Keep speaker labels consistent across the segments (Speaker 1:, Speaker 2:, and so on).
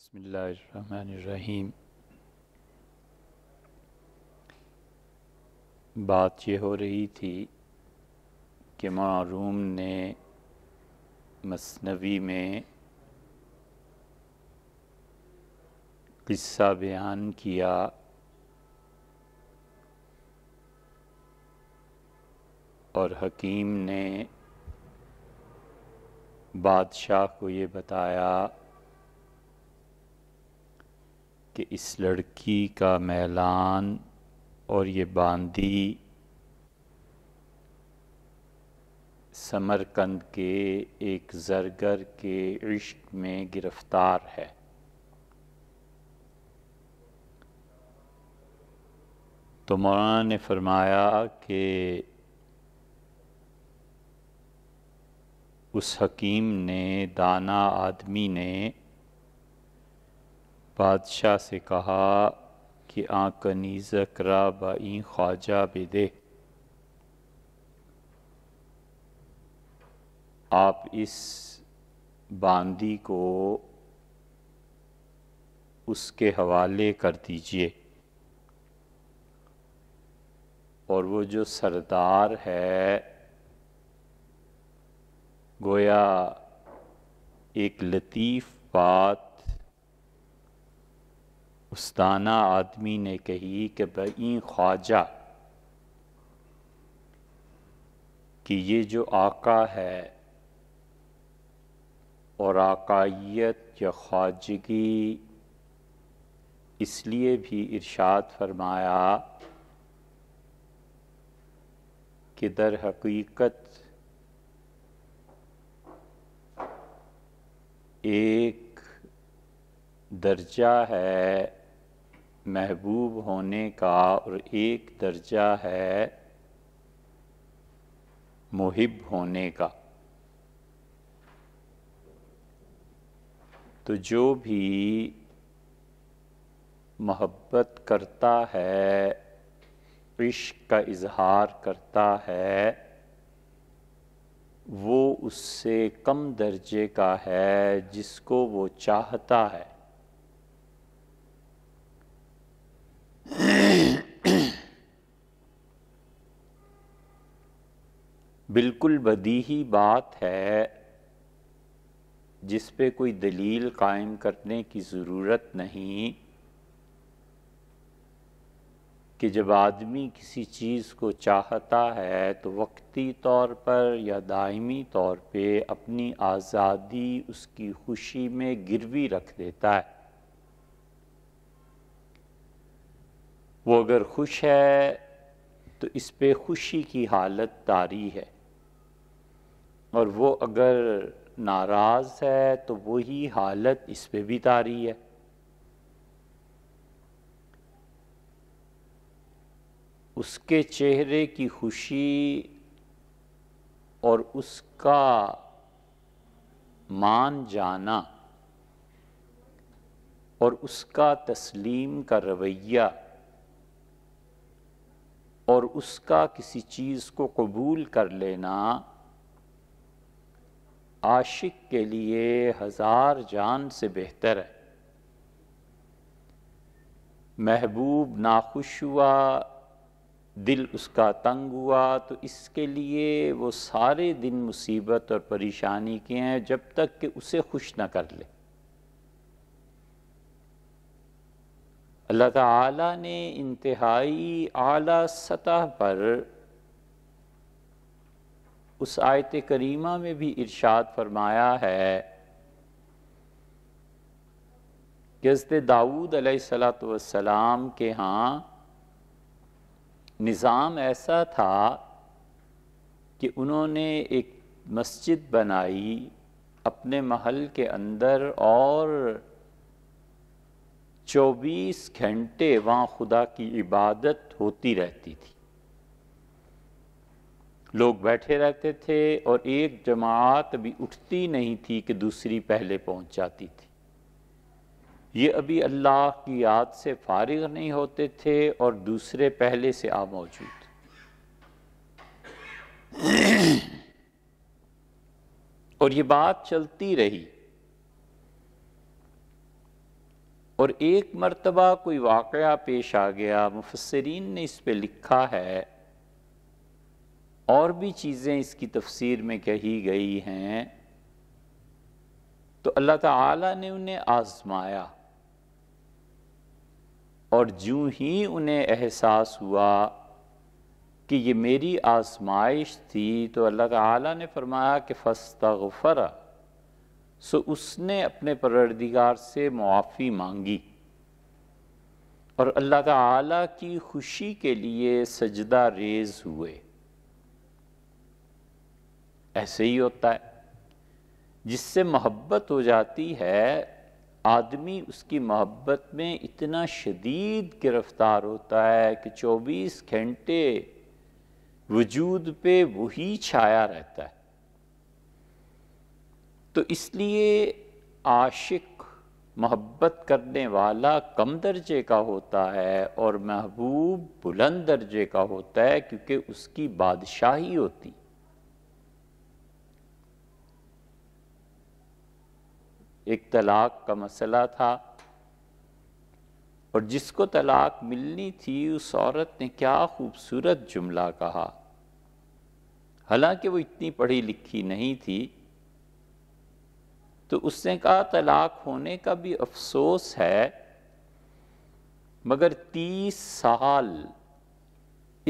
Speaker 1: بسم اللہ الرحمن الرحیم بات یہ ہو رہی تھی کہ معروم نے مصنوی میں قصہ بیان کیا اور حکیم نے بادشاہ کو یہ بتایا کہ اس لڑکی کا میلان اور یہ باندی سمرکند کے ایک زرگر کے عشق میں گرفتار ہے تو مولانا نے فرمایا کہ اس حکیم نے دانا آدمی نے بادشاہ سے کہا کہ آ با بائیں خواجہ بے دے آپ اس باندی کو اس کے حوالے کر دیجئے اور وہ جو سردار ہے گویا ایک لطیف بات استانہ آدمی نے کہی کہ بہن خواجہ کہ یہ جو آقا ہے اور آقائیت یا خواجگی اس لیے بھی ارشاد فرمایا کہ در حقیقت ایک درجہ ہے محبوب ہونے کا اور ایک درجہ ہے محب ہونے کا تو جو بھی محبت کرتا ہے عشق کا اظہار کرتا ہے وہ اس سے کم درجے کا ہے جس کو وہ چاہتا ہے بالکل بدی بات ہے جس پہ کوئی دلیل قائم کرنے کی ضرورت نہیں کہ جب آدمی کسی چیز کو چاہتا ہے تو وقتی طور پر یا دائمی طور پہ اپنی آزادی اس کی خوشی میں گروی رکھ دیتا ہے وہ اگر خوش ہے تو اس پہ خوشی کی حالت تاری ہے اور وہ اگر ناراض ہے تو وہی حالت اس پہ بھی تاری ہے اس کے چہرے کی خوشی اور اس کا مان جانا اور اس کا تسلیم کا رویہ اور اس کا کسی چیز کو قبول کر لینا عاشق کے لیے ہزار جان سے بہتر ہے محبوب ناخوش ہوا دل اس کا تنگ ہوا تو اس کے لیے وہ سارے دن مصیبت اور پریشانی کے ہیں جب تک کہ اسے خوش نہ کر لے اللہ تعالیٰ نے انتہائی اعلیٰ سطح پر اس آیت کریمہ میں بھی ارشاد فرمایا ہے حضرت داود علیہ السلام کے ہاں نظام ایسا تھا کہ انہوں نے ایک مسجد بنائی اپنے محل کے اندر اور چوبیس گھنٹے وہاں خدا کی عبادت ہوتی رہتی تھی لوگ بیٹھے رہتے تھے اور ایک جماعت ابھی اٹھتی نہیں تھی کہ دوسری پہلے پہنچ جاتی تھی یہ ابھی اللہ کی یاد سے فارغ نہیں ہوتے تھے اور دوسرے پہلے سے آ موجود اور یہ بات چلتی رہی اور ایک مرتبہ کوئی واقعہ پیش آ گیا مفسرین نے اس پہ لکھا ہے اور بھی چیزیں اس کی تفسیر میں کہی گئی ہیں تو اللہ تعالیٰ نے انہیں آزمایا اور جوں ہی انہیں احساس ہوا کہ یہ میری آزمائش تھی تو اللہ تعالیٰ نے فرمایا کہ فستغفرہ سو اس نے اپنے پروردگار سے معافی مانگی اور اللہ تعالیٰ کی خوشی کے لیے سجدہ ریز ہوئے ایسے ہی ہوتا ہے جس سے محبت ہو جاتی ہے آدمی اس کی محبت میں اتنا شدید گرفتار ہوتا ہے کہ چوبیس گھنٹے وجود پہ وہی چھایا رہتا ہے تو اس لیے عاشق محبت کرنے والا کم درجے کا ہوتا ہے اور محبوب بلند درجے کا ہوتا ہے کیونکہ اس کی بادشاہی ہوتی ایک طلاق کا مسئلہ تھا اور جس کو طلاق ملنی تھی اس عورت نے کیا خوبصورت جملہ کہا حالانکہ وہ اتنی پڑھی لکھی نہیں تھی تو اس نے کہا طلاق ہونے کا بھی افسوس ہے مگر تیس سال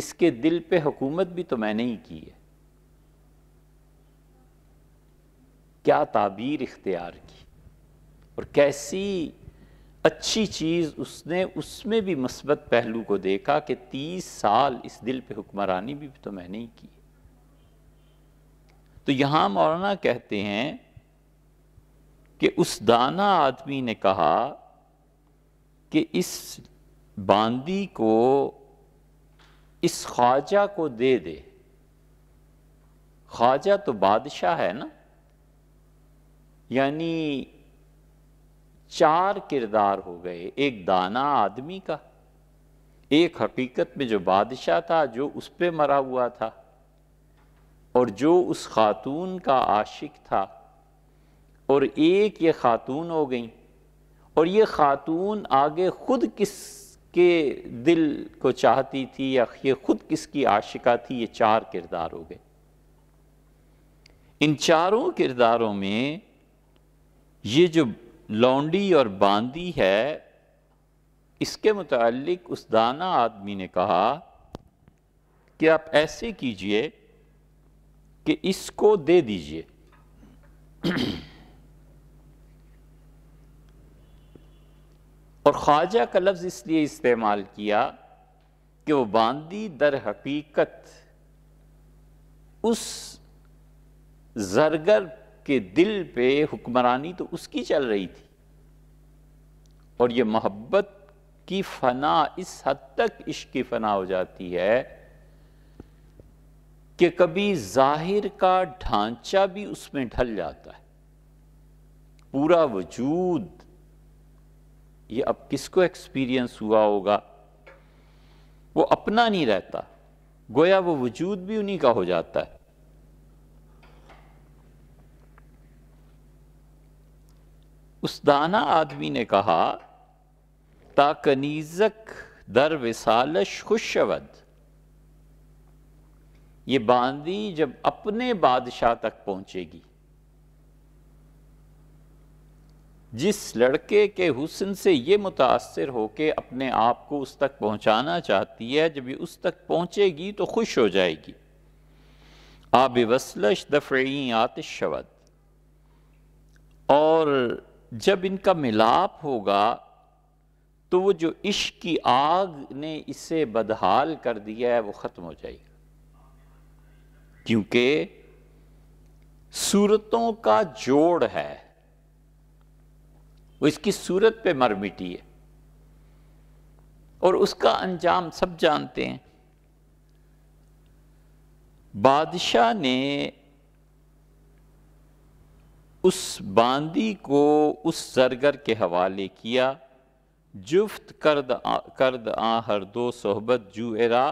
Speaker 1: اس کے دل پہ حکومت بھی تو میں نہیں کی ہے کیا تعبیر اختیار کی اور کیسی اچھی چیز اس نے اس میں بھی مثبت پہلو کو دیکھا کہ تیس سال اس دل پہ حکمرانی بھی تو میں نہیں کی تو یہاں مولانا کہتے ہیں کہ اس دانا آدمی نے کہا کہ اس باندی کو اس خواجہ کو دے دے خواجہ تو بادشاہ ہے نا یعنی چار کردار ہو گئے ایک دانا آدمی کا ایک حقیقت میں جو بادشاہ تھا جو اس پہ مرا ہوا تھا اور جو اس خاتون کا عاشق تھا اور ایک یہ خاتون ہو گئیں اور یہ خاتون آگے خود کس کے دل کو چاہتی تھی یا یہ خود کس کی عاشقہ تھی یہ چار کردار ہو گئے ان چاروں کرداروں میں یہ جو لونڈی اور باندی ہے اس کے متعلق اس دانا آدمی نے کہا کہ آپ ایسے کیجئے کہ اس کو دے دیجئے اور خواجہ کا لفظ اس لیے استعمال کیا کہ وہ باندی در حقیقت اس زرگر کے دل پہ حکمرانی تو اس کی چل رہی تھی اور یہ محبت کی فنا اس حد تک عشق کی فنا ہو جاتی ہے کہ کبھی ظاہر کا ڈھانچہ بھی اس میں ڈھل جاتا ہے پورا وجود یہ اب کس کو ایکسپیرینس ہوا ہوگا وہ اپنا نہیں رہتا گویا وہ وجود بھی انہی کا ہو جاتا ہے اس دانا آدمی نے کہا تا کنیزک در وسالش خوش شود یہ باندی جب اپنے بادشاہ تک پہنچے گی جس لڑکے کے حسن سے یہ متاثر ہو کے اپنے آپ کو اس تک پہنچانا چاہتی ہے جب یہ اس تک پہنچے گی تو خوش ہو جائے گی آب وسلش دفعین آت شود اور جب ان کا ملاپ ہوگا تو وہ جو عشق کی آگ نے اسے بدحال کر دیا ہے وہ ختم ہو جائے گا کیونکہ صورتوں کا جوڑ ہے وہ اس کی صورت پہ مر مٹی ہے اور اس کا انجام سب جانتے ہیں بادشاہ نے اس باندی کو اس زرگر کے حوالے کیا جفت کرد کرد آ ہر دو صحبت جو ارا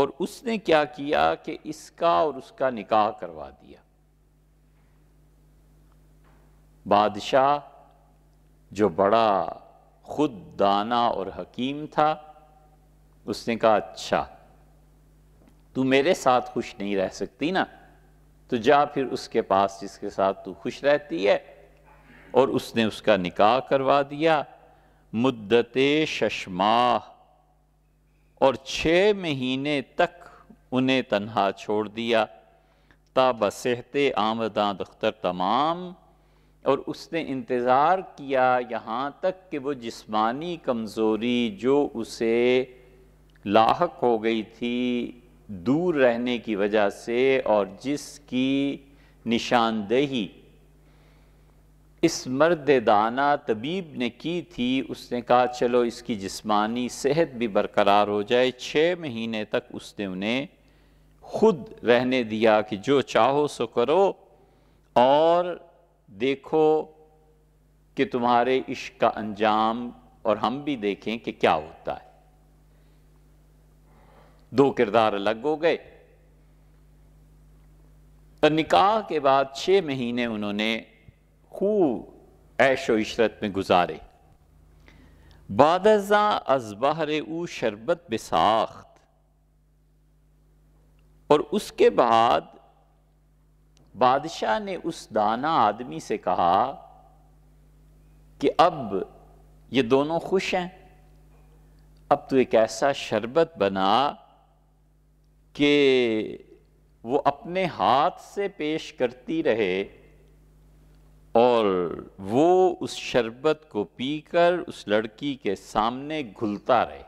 Speaker 1: اور اس نے کیا کیا کہ اس کا اور اس کا نکاح کروا دیا بادشاہ جو بڑا خود دانا اور حکیم تھا اس نے کہا اچھا تو میرے ساتھ خوش نہیں رہ سکتی نا تو جا پھر اس کے پاس جس کے ساتھ تو خوش رہتی ہے اور اس نے اس کا نکاح کروا دیا مدت شش ماہ اور چھ مہینے تک انہیں تنہا چھوڑ دیا تا بصحت آمداں دختر تمام اور اس نے انتظار کیا یہاں تک کہ وہ جسمانی کمزوری جو اسے لاحق ہو گئی تھی دور رہنے کی وجہ سے اور جس کی نشاندہی اس مرد دانا طبیب نے کی تھی اس نے کہا چلو اس کی جسمانی صحت بھی برقرار ہو جائے چھ مہینے تک اس نے انہیں خود رہنے دیا کہ جو چاہو سو کرو اور دیکھو کہ تمہارے عشق کا انجام اور ہم بھی دیکھیں کہ کیا ہوتا ہے دو کردار الگ ہو گئے اور نکاح کے بعد چھ مہینے انہوں نے خوب عیش و عشرت میں گزارے از بہر او شربت بساخت اور اس کے بعد بادشاہ نے اس دانا آدمی سے کہا کہ اب یہ دونوں خوش ہیں اب تو ایک ایسا شربت بنا کہ وہ اپنے ہاتھ سے پیش کرتی رہے اور وہ اس شربت کو پی کر اس لڑکی کے سامنے گھلتا رہے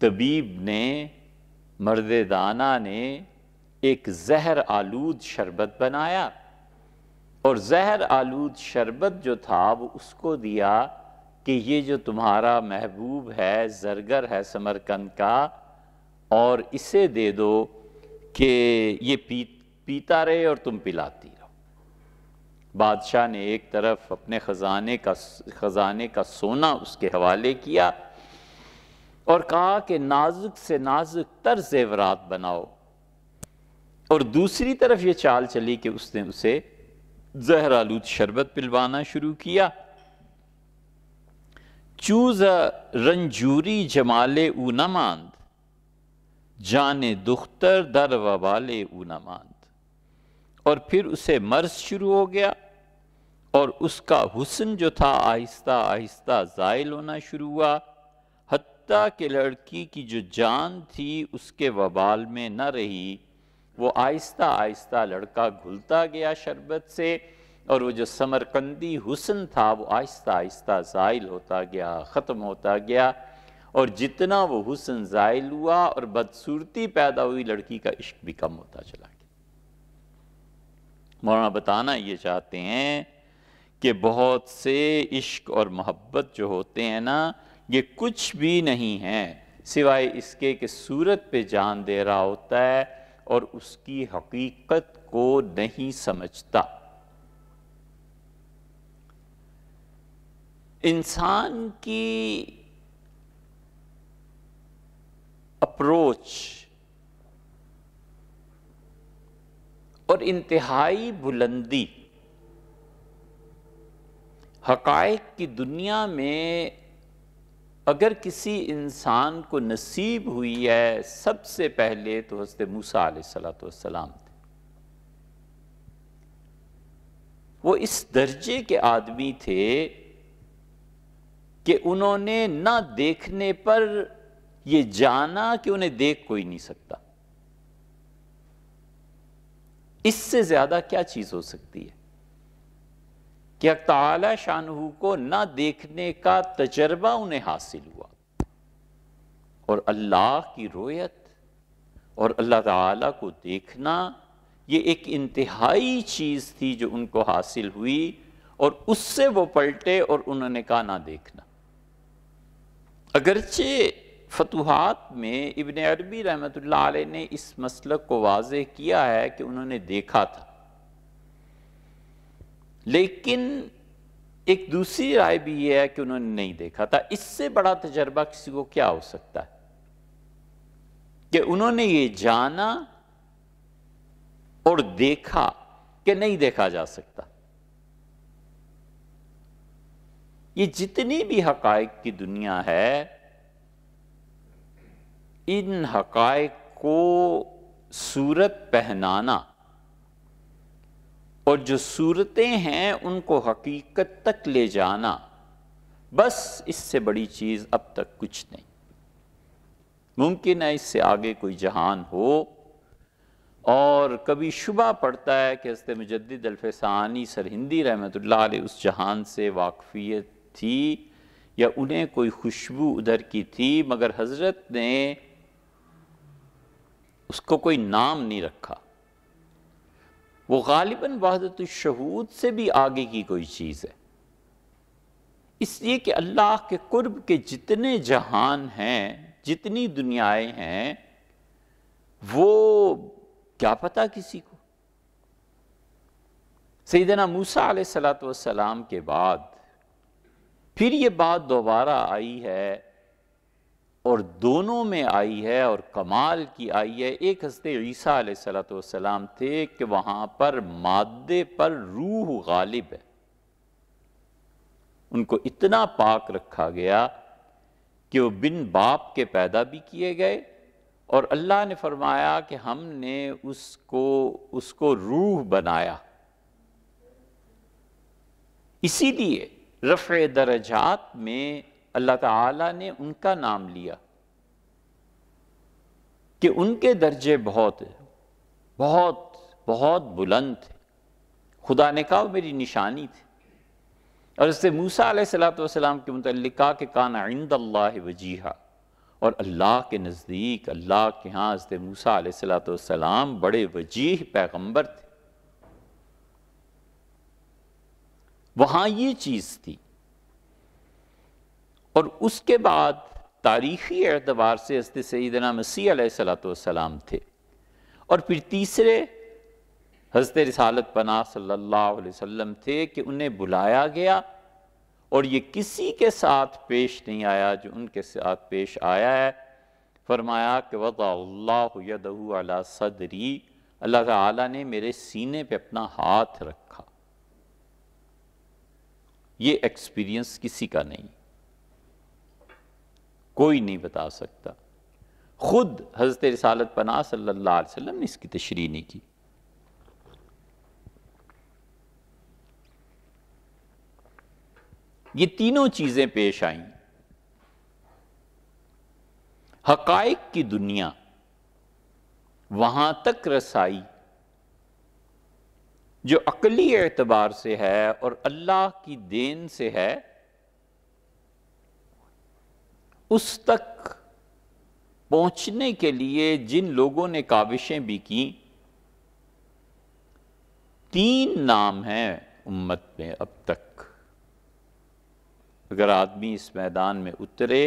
Speaker 1: طبیب نے مرد دانا نے ایک زہر آلود شربت بنایا اور زہر آلود شربت جو تھا وہ اس کو دیا کہ یہ جو تمہارا محبوب ہے زرگر ہے سمرکند کا اور اسے دے دو کہ یہ پیتا رہے اور تم پلاتی رہو بادشاہ نے ایک طرف اپنے خزانے کا خزانے کا سونا اس کے حوالے کیا اور کہا کہ نازک سے نازک تر زیورات بناؤ اور دوسری طرف یہ چال چلی کہ اس نے اسے زہرالود شربت پلوانا شروع کیا چوز رنجوری جمال او نماند جان دختر در و والے او نماند اور پھر اسے مرض شروع ہو گیا اور اس کا حسن جو تھا آہستہ آہستہ زائل ہونا شروع ہوا کہ لڑکی کی جو جان تھی اس کے وبال میں نہ رہی وہ آہستہ آہستہ لڑکا گھلتا گیا شربت سے اور وہ جو سمرقندی حسن تھا وہ آہستہ آہستہ زائل ہوتا گیا ختم ہوتا گیا اور جتنا وہ حسن زائل ہوا اور بدصورتی پیدا ہوئی لڑکی کا عشق بھی کم ہوتا چلا گیا مولانا بتانا یہ چاہتے ہیں کہ بہت سے عشق اور محبت جو ہوتے ہیں نا یہ کچھ بھی نہیں ہے سوائے اس کے کہ صورت پہ جان دے رہا ہوتا ہے اور اس کی حقیقت کو نہیں سمجھتا انسان کی اپروچ اور انتہائی بلندی حقائق کی دنیا میں اگر کسی انسان کو نصیب ہوئی ہے سب سے پہلے تو حضرت موسیٰ علیہ السلام تھے وہ اس درجے کے آدمی تھے کہ انہوں نے نہ دیکھنے پر یہ جانا کہ انہیں دیکھ کوئی نہیں سکتا اس سے زیادہ کیا چیز ہو سکتی ہے کہ تعالی شانہ کو نہ دیکھنے کا تجربہ انہیں حاصل ہوا اور اللہ کی رویت اور اللہ تعالیٰ کو دیکھنا یہ ایک انتہائی چیز تھی جو ان کو حاصل ہوئی اور اس سے وہ پلٹے اور انہوں نے کہا نہ دیکھنا اگرچہ فتوحات میں ابن عربی رحمت اللہ علیہ نے اس مسئلہ کو واضح کیا ہے کہ انہوں نے دیکھا تھا لیکن ایک دوسری رائے بھی یہ ہے کہ انہوں نے نہیں دیکھا تھا اس سے بڑا تجربہ کسی کو کیا ہو سکتا ہے کہ انہوں نے یہ جانا اور دیکھا کہ نہیں دیکھا جا سکتا یہ جتنی بھی حقائق کی دنیا ہے ان حقائق کو صورت پہنانا اور جو صورتیں ہیں ان کو حقیقت تک لے جانا بس اس سے بڑی چیز اب تک کچھ نہیں ممکن ہے اس سے آگے کوئی جہان ہو اور کبھی شبہ پڑتا ہے کہ حضرت مجدد الفسانی سرہندی رحمت رحمۃ اللہ علیہ اس جہان سے واقفیت تھی یا انہیں کوئی خوشبو ادھر کی تھی مگر حضرت نے اس کو کوئی نام نہیں رکھا وہ غالباً وحدت الشہود سے بھی آگے کی کوئی چیز ہے اس لیے کہ اللہ کے قرب کے جتنے جہان ہیں جتنی دنیا ہیں وہ کیا پتا کسی کو سیدنا موسیٰ علیہ السلام والسلام کے بعد پھر یہ بات دوبارہ آئی ہے اور دونوں میں آئی ہے اور کمال کی آئی ہے ایک حضرت عیسیٰ علیہ السلام تھے کہ وہاں پر مادے پر روح غالب ہے ان کو اتنا پاک رکھا گیا کہ وہ بن باپ کے پیدا بھی کیے گئے اور اللہ نے فرمایا کہ ہم نے اس کو اس کو روح بنایا اسی لیے رفع درجات میں اللہ تعالی نے ان کا نام لیا کہ ان کے درجے بہت بہت بہت بلند تھے خدا نے کہا وہ میری نشانی تھی اور اس سے موسیٰ علیہ السلام کے متعلقہ کان عند اللہ وجیہا اور اللہ کے نزدیک اللہ کے ہاں حضرت موسیٰ علیہ السلام بڑے وجیح پیغمبر تھے وہاں یہ چیز تھی اور اس کے بعد تاریخی اعتبار سے حضرت سیدنا مسیح علیہ السلام والسلام تھے اور پھر تیسرے حضرت رسالت پناہ صلی اللہ علیہ وسلم تھے کہ انہیں بلایا گیا اور یہ کسی کے ساتھ پیش نہیں آیا جو ان کے ساتھ پیش آیا ہے فرمایا کہ وضع اللہ یدہو علی صدری اللہ تعالیٰ نے میرے سینے پہ اپنا ہاتھ رکھا یہ ایکسپیرینس کسی کا نہیں کوئی نہیں بتا سکتا خود حضرت رسالت پناہ صلی اللہ علیہ وسلم نے اس کی تشریح نہیں کی یہ تینوں چیزیں پیش آئیں حقائق کی دنیا وہاں تک رسائی جو عقلی اعتبار سے ہے اور اللہ کی دین سے ہے اس تک پہنچنے کے لیے جن لوگوں نے کاوشیں بھی کیں تین نام ہیں امت میں اب تک اگر آدمی اس میدان میں اترے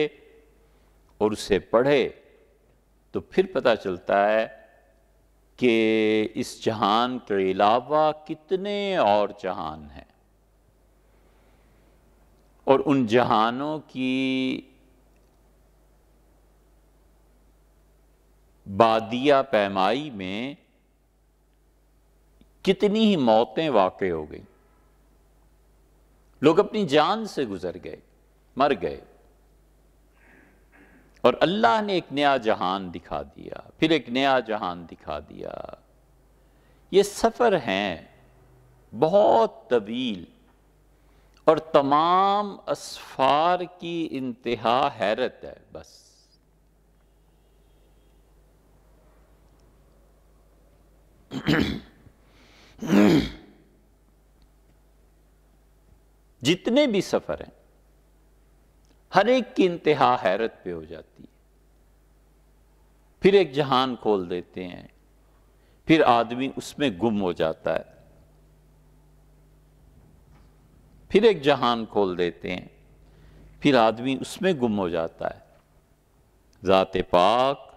Speaker 1: اور اسے پڑھے تو پھر پتہ چلتا ہے کہ اس جہان کے علاوہ کتنے اور جہان ہیں اور ان جہانوں کی بادیہ پیمائی میں کتنی ہی موتیں واقع ہو گئیں لوگ اپنی جان سے گزر گئے مر گئے اور اللہ نے ایک نیا جہان دکھا دیا پھر ایک نیا جہان دکھا دیا یہ سفر ہیں بہت طویل اور تمام اسفار کی انتہا حیرت ہے بس جتنے بھی سفر ہیں ہر ایک کی انتہا حیرت پہ ہو جاتی ہے پھر ایک جہان کھول دیتے ہیں پھر آدمی اس میں گم ہو جاتا ہے پھر ایک جہان کھول دیتے ہیں پھر آدمی اس میں گم ہو جاتا ہے ذات پاک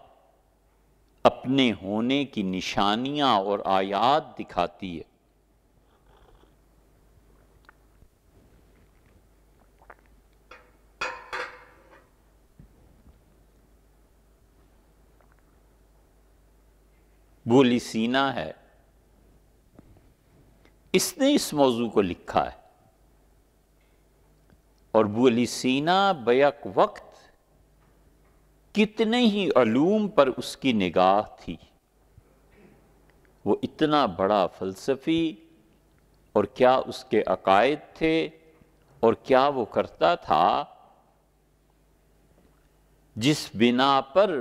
Speaker 1: اپنے ہونے کی نشانیاں اور آیات دکھاتی ہے بولی سینا ہے اس نے اس موضوع کو لکھا ہے اور بولی سینا بیک وقت کتنے ہی علوم پر اس کی نگاہ تھی وہ اتنا بڑا فلسفی اور کیا اس کے عقائد تھے اور کیا وہ کرتا تھا جس بنا پر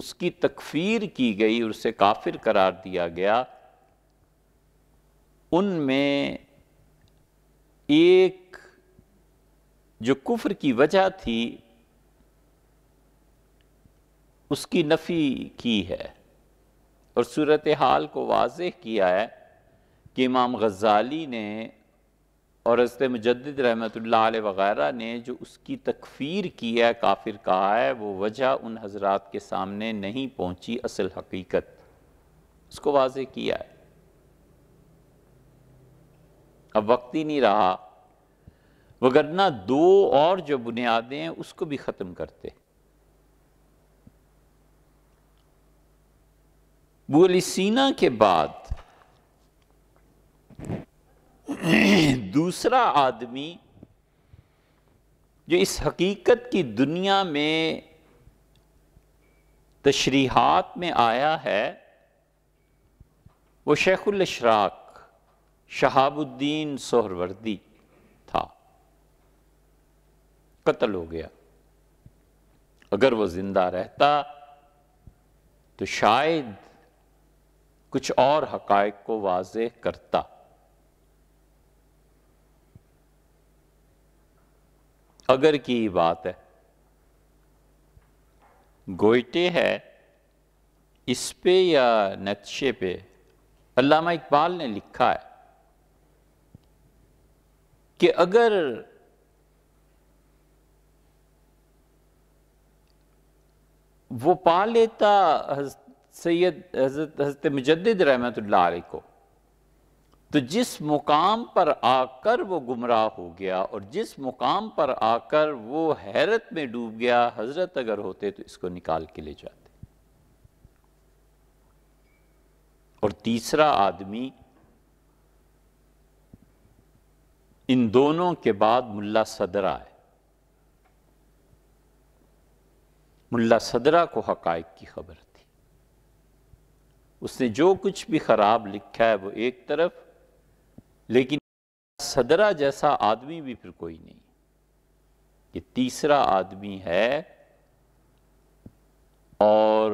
Speaker 1: اس کی تکفیر کی گئی اور اسے کافر قرار دیا گیا ان میں ایک جو کفر کی وجہ تھی اس کی نفی کی ہے اور صورتحال کو واضح کیا ہے کہ امام غزالی نے اور حضرت مجدد رحمت اللہ علیہ وغیرہ نے جو اس کی تکفیر کی ہے کافر کہا ہے وہ وجہ ان حضرات کے سامنے نہیں پہنچی اصل حقیقت اس کو واضح کیا ہے اب وقت ہی نہیں رہا وگرنہ دو اور جو بنیادیں ہیں اس کو بھی ختم کرتے سینا کے بعد دوسرا آدمی جو اس حقیقت کی دنیا میں تشریحات میں آیا ہے وہ شیخ الاشراق شہاب الدین سہروردی تھا قتل ہو گیا اگر وہ زندہ رہتا تو شاید کچھ اور حقائق کو واضح کرتا اگر کی بات ہے گوئٹے ہے اس پہ یا نقشے پہ علامہ اقبال نے لکھا ہے کہ اگر وہ پا لیتا حضرت سید حضرت حضرت مجدد رحمت اللہ علیہ کو تو جس مقام پر آ کر وہ گمراہ ہو گیا اور جس مقام پر آ کر وہ حیرت میں ڈوب گیا حضرت اگر ہوتے تو اس کو نکال کے لے جاتے اور تیسرا آدمی ان دونوں کے بعد ملا صدر ہے ملا صدرہ کو حقائق کی خبر اس نے جو کچھ بھی خراب لکھا ہے وہ ایک طرف لیکن صدرہ جیسا آدمی بھی پھر کوئی نہیں یہ تیسرا آدمی ہے اور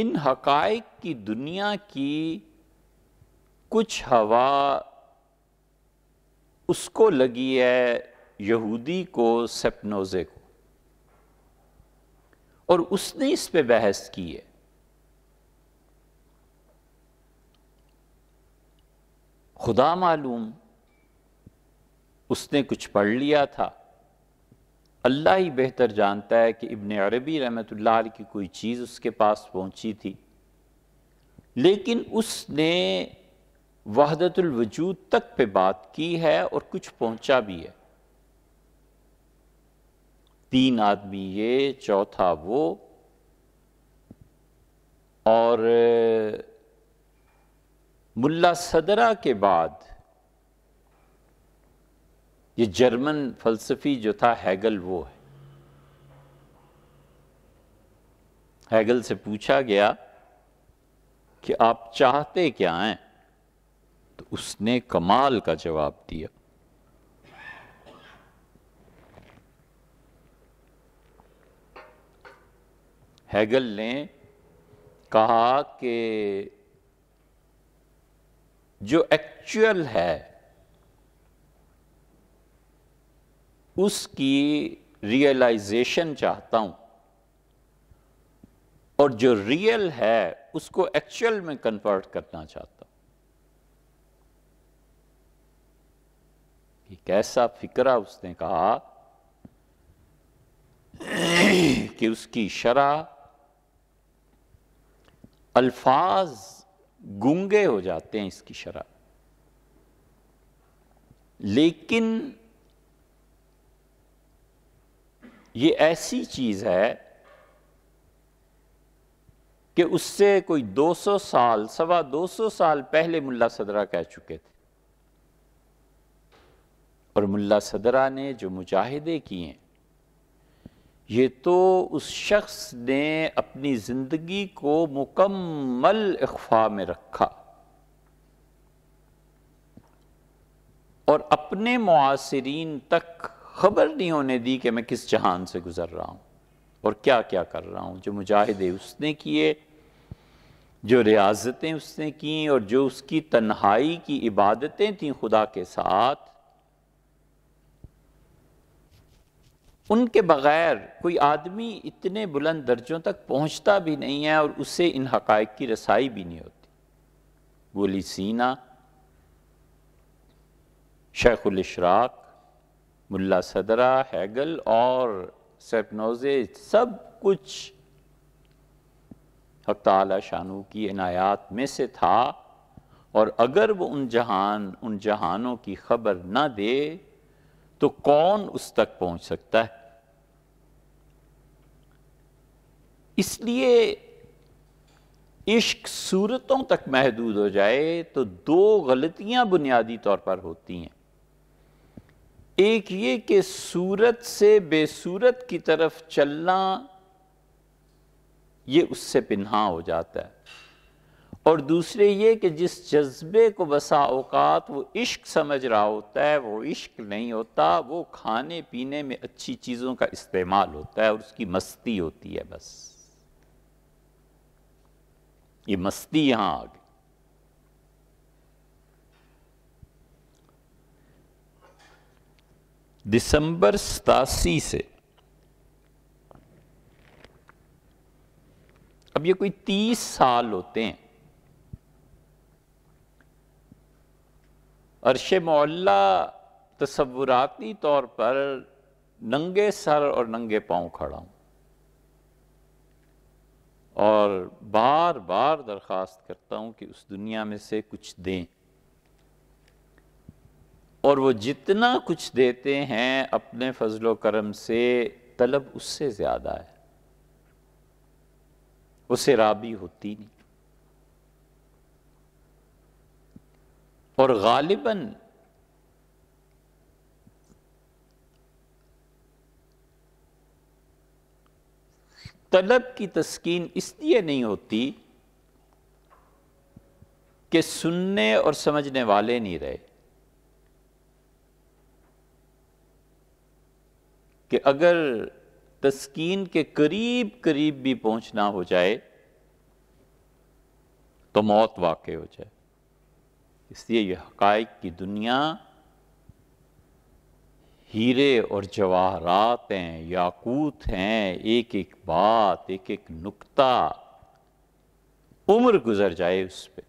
Speaker 1: ان حقائق کی دنیا کی کچھ ہوا اس کو لگی ہے یہودی کو سپنوزے کو اور اس نے اس پہ بحث کی ہے خدا معلوم اس نے کچھ پڑھ لیا تھا اللہ ہی بہتر جانتا ہے کہ ابن عربی رحمت اللہ علیہ کی کوئی چیز اس کے پاس پہنچی تھی لیکن اس نے وحدت الوجود تک پہ بات کی ہے اور کچھ پہنچا بھی ہے تین آدمی یہ چوتھا وہ اور ملا صدرہ کے بعد یہ جرمن فلسفی جو تھا ہیگل وہ ہے ہیگل سے پوچھا گیا کہ آپ چاہتے کیا ہیں تو اس نے کمال کا جواب دیا ہیگل نے کہا کہ جو ایکچوئل ہے اس کی ریئلائزیشن چاہتا ہوں اور جو ریئل ہے اس کو ایکچوئل میں کنورٹ کرنا چاہتا ہوں ایک ایسا اس نے کہا کہ اس کی شرح الفاظ گنگے ہو جاتے ہیں اس کی شرح لیکن یہ ایسی چیز ہے کہ اس سے کوئی دو سو سال سوا دو سو سال پہلے ملا صدرہ کہہ چکے تھے اور ملا صدرہ نے جو مجاہدے کیے یہ تو اس شخص نے اپنی زندگی کو مکمل اخفا میں رکھا اور اپنے معاصرین تک خبر نہیں ہونے دی کہ میں کس جہان سے گزر رہا ہوں اور کیا کیا کر رہا ہوں جو مجاہدے اس نے کیے جو ریاضتیں اس نے کیں اور جو اس کی تنہائی کی عبادتیں تھیں خدا کے ساتھ ان کے بغیر کوئی آدمی اتنے بلند درجوں تک پہنچتا بھی نہیں ہے اور اس سے ان حقائق کی رسائی بھی نہیں ہوتی بولی سینا شیخ الاشراق ملا صدرہ ہیگل اور سیپنوزے سب کچھ حق تعالی شانو کی عنایات میں سے تھا اور اگر وہ ان جہان ان جہانوں کی خبر نہ دے تو کون اس تک پہنچ سکتا ہے اس لیے عشق صورتوں تک محدود ہو جائے تو دو غلطیاں بنیادی طور پر ہوتی ہیں ایک یہ کہ صورت سے بے صورت کی طرف چلنا یہ اس سے پنہا ہو جاتا ہے اور دوسرے یہ کہ جس جذبے کو بسا اوقات وہ عشق سمجھ رہا ہوتا ہے وہ عشق نہیں ہوتا وہ کھانے پینے میں اچھی چیزوں کا استعمال ہوتا ہے اور اس کی مستی ہوتی ہے بس یہ مستی یہاں آ گئی دسمبر ستاسی سے اب یہ کوئی تیس سال ہوتے ہیں عرش مول تصوراتی طور پر ننگے سر اور ننگے پاؤں کھڑا ہوں اور بار بار درخواست کرتا ہوں کہ اس دنیا میں سے کچھ دیں اور وہ جتنا کچھ دیتے ہیں اپنے فضل و کرم سے طلب اس سے زیادہ ہے اسے رابی ہوتی نہیں اور غالباً طلب کی تسکین اس لیے نہیں ہوتی کہ سننے اور سمجھنے والے نہیں رہے کہ اگر تسکین کے قریب قریب بھی پہنچنا ہو جائے تو موت واقع ہو جائے اس لیے یہ حقائق کی دنیا ہیرے اور جواہرات ہیں یاقوت ہیں ایک ایک بات ایک ایک نقطہ عمر گزر جائے اس پہ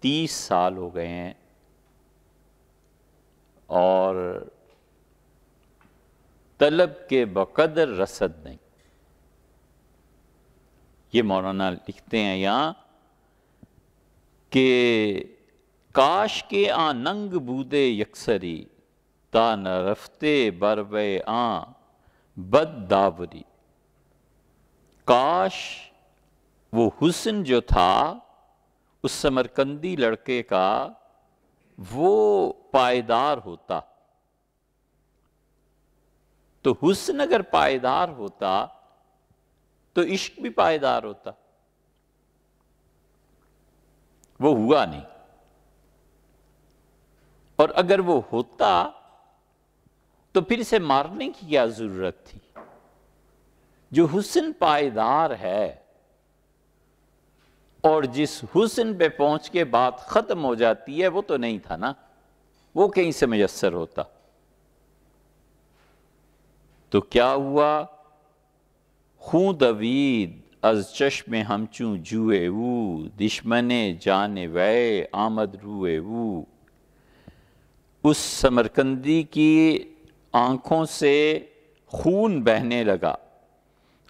Speaker 1: تیس سال ہو گئے ہیں اور طلب کے بقدر رسد نہیں یہ مولانا لکھتے ہیں یہاں کہ کاش کے آننگ ننگ بودے یکسری نہ رفتے بروے آ بد داوری کاش وہ حسن جو تھا اس سمرکندی لڑکے کا وہ پائیدار ہوتا تو حسن اگر پائیدار ہوتا تو عشق بھی پائیدار ہوتا وہ ہوا نہیں اور اگر وہ ہوتا تو پھر اسے مارنے کی کیا ضرورت تھی جو حسن پائیدار ہے اور جس حسن پہ پہنچ کے بات ختم ہو جاتی ہے وہ تو نہیں تھا نا وہ کہیں سے میسر ہوتا تو کیا ہوا خون دوید از چشم ہمچوں جوئے او دشمن جان وے آمد روئے اس سمرکندی کی آنکھوں سے خون بہنے لگا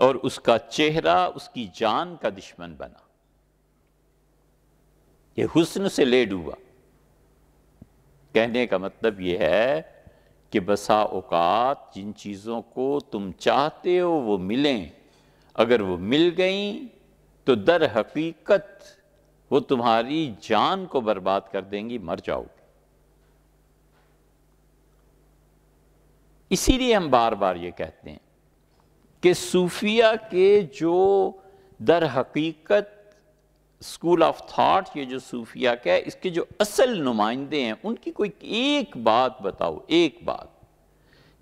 Speaker 1: اور اس کا چہرہ اس کی جان کا دشمن بنا یہ حسن سے لے ڈوبا کہنے کا مطلب یہ ہے کہ بسا اوقات جن چیزوں کو تم چاہتے ہو وہ ملیں اگر وہ مل گئیں تو در حقیقت وہ تمہاری جان کو برباد کر دیں گی مر جاؤ گے اسی لیے ہم بار بار یہ کہتے ہیں کہ صوفیہ کے جو در حقیقت سکول آف تھاٹ یہ جو صوفیہ کا ہے اس کے جو اصل نمائندے ہیں ان کی کوئی ایک بات بتاؤ ایک بات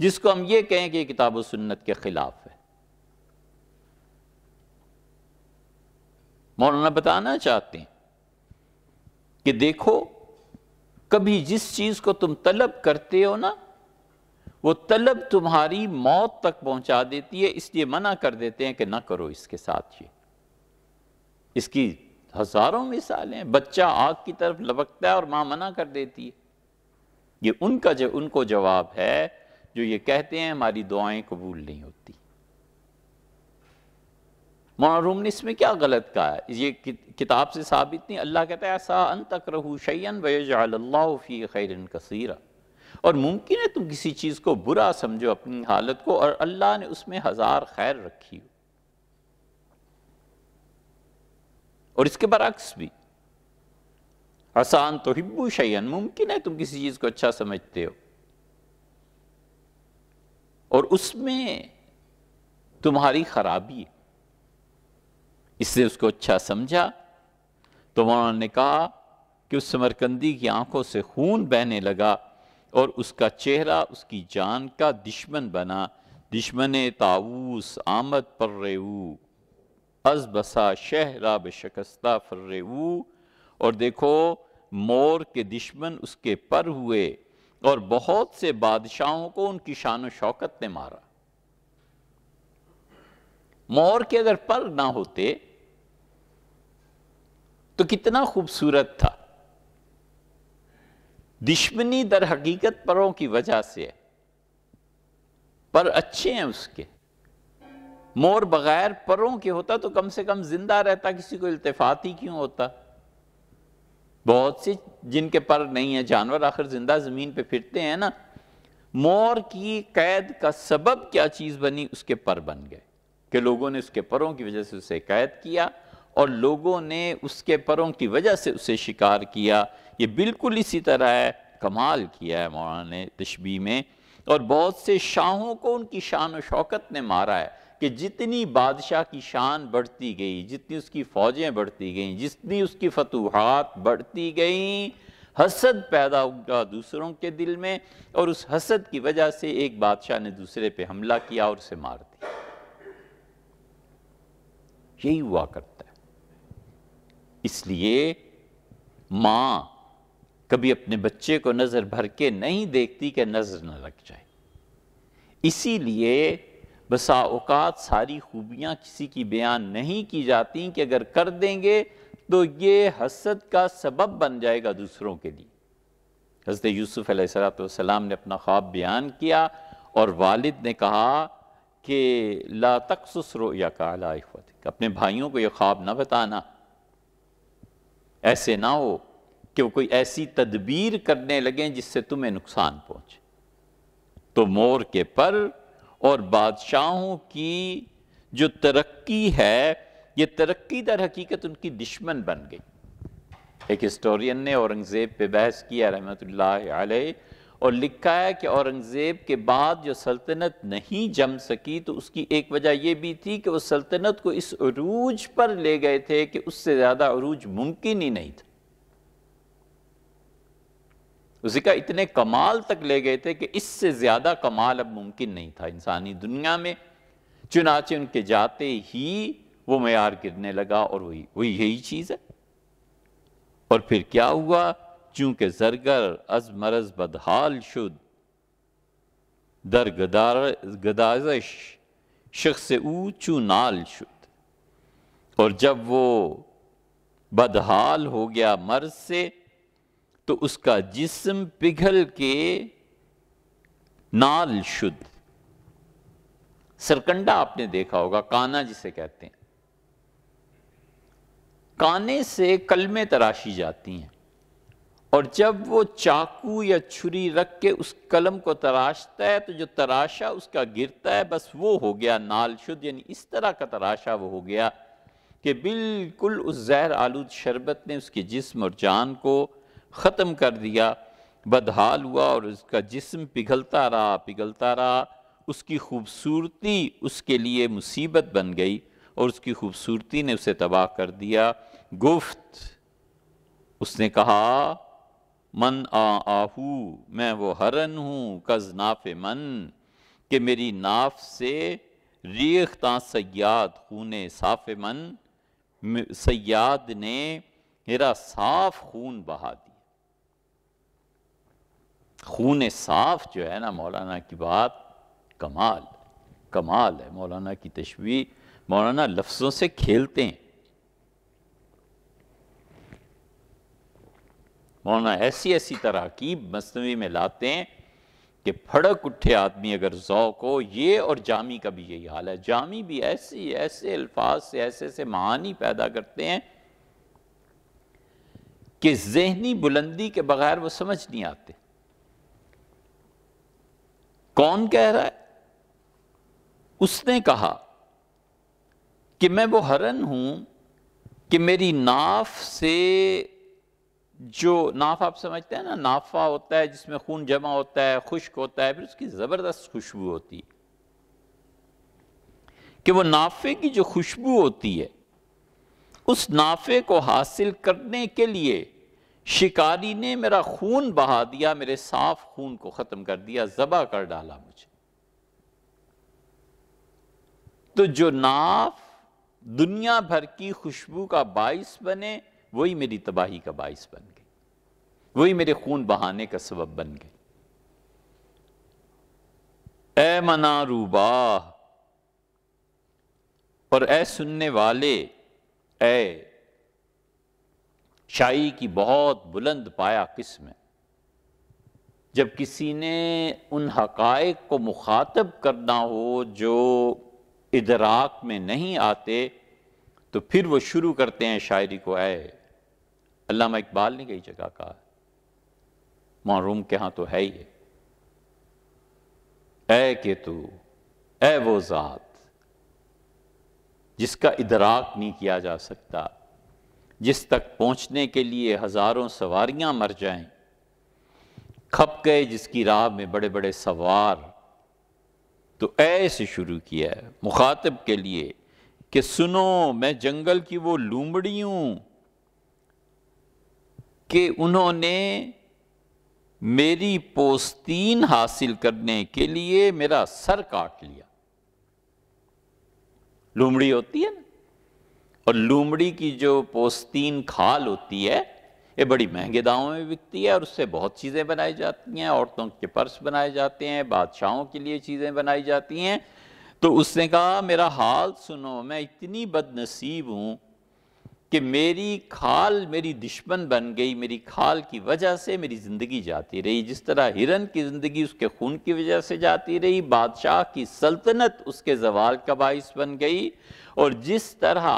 Speaker 1: جس کو ہم یہ کہیں کہ یہ کتاب و سنت کے خلاف ہے مولانا بتانا چاہتے ہیں کہ دیکھو کبھی جس چیز کو تم طلب کرتے ہو نا وہ طلب تمہاری موت تک پہنچا دیتی ہے اس لیے منع کر دیتے ہیں کہ نہ کرو اس کے ساتھ یہ اس کی ہزاروں مثالیں بچہ آگ کی طرف لبکتا ہے اور ماں منع کر دیتی ہے یہ ان کا جو ان کو جواب ہے جو یہ کہتے ہیں ہماری دعائیں قبول نہیں ہوتی معروم نے اس میں کیا غلط کہا ہے یہ کتاب سے ثابت نہیں اللہ کہتا ہے ان تک رہو شیئن ویجعل اللہ فی خیر کثیر اور ممکن ہے تم کسی چیز کو برا سمجھو اپنی حالت کو اور اللہ نے اس میں ہزار خیر رکھی ہو اور اس کے برعکس بھی آسان تو حبو شیئن ممکن ہے تم کسی چیز کو اچھا سمجھتے ہو اور اس میں تمہاری خرابی ہے اس نے اس کو اچھا سمجھا تو مولانا نے کہا کہ اس سمرکندی کی آنکھوں سے خون بہنے لگا اور اس کا چہرہ اس کی جان کا دشمن بنا دشمن تاوس آمد پر رہو از بسا شہرہ بشکستہ فر رہو اور دیکھو مور کے دشمن اس کے پر ہوئے اور بہت سے بادشاہوں کو ان کی شان و شوکت نے مارا مور کے اگر پر نہ ہوتے تو کتنا خوبصورت تھا دشمنی در حقیقت پروں کی وجہ سے ہے پر اچھے ہیں اس کے مور بغیر پروں کے ہوتا تو کم سے کم زندہ رہتا کسی کو التفات ہی کیوں ہوتا بہت سے جن کے پر نہیں ہیں جانور آخر زندہ زمین پہ پھرتے ہیں نا مور کی قید کا سبب کیا چیز بنی اس کے پر بن گئے کہ لوگوں نے اس کے پروں کی وجہ سے اسے قید کیا اور لوگوں نے اس کے پروں کی وجہ سے اسے شکار کیا یہ بالکل اسی طرح ہے کمال کیا ہے مولانا نے تشبیح میں اور بہت سے شاہوں کو ان کی شان و شوکت نے مارا ہے کہ جتنی بادشاہ کی شان بڑھتی گئی جتنی اس کی فوجیں بڑھتی گئیں جتنی اس کی فتوحات بڑھتی گئیں حسد پیدا ہوگا دوسروں کے دل میں اور اس حسد کی وجہ سے ایک بادشاہ نے دوسرے پہ حملہ کیا اور اسے مار دیا یہی ہوا کرتا ہے اس لیے ماں کبھی اپنے بچے کو نظر بھر کے نہیں دیکھتی کہ نظر نہ لگ جائے اسی لیے بسا اوقات ساری خوبیاں کسی کی بیان نہیں کی جاتی کہ اگر کر دیں گے تو یہ حسد کا سبب بن جائے گا دوسروں کے لیے حضرت یوسف علیہ السلام نے اپنا خواب بیان کیا اور والد نے کہا کہ لا تقصص کا یا کال اپنے بھائیوں کو یہ خواب نہ بتانا ایسے نہ ہو کہ وہ کوئی ایسی تدبیر کرنے لگیں جس سے تمہیں نقصان پہنچے تو مور کے پر اور بادشاہوں کی جو ترقی ہے یہ ترقی در حقیقت ان کی دشمن بن گئی ایک ہسٹورین نے اورنگزیب پہ بحث کیا رحمت اللہ علیہ اور لکھا ہے کہ اورنگزیب کے بعد جو سلطنت نہیں جم سکی تو اس کی ایک وجہ یہ بھی تھی کہ وہ سلطنت کو اس عروج پر لے گئے تھے کہ اس سے زیادہ عروج ممکن ہی نہیں تھا اسی کا اتنے کمال تک لے گئے تھے کہ اس سے زیادہ کمال اب ممکن نہیں تھا انسانی دنیا میں چنانچہ ان کے جاتے ہی وہ معیار گرنے لگا اور وہی یہی چیز ہے اور پھر کیا ہوا چونکہ زرگر از مرض بدحال شد در گدازش شخص او چونال شد اور جب وہ بدحال ہو گیا مرض سے تو اس کا جسم پگھل کے نال شد سرکنڈا آپ نے دیکھا ہوگا کانا جسے کہتے ہیں کانے سے کلمیں تراشی جاتی ہیں اور جب وہ چاقو یا چھری رکھ کے اس قلم کو تراشتا ہے تو جو تراشا اس کا گرتا ہے بس وہ ہو گیا نال شد یعنی اس طرح کا تراشا وہ ہو گیا کہ بالکل اس زہر آلود شربت نے اس کی جسم اور جان کو ختم کر دیا بدحال ہوا اور اس کا جسم پگھلتا رہا پگھلتا رہا اس کی خوبصورتی اس کے لیے مصیبت بن گئی اور اس کی خوبصورتی نے اسے تباہ کر دیا گفت اس نے کہا من آ آہو میں وہ حرن ہوں کز ناف من کہ میری ناف سے ریخ تا سیاد خون صاف من سیاد نے میرا صاف خون بہا دیا خون صاف جو ہے نا مولانا کی بات کمال کمال ہے مولانا کی تشویر مولانا لفظوں سے کھیلتے ہیں مولانا ایسی ایسی طرح کی مصنوعی میں لاتے ہیں کہ پھڑک اٹھے آدمی اگر ذوق ہو یہ اور جامی کا بھی یہی حال ہے جامی بھی ایسی ایسے الفاظ سے ایسے ایسے معانی پیدا کرتے ہیں کہ ذہنی بلندی کے بغیر وہ سمجھ نہیں آتے کون کہہ رہا ہے اس نے کہا کہ میں وہ ہرن ہوں کہ میری ناف سے جو ناف آپ سمجھتے ہیں نا نافا ہوتا ہے جس میں خون جمع ہوتا ہے خشک ہوتا ہے پھر اس کی زبردست خوشبو ہوتی ہے کہ وہ نافے کی جو خوشبو ہوتی ہے اس نافے کو حاصل کرنے کے لیے شکاری نے میرا خون بہا دیا میرے صاف خون کو ختم کر دیا ذبح کر ڈالا مجھے تو جو ناف دنیا بھر کی خوشبو کا باعث بنے وہی میری تباہی کا باعث بن گئی وہی میرے خون بہانے کا سبب بن گئی اے منا روبا اور اے سننے والے اے شاعری کی بہت بلند پایا قسم ہے جب کسی نے ان حقائق کو مخاطب کرنا ہو جو ادراک میں نہیں آتے تو پھر وہ شروع کرتے ہیں شاعری کو اے علامہ اقبال نے کہی جگہ کہا معروم کے ہاں تو ہے ہی اے کہ تو اے وہ ذات جس کا ادراک نہیں کیا جا سکتا جس تک پہنچنے کے لیے ہزاروں سواریاں مر جائیں کھپ گئے جس کی راہ میں بڑے بڑے سوار تو اے سے شروع کیا ہے مخاطب کے لیے کہ سنو میں جنگل کی وہ لومڑی ہوں کہ انہوں نے میری پوستین حاصل کرنے کے لیے میرا سر کاٹ لیا لومڑی ہوتی ہے نا اور لومڑی کی جو پوستین کھال ہوتی ہے یہ بڑی مہنگے داؤں میں بکتی ہے اور اس سے بہت چیزیں بنائی جاتی ہیں عورتوں کے پرس بنائے جاتے ہیں بادشاہوں کے لیے چیزیں بنائی جاتی ہیں تو اس نے کہا میرا حال سنو میں اتنی بد نصیب ہوں کہ میری کھال میری دشمن بن گئی میری کھال کی وجہ سے میری زندگی جاتی رہی جس طرح ہرن کی زندگی اس کے خون کی وجہ سے جاتی رہی بادشاہ کی سلطنت اس کے زوال کا باعث بن گئی اور جس طرح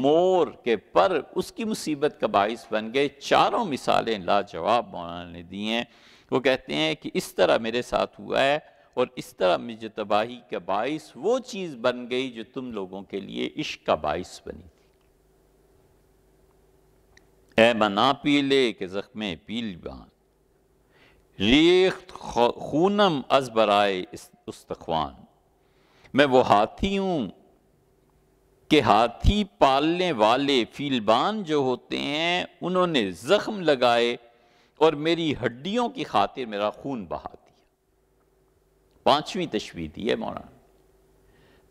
Speaker 1: مور کے پر اس کی مصیبت کا باعث بن گئے چاروں مثالیں لا جواب مولانا نے دی ہیں وہ کہتے ہیں کہ اس طرح میرے ساتھ ہوا ہے اور اس طرح مجھے تباہی کا باعث وہ چیز بن گئی جو تم لوگوں کے لیے عشق کا باعث بنی اے منا پیلے کہ زخم بان ریخت خونم از برائے استخوان میں وہ ہاتھی ہوں کہ ہاتھی پالنے والے فیلبان جو ہوتے ہیں انہوں نے زخم لگائے اور میری ہڈیوں کی خاطر میرا خون بہا دیا پانچویں تشبیح دی ہے مولانا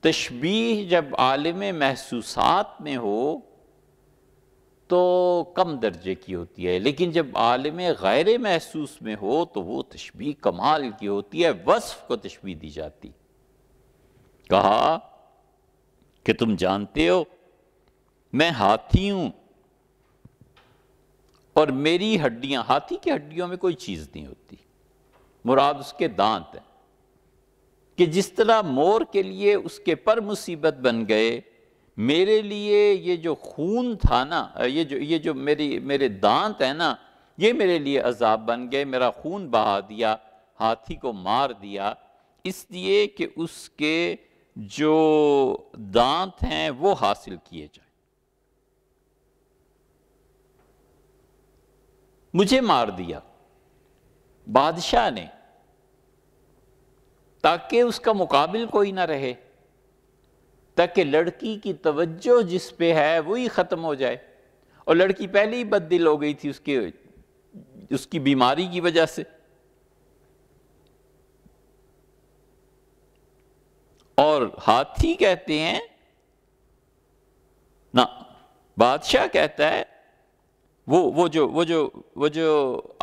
Speaker 1: تشبیح جب عالم محسوسات میں ہو تو کم درجے کی ہوتی ہے لیکن جب عالم غیر محسوس میں ہو تو وہ تشبیح کمال کی ہوتی ہے وصف کو تشبیح دی جاتی کہا کہ تم جانتے ہو میں ہاتھی ہوں اور میری ہڈیاں ہاتھی کی ہڈیوں میں کوئی چیز نہیں ہوتی مراد اس کے دانت ہیں کہ جس طرح مور کے لیے اس کے پر مصیبت بن گئے میرے لیے یہ جو خون تھا نا یہ جو یہ جو میری میرے دانت ہیں نا یہ میرے لیے عذاب بن گئے میرا خون بہا دیا ہاتھی کو مار دیا اس لیے کہ اس کے جو دانت ہیں وہ حاصل کیے جائیں مجھے مار دیا بادشاہ نے تاکہ اس کا مقابل کوئی نہ رہے تاکہ لڑکی کی توجہ جس پہ ہے وہی ختم ہو جائے اور لڑکی پہلی بد دل ہو گئی تھی اس کے اس کی بیماری کی وجہ سے اور ہاتھی کہتے ہیں نہ بادشاہ کہتا ہے وہ جو وہ جو وہ جو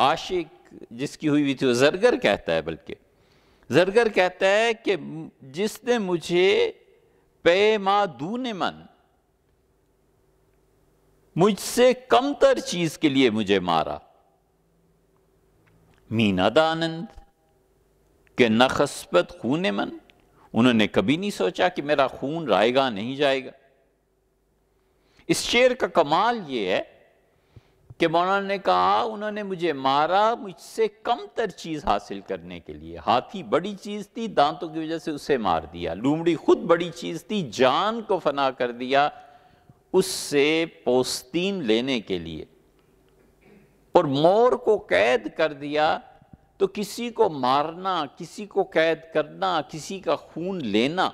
Speaker 1: عاشق جس کی ہوئی ہوئی تھی وہ زرگر کہتا ہے بلکہ زرگر کہتا ہے کہ جس نے مجھے پے ما دون من مجھ سے کم تر چیز کے لیے مجھے مارا مینا دانند کہ نخسبت خون من انہوں نے کبھی نہیں سوچا کہ میرا خون رائے گا نہیں جائے گا اس شیر کا کمال یہ ہے کہ مولانا نے کہا انہوں نے مجھے مارا مجھ سے کم تر چیز حاصل کرنے کے لیے ہاتھی بڑی چیز تھی دانتوں کی وجہ سے اسے مار دیا لومڑی خود بڑی چیز تھی جان کو فنا کر دیا اس سے پوستین لینے کے لیے اور مور کو قید کر دیا تو کسی کو مارنا کسی کو قید کرنا کسی کا خون لینا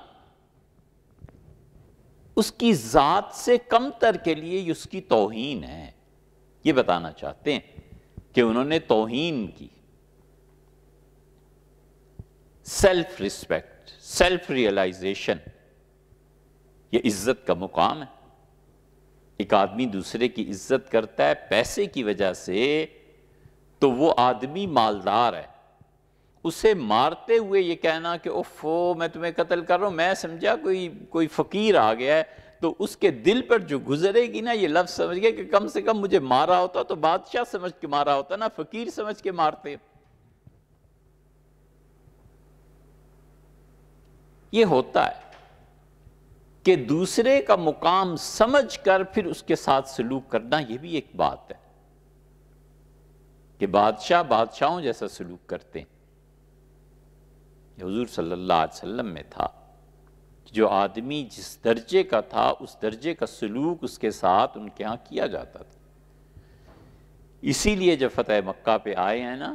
Speaker 1: اس کی ذات سے کم تر کے لیے اس کی توہین ہے یہ بتانا چاہتے ہیں کہ انہوں نے توہین کی سیلف ریسپیکٹ سیلف ریئلائزیشن عزت کا مقام ہے ایک آدمی دوسرے کی عزت کرتا ہے پیسے کی وجہ سے تو وہ آدمی مالدار ہے اسے مارتے ہوئے یہ کہنا کہ اوفو میں تمہیں قتل کر رہا ہوں میں سمجھا کوئی کوئی فقیر آ گیا ہے تو اس کے دل پر جو گزرے گی نا یہ لفظ سمجھ گئے کہ کم سے کم مجھے مارا ہوتا تو بادشاہ سمجھ کے مارا ہوتا نا فقیر سمجھ کے مارتے یہ ہوتا ہے کہ دوسرے کا مقام سمجھ کر پھر اس کے ساتھ سلوک کرنا یہ بھی ایک بات ہے کہ بادشاہ بادشاہوں جیسا سلوک کرتے ہیں حضور صلی اللہ علیہ وسلم میں تھا جو آدمی جس درجے کا تھا اس درجے کا سلوک اس کے ساتھ ان کے ہاں کیا جاتا تھا اسی لیے جب فتح مکہ پہ آئے ہیں نا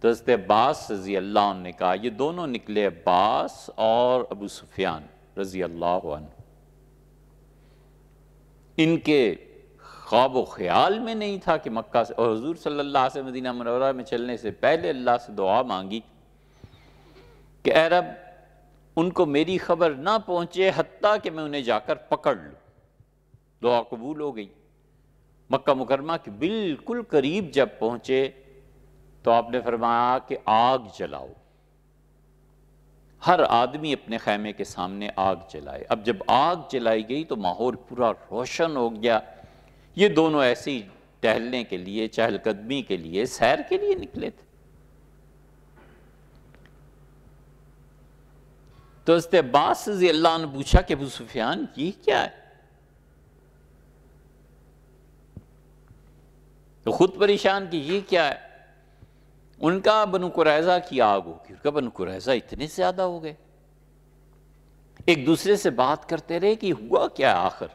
Speaker 1: تو یہ دونوں نکلے عباس اور ابو سفیان رضی اللہ عنہ ان کے خواب و خیال میں نہیں تھا کہ مکہ سے اور حضور صلی اللہ علیہ وسلم مدینہ منورہ میں چلنے سے پہلے اللہ سے دعا مانگی کہ اے رب ان کو میری خبر نہ پہنچے حتیٰ کہ میں انہیں جا کر پکڑ لوں دعا قبول ہو گئی مکہ مکرمہ کے بالکل قریب جب پہنچے تو آپ نے فرمایا کہ آگ جلاؤ ہر آدمی اپنے خیمے کے سامنے آگ جلائے اب جب آگ جلائی گئی تو ماحول پورا روشن ہو گیا یہ دونوں ایسے ہی ٹہلنے کے لیے چہل قدمی کے لیے سیر کے لیے نکلے تھے تو حضرت عباس رضی اللہ عنہ پوچھا کہ ابو سفیان یہ کیا ہے تو خود پریشان کہ یہ کیا ہے ان کا بنو قرائضہ کی آگ ہوگی ان کا بنو قرائضہ اتنے زیادہ ہو گئے ایک دوسرے سے بات کرتے رہے کہ ہوا کیا آخر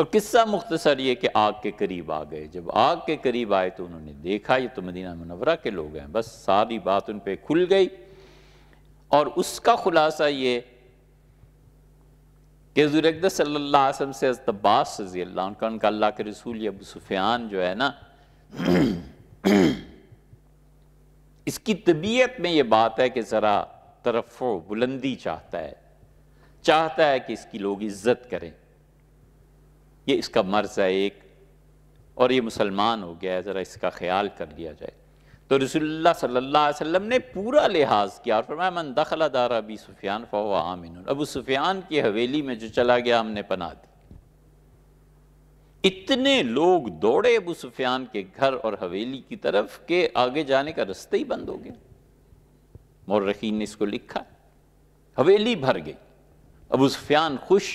Speaker 1: اور قصہ مختصر یہ کہ آگ کے قریب آ گئے جب آگ کے قریب آئے تو انہوں نے دیکھا یہ تو مدینہ منورہ کے لوگ ہیں بس ساری بات ان پہ کھل گئی اور اس کا خلاصہ یہ کہ حضور صلی اللہ علیہ وسلم سے عباس اللہ ان کا اللہ کے رسول ابو سفیان جو ہے نا اس کی طبیعت میں یہ بات ہے کہ ذرا طرف و بلندی چاہتا ہے چاہتا ہے کہ اس کی لوگ عزت کریں یہ اس کا مرض ہے ایک اور یہ مسلمان ہو گیا ہے ذرا اس کا خیال کر لیا جائے تو رسول اللہ صلی اللہ علیہ وسلم نے پورا لحاظ کیا اور فرمایا من دخل دار ابی سفیان فہو ابو سفیان کی حویلی میں جو چلا گیا ہم نے پناہ دی اتنے لوگ دوڑے ابو سفیان کے گھر اور حویلی کی طرف کہ آگے جانے کا رستہ ہی بند ہو گیا مورخین نے اس کو لکھا حویلی بھر گئی ابو سفیان خوش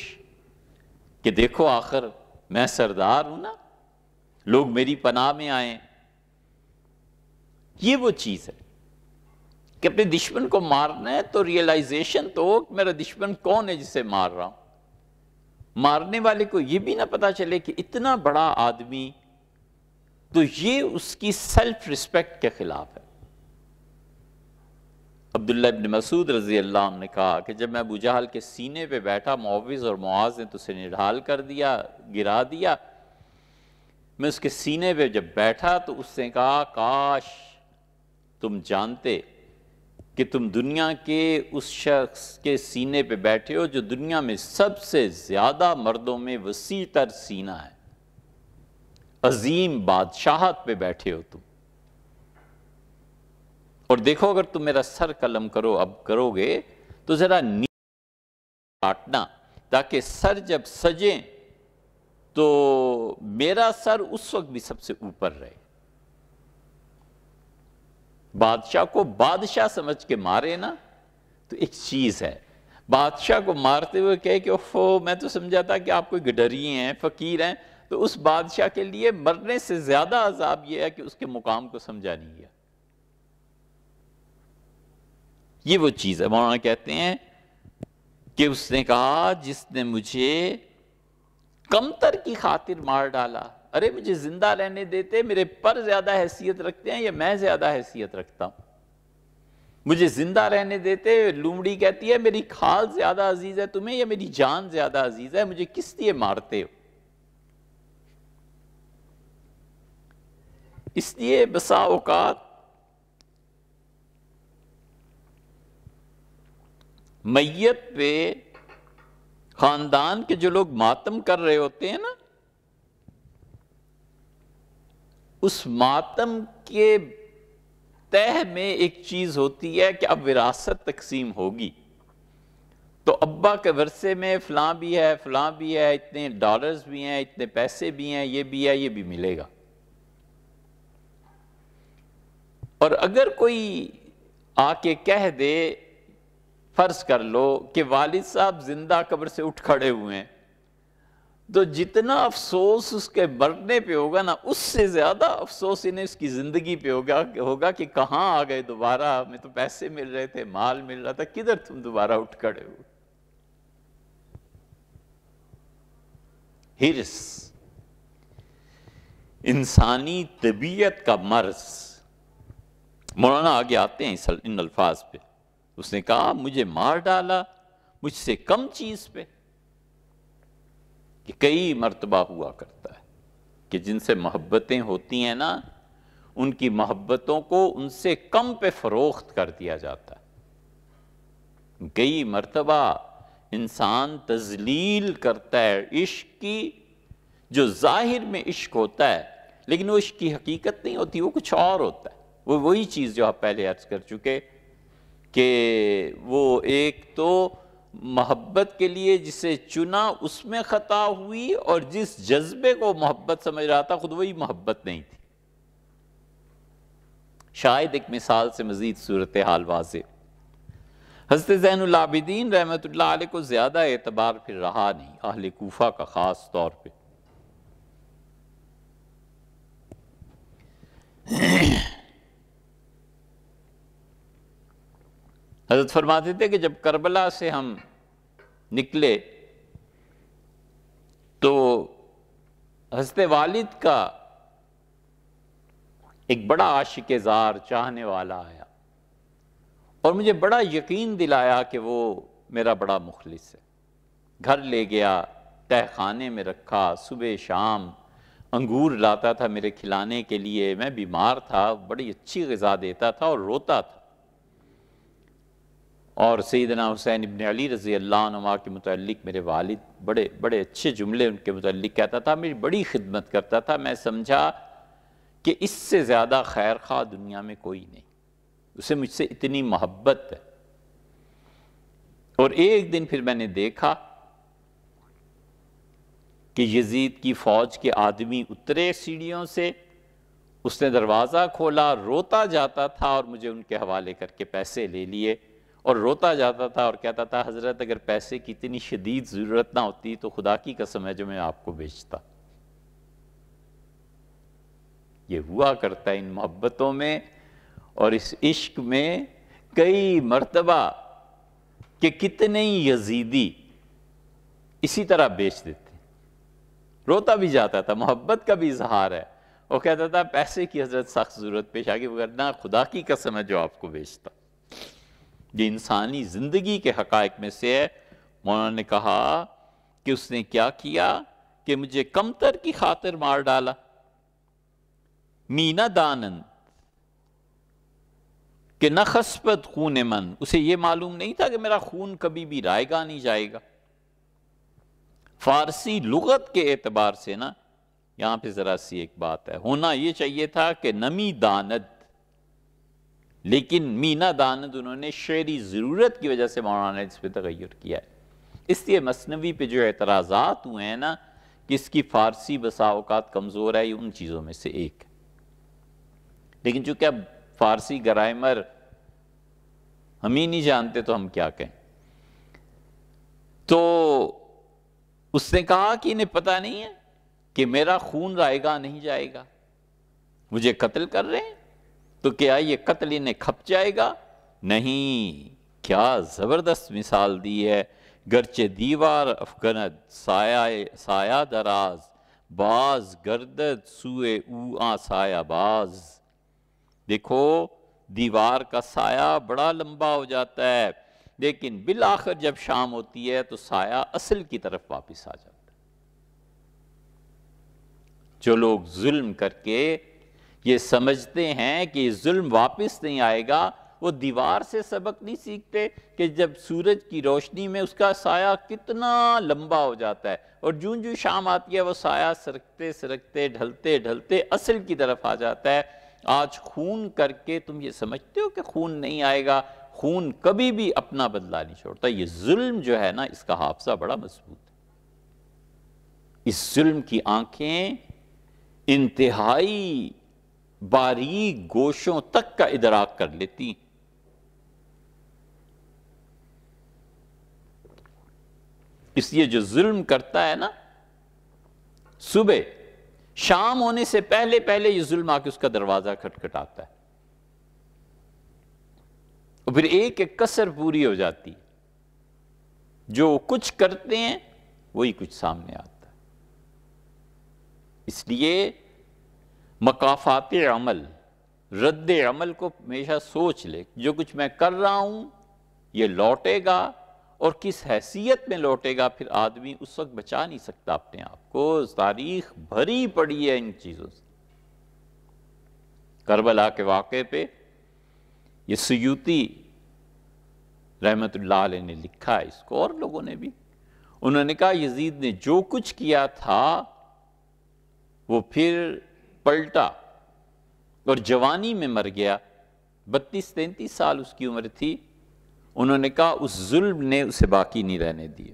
Speaker 1: کہ دیکھو آخر میں سردار ہوں نا لوگ میری پناہ میں آئیں یہ وہ چیز ہے کہ اپنے دشمن کو مارنا ہے تو ریئلائزیشن تو میرا دشمن کون ہے جسے مار رہا ہوں مارنے والے کو یہ بھی نہ پتا چلے کہ اتنا بڑا آدمی تو یہ اس کی سیلف ریسپیکٹ کے خلاف ہے عبداللہ ابن مسعود رضی اللہ عنہ نے کہا کہ جب میں ابو جہل کے سینے پہ بیٹھا معوض اور معاذ نے تو اسے نڈھال کر دیا گرا دیا میں اس کے سینے پہ جب بیٹھا تو اس نے کہا کاش تم جانتے کہ تم دنیا کے اس شخص کے سینے پہ بیٹھے ہو جو دنیا میں سب سے زیادہ مردوں میں وسیع تر سینہ ہے عظیم بادشاہت پہ بیٹھے ہو تم اور دیکھو اگر تم میرا سر قلم کرو اب کرو گے تو ذرا کاٹنا تاکہ سر جب سجے تو میرا سر اس وقت بھی سب سے اوپر رہے بادشاہ کو بادشاہ سمجھ کے مارے نا تو ایک چیز ہے بادشاہ کو مارتے ہوئے کہے کہ اوفو میں تو سمجھا تھا کہ آپ کوئی گڈری ہیں فقیر ہیں تو اس بادشاہ کے لیے مرنے سے زیادہ عذاب یہ ہے کہ اس کے مقام کو سمجھا نہیں گیا یہ وہ چیز ہے مولانا کہتے ہیں کہ اس نے کہا جس نے مجھے کمتر کی خاطر مار ڈالا ارے مجھے زندہ رہنے دیتے میرے پر زیادہ حیثیت رکھتے ہیں یا میں زیادہ حیثیت رکھتا ہوں مجھے زندہ رہنے دیتے لومڑی کہتی ہے میری کھال زیادہ عزیز ہے تمہیں یا میری جان زیادہ عزیز ہے مجھے کس لیے مارتے ہو اس لیے بسا اوقات میت پہ خاندان کے جو لوگ ماتم کر رہے ہوتے ہیں نا اس ماتم کے تہ میں ایک چیز ہوتی ہے کہ اب وراثت تقسیم ہوگی تو ابا کے ورثے میں فلاں بھی ہے فلاں بھی ہے اتنے ڈالرز بھی ہیں اتنے پیسے بھی ہیں یہ بھی ہے یہ بھی ملے گا اور اگر کوئی آ کے کہہ دے فرض کر لو کہ والد صاحب زندہ قبر سے اٹھ کھڑے ہوئے ہیں تو جتنا افسوس اس کے برنے پہ ہوگا نا اس سے زیادہ افسوس انہیں اس کی زندگی پہ ہوگا کہ کہاں آ گئے دوبارہ ہمیں تو پیسے مل رہے تھے مال مل رہا تھا کدھر تم دوبارہ اٹھ کھڑے انسانی طبیعت کا مرض مولانا آگے آتے ہیں ان الفاظ پہ اس نے کہا مجھے مار ڈالا مجھ سے کم چیز پہ کہ کئی مرتبہ ہوا کرتا ہے کہ جن سے محبتیں ہوتی ہیں نا ان کی محبتوں کو ان سے کم پہ فروخت کر دیا جاتا ہے کئی مرتبہ انسان تزلیل کرتا ہے عشق کی جو ظاہر میں عشق ہوتا ہے لیکن وہ عشق کی حقیقت نہیں ہوتی وہ کچھ اور ہوتا ہے وہ وہی چیز جو آپ پہلے عرض کر چکے کہ وہ ایک تو محبت کے لیے جسے چنا اس میں خطا ہوئی اور جس جذبے کو محبت سمجھ رہا تھا خود وہی محبت نہیں تھی شاید ایک مثال سے مزید صورتحال واضح حضرت زین العابدین رحمت اللہ علیہ کو زیادہ اعتبار پھر رہا نہیں اہل کوفہ کا خاص طور پہ حضرت فرماتے تھے کہ جب کربلا سے ہم نکلے تو حضرت والد کا ایک بڑا عاشق زار چاہنے والا آیا اور مجھے بڑا یقین دلایا کہ وہ میرا بڑا مخلص ہے گھر لے گیا تہ خانے میں رکھا صبح شام انگور لاتا تھا میرے کھلانے کے لیے میں بیمار تھا بڑی اچھی غذا دیتا تھا اور روتا تھا اور سیدنا حسین ابن علی رضی اللہ عنہ کے متعلق میرے والد بڑے بڑے اچھے جملے ان کے متعلق کہتا تھا میری بڑی خدمت کرتا تھا میں سمجھا کہ اس سے زیادہ خیر خواہ دنیا میں کوئی نہیں اسے مجھ سے اتنی محبت ہے اور ایک دن پھر میں نے دیکھا کہ یزید کی فوج کے آدمی اترے سیڑھیوں سے اس نے دروازہ کھولا روتا جاتا تھا اور مجھے ان کے حوالے کر کے پیسے لے لیے اور روتا جاتا تھا اور کہتا تھا حضرت اگر پیسے کی اتنی شدید ضرورت نہ ہوتی تو خدا کی قسم ہے جو میں آپ کو بیچتا یہ ہوا کرتا ہے ان محبتوں میں اور اس عشق میں کئی مرتبہ کہ کتنے یزیدی اسی طرح بیچ دیتے روتا بھی جاتا تھا محبت کا بھی اظہار ہے وہ کہتا تھا پیسے کی حضرت سخت ضرورت پیش آگے وہ خدا کی قسم ہے جو آپ کو بیچتا انسانی زندگی کے حقائق میں سے ہے مولانا نے کہا کہ اس نے کیا کیا کہ مجھے کمتر کی خاطر مار ڈالا مینا دانند کہ نہ خسپت خون من اسے یہ معلوم نہیں تھا کہ میرا خون کبھی بھی رائے گا نہیں جائے گا فارسی لغت کے اعتبار سے نا یہاں پہ ذرا سی ایک بات ہے ہونا یہ چاہیے تھا کہ نمی داند لیکن مینا داند انہوں نے شعری ضرورت کی وجہ سے مولانا نے اس پہ تغیر کیا ہے اس لیے مسنوی پہ جو اعتراضات ہوئے ہیں نا کہ اس کی فارسی بساوقات کمزور ہے یہ ان چیزوں میں سے ایک لیکن چونکہ اب فارسی گرائمر ہم ہی نہیں جانتے تو ہم کیا کہیں تو اس نے کہا کہ انہیں پتہ نہیں ہے کہ میرا خون رائے گا نہیں جائے گا مجھے قتل کر رہے ہیں تو کیا یہ قتل انہیں کھپ جائے گا نہیں کیا زبردست مثال دی ہے گرچہ دیوار سایہ باز گردد سوئے باز دیکھو دیوار کا سایہ بڑا لمبا ہو جاتا ہے لیکن بالآخر جب شام ہوتی ہے تو سایہ اصل کی طرف واپس آ جاتا ہے جو لوگ ظلم کر کے یہ سمجھتے ہیں کہ ظلم واپس نہیں آئے گا وہ دیوار سے سبق نہیں سیکھتے کہ جب سورج کی روشنی میں اس کا سایہ کتنا لمبا ہو جاتا ہے اور جون جون شام آتی ہے وہ سایہ سرکتے سرکتے ڈھلتے ڈھلتے اصل کی طرف آ جاتا ہے آج خون کر کے تم یہ سمجھتے ہو کہ خون نہیں آئے گا خون کبھی بھی اپنا بدلہ نہیں چھوڑتا یہ ظلم جو ہے نا اس کا حافظہ بڑا مضبوط ہے اس ظلم کی آنکھیں انتہائی گوشوں تک کا ادراک کر لیتی اس لیے جو ظلم کرتا ہے نا صبح شام ہونے سے پہلے پہلے یہ ظلم آ کے اس کا دروازہ کھٹکھٹاتا آتا ہے اور پھر ایک ایک کسر پوری ہو جاتی جو کچھ کرتے ہیں وہی کچھ سامنے آتا ہے اس لیے مقافات عمل رد عمل کو ہمیشہ سوچ لے جو کچھ میں کر رہا ہوں یہ لوٹے گا اور کس حیثیت میں لوٹے گا پھر آدمی اس وقت بچا نہیں سکتا اپنے آپ کو تاریخ بھری پڑی ہے ان چیزوں سے کربلا کے واقعے پہ یہ سیوتی رحمت اللہ علیہ نے لکھا ہے اس کو اور لوگوں نے بھی انہوں نے کہا یزید نے جو کچھ کیا تھا وہ پھر پلٹا اور جوانی میں مر گیا بتیس تینتیس سال اس کی عمر تھی انہوں نے کہا اس ظلم نے اسے باقی نہیں رہنے دیا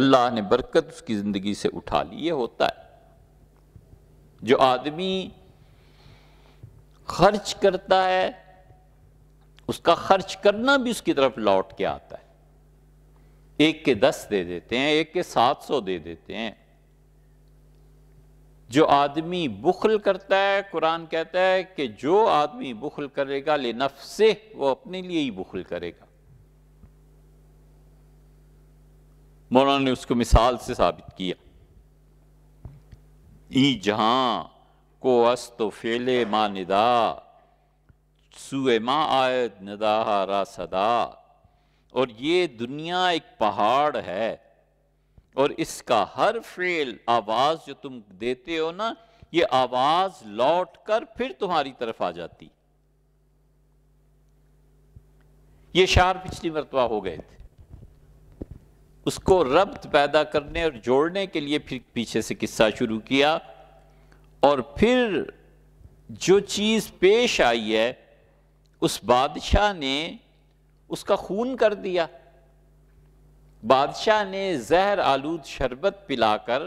Speaker 1: اللہ نے برکت اس کی زندگی سے اٹھا لی یہ ہوتا ہے جو آدمی خرچ کرتا ہے اس کا خرچ کرنا بھی اس کی طرف لوٹ کے آتا ہے ایک کے دس دے دیتے ہیں ایک کے سات سو دے دیتے ہیں جو آدمی بخل کرتا ہے قرآن کہتا ہے کہ جو آدمی بخل کرے گا لنفسے وہ اپنے لیے ہی بخل کرے گا مولانا نے اس کو مثال سے ثابت کیا ای جہاں کو است و فعل ما ندا سوئے ما آئے ندا را صدا اور یہ دنیا ایک پہاڑ ہے اور اس کا ہر فیل آواز جو تم دیتے ہو نا یہ آواز لوٹ کر پھر تمہاری طرف آ جاتی یہ شعر پچھلی مرتبہ ہو گئے تھے اس کو ربط پیدا کرنے اور جوڑنے کے لیے پھر پیچھے سے قصہ شروع کیا اور پھر جو چیز پیش آئی ہے اس بادشاہ نے اس کا خون کر دیا بادشاہ نے زہر آلود شربت پلا کر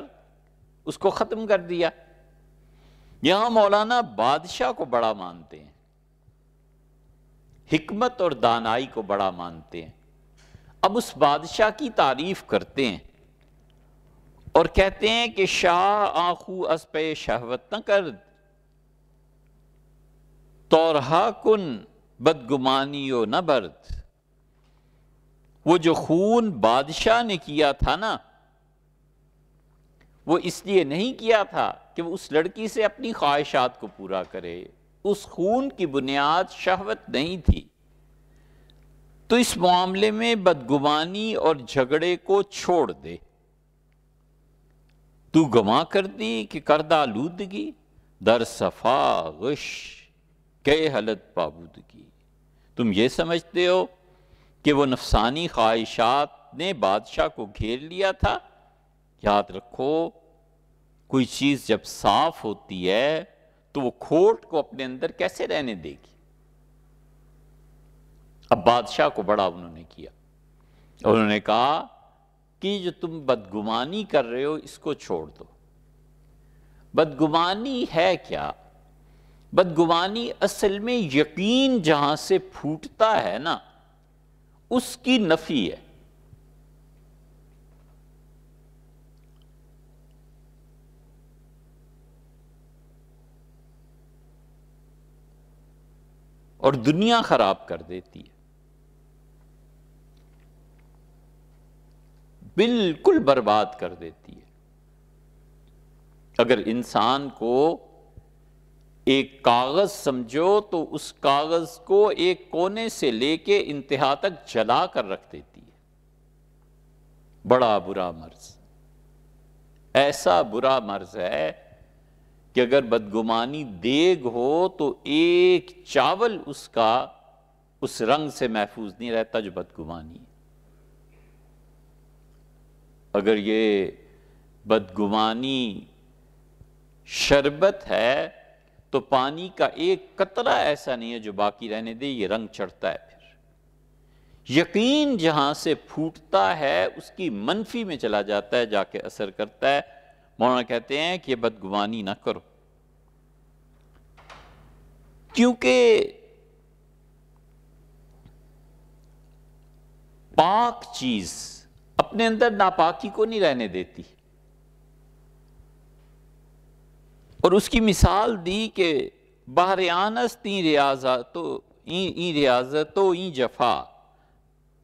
Speaker 1: اس کو ختم کر دیا یہاں مولانا بادشاہ کو بڑا مانتے ہیں حکمت اور دانائی کو بڑا مانتے ہیں اب اس بادشاہ کی تعریف کرتے ہیں اور کہتے ہیں کہ شاہ پہ شہوت نہ کر تورہا کن بدگمانی نہ برد وہ جو خون بادشاہ نے کیا تھا نا وہ اس لیے نہیں کیا تھا کہ وہ اس لڑکی سے اپنی خواہشات کو پورا کرے اس خون کی بنیاد شہوت نہیں تھی تو اس معاملے میں بدگوانی اور جھگڑے کو چھوڑ دے تو گما کر دی کہ کردہ لودگی در صفا غش کہ حلت پابودگی تم یہ سمجھتے ہو کہ وہ نفسانی خواہشات نے بادشاہ کو گھیر لیا تھا یاد رکھو کوئی چیز جب صاف ہوتی ہے تو وہ کھوٹ کو اپنے اندر کیسے رہنے دے گی اب بادشاہ کو بڑا انہوں نے کیا انہوں نے کہا کہ جو تم بدگمانی کر رہے ہو اس کو چھوڑ دو بدگمانی ہے کیا بدگمانی اصل میں یقین جہاں سے پھوٹتا ہے نا اس کی نفی ہے اور دنیا خراب کر دیتی ہے بالکل برباد کر دیتی ہے اگر انسان کو ایک کاغذ سمجھو تو اس کاغذ کو ایک کونے سے لے کے انتہا تک جلا کر رکھ دیتی ہے بڑا برا مرض ایسا برا مرض ہے کہ اگر بدگمانی دیگ ہو تو ایک چاول اس کا اس رنگ سے محفوظ نہیں رہتا جو بدگمانی اگر یہ بدگمانی شربت ہے تو پانی کا ایک قطرہ ایسا نہیں ہے جو باقی رہنے دے یہ رنگ چڑھتا ہے پھر یقین جہاں سے پھوٹتا ہے اس کی منفی میں چلا جاتا ہے جا کے اثر کرتا ہے مولانا کہتے ہیں کہ یہ بدگوانی نہ کرو کیونکہ پاک چیز اپنے اندر ناپاکی کو نہیں رہنے دیتی اور اس کی مثال دی کہ ریاضت ریاضاتوں این جفا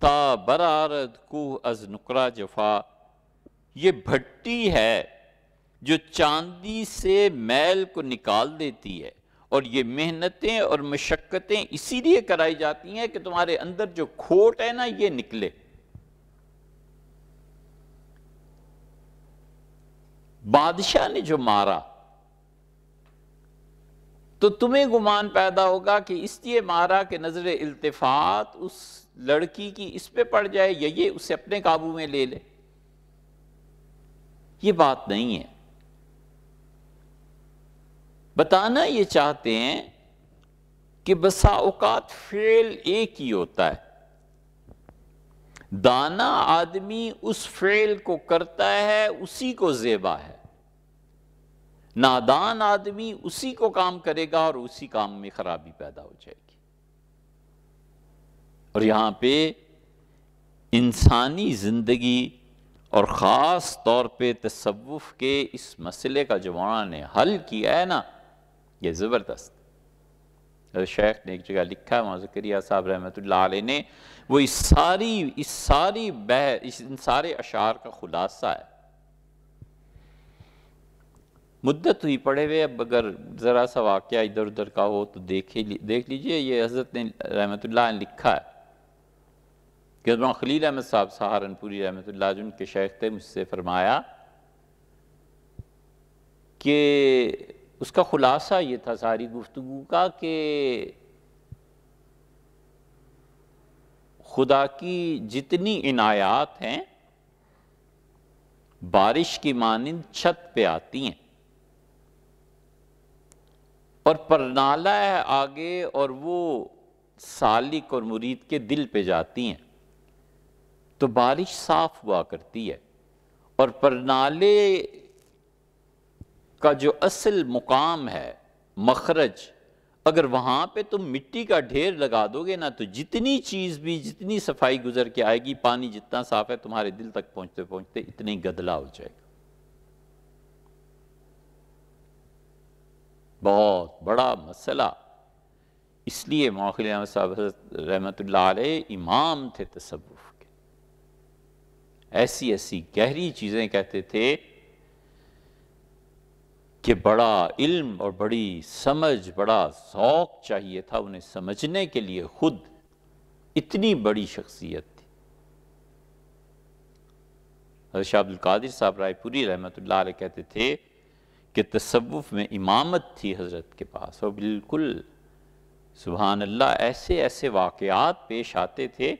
Speaker 1: تا برارد کو از نکرا جفا یہ بھٹی ہے جو چاندی سے میل کو نکال دیتی ہے اور یہ محنتیں اور مشقتیں اسی لیے کرائی جاتی ہیں کہ تمہارے اندر جو کھوٹ ہے نا یہ نکلے بادشاہ نے جو مارا تو تمہیں گمان پیدا ہوگا کہ اس لیے مارا کہ نظر التفات اس لڑکی کی اس پہ پڑ جائے یا یہ اسے اپنے قابو میں لے لے یہ بات نہیں ہے بتانا یہ چاہتے ہیں کہ بسا اوقات فیل ایک ہی ہوتا ہے دانا آدمی اس فیل کو کرتا ہے اسی کو زیبا ہے نادان آدمی اسی کو کام کرے گا اور اسی کام میں خرابی پیدا ہو جائے گی اور یہاں پہ انسانی زندگی اور خاص طور پہ تصوف کے اس مسئلے کا جوانا نے حل کیا ہے نا یہ زبردست شیخ نے ایک جگہ لکھا ہے ذکریہ صاحب رحمۃ اللہ علیہ نے وہ اس ساری اس ساری بہر اس ان سارے اشعار کا خلاصہ ہے مدت ہوئی پڑے ہوئے اب اگر ذرا سا واقعہ ادھر ادھر کا ہو تو دیکھ لیجئے یہ حضرت نے رحمت اللہ نے لکھا ہے کہ حضرت خلیل احمد صاحب سہارنپوری رحمت اللہ جن کے شیخ تھے مجھ سے فرمایا کہ اس کا خلاصہ یہ تھا ساری گفتگو کا کہ خدا کی جتنی عنایات ہیں بارش کی مانند چھت پہ آتی ہیں اور پرنالا ہے آگے اور وہ سالک اور مرید کے دل پہ جاتی ہیں تو بارش صاف ہوا کرتی ہے اور پرنالے کا جو اصل مقام ہے مخرج اگر وہاں پہ تم مٹی کا ڈھیر لگا دو گے نا تو جتنی چیز بھی جتنی صفائی گزر کے آئے گی پانی جتنا صاف ہے تمہارے دل تک پہنچتے پہنچتے اتنے گدلا ہو جائے گا بہت بڑا مسئلہ اس لیے مؤخل احمد صاحب رحمۃ اللہ علیہ امام تھے تصوف کے ایسی ایسی گہری چیزیں کہتے تھے کہ بڑا علم اور بڑی سمجھ بڑا ذوق چاہیے تھا انہیں سمجھنے کے لیے خود اتنی بڑی شخصیت تھی شاہ اب القادر صاحب رائے پوری رحمت اللہ علیہ کہتے تھے کہ تصوف میں امامت تھی حضرت کے پاس اور بالکل سبحان اللہ ایسے ایسے واقعات پیش آتے تھے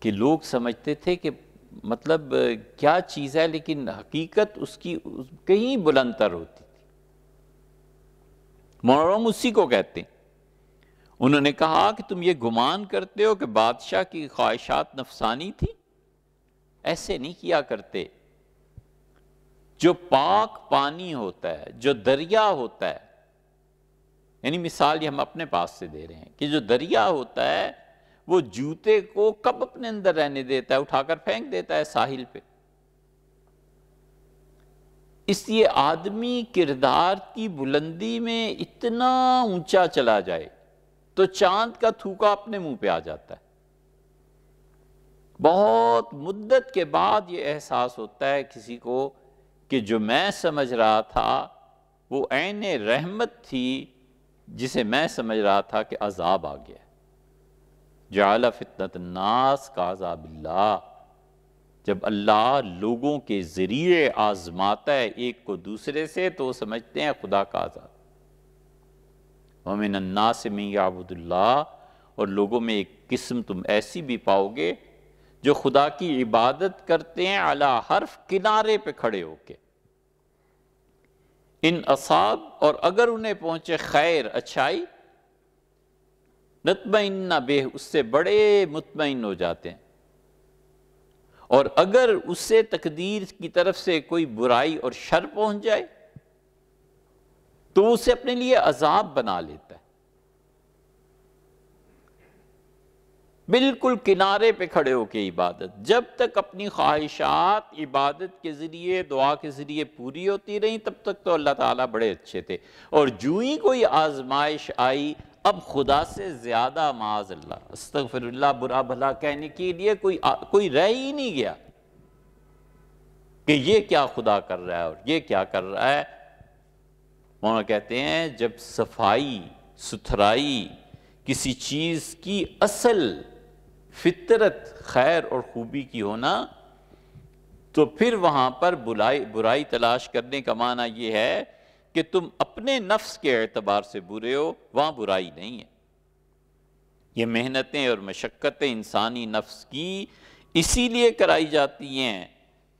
Speaker 1: کہ لوگ سمجھتے تھے کہ مطلب کیا چیز ہے لیکن حقیقت اس کی کہیں بلند تر ہوتی تھی محرم اسی کو کہتے ہیں انہوں نے کہا کہ تم یہ گمان کرتے ہو کہ بادشاہ کی خواہشات نفسانی تھی ایسے نہیں کیا کرتے جو پاک پانی ہوتا ہے جو دریا ہوتا ہے یعنی مثال یہ ہم اپنے پاس سے دے رہے ہیں کہ جو دریا ہوتا ہے وہ جوتے کو کب اپنے اندر رہنے دیتا ہے اٹھا کر پھینک دیتا ہے ساحل پہ اس لیے آدمی کردار کی بلندی میں اتنا اونچا چلا جائے تو چاند کا تھوکا اپنے منہ پہ آ جاتا ہے بہت مدت کے بعد یہ احساس ہوتا ہے کسی کو کہ جو میں سمجھ رہا تھا وہ عین رحمت تھی جسے میں سمجھ رہا تھا کہ عذاب آ گیا جعل عالا الناس کا کا اللہ جب اللہ لوگوں کے ذریعے آزماتا ہے ایک کو دوسرے سے تو وہ سمجھتے ہیں خدا کا عذاب وَمِنَ النَّاسِ مِنْ يَعْبُدُ اللہ اور لوگوں میں ایک قسم تم ایسی بھی پاؤ گے جو خدا کی عبادت کرتے ہیں علا حرف کنارے پہ کھڑے ہو کے ان اصاب اور اگر انہیں پہنچے خیر اچھائی نتمئن نہ بے اس سے بڑے مطمئن ہو جاتے ہیں اور اگر اس سے تقدیر کی طرف سے کوئی برائی اور شر پہنچ جائے تو اسے اپنے لیے عذاب بنا لیتے بالکل کنارے پہ کھڑے ہو کے عبادت جب تک اپنی خواہشات عبادت کے ذریعے دعا کے ذریعے پوری ہوتی رہی تب تک تو اللہ تعالیٰ بڑے اچھے تھے اور جو ہی کوئی آزمائش آئی اب خدا سے زیادہ معاذ اللہ برا بھلا کہنے کے لیے کوئی کوئی رہ ہی نہیں گیا کہ یہ کیا خدا کر رہا ہے اور یہ کیا کر رہا ہے کہتے ہیں جب صفائی ستھرائی کسی چیز کی اصل فطرت خیر اور خوبی کی ہونا تو پھر وہاں پر برائی تلاش کرنے کا معنی یہ ہے کہ تم اپنے نفس کے اعتبار سے برے ہو وہاں برائی نہیں ہے یہ محنتیں اور مشقتیں انسانی نفس کی اسی لیے کرائی جاتی ہیں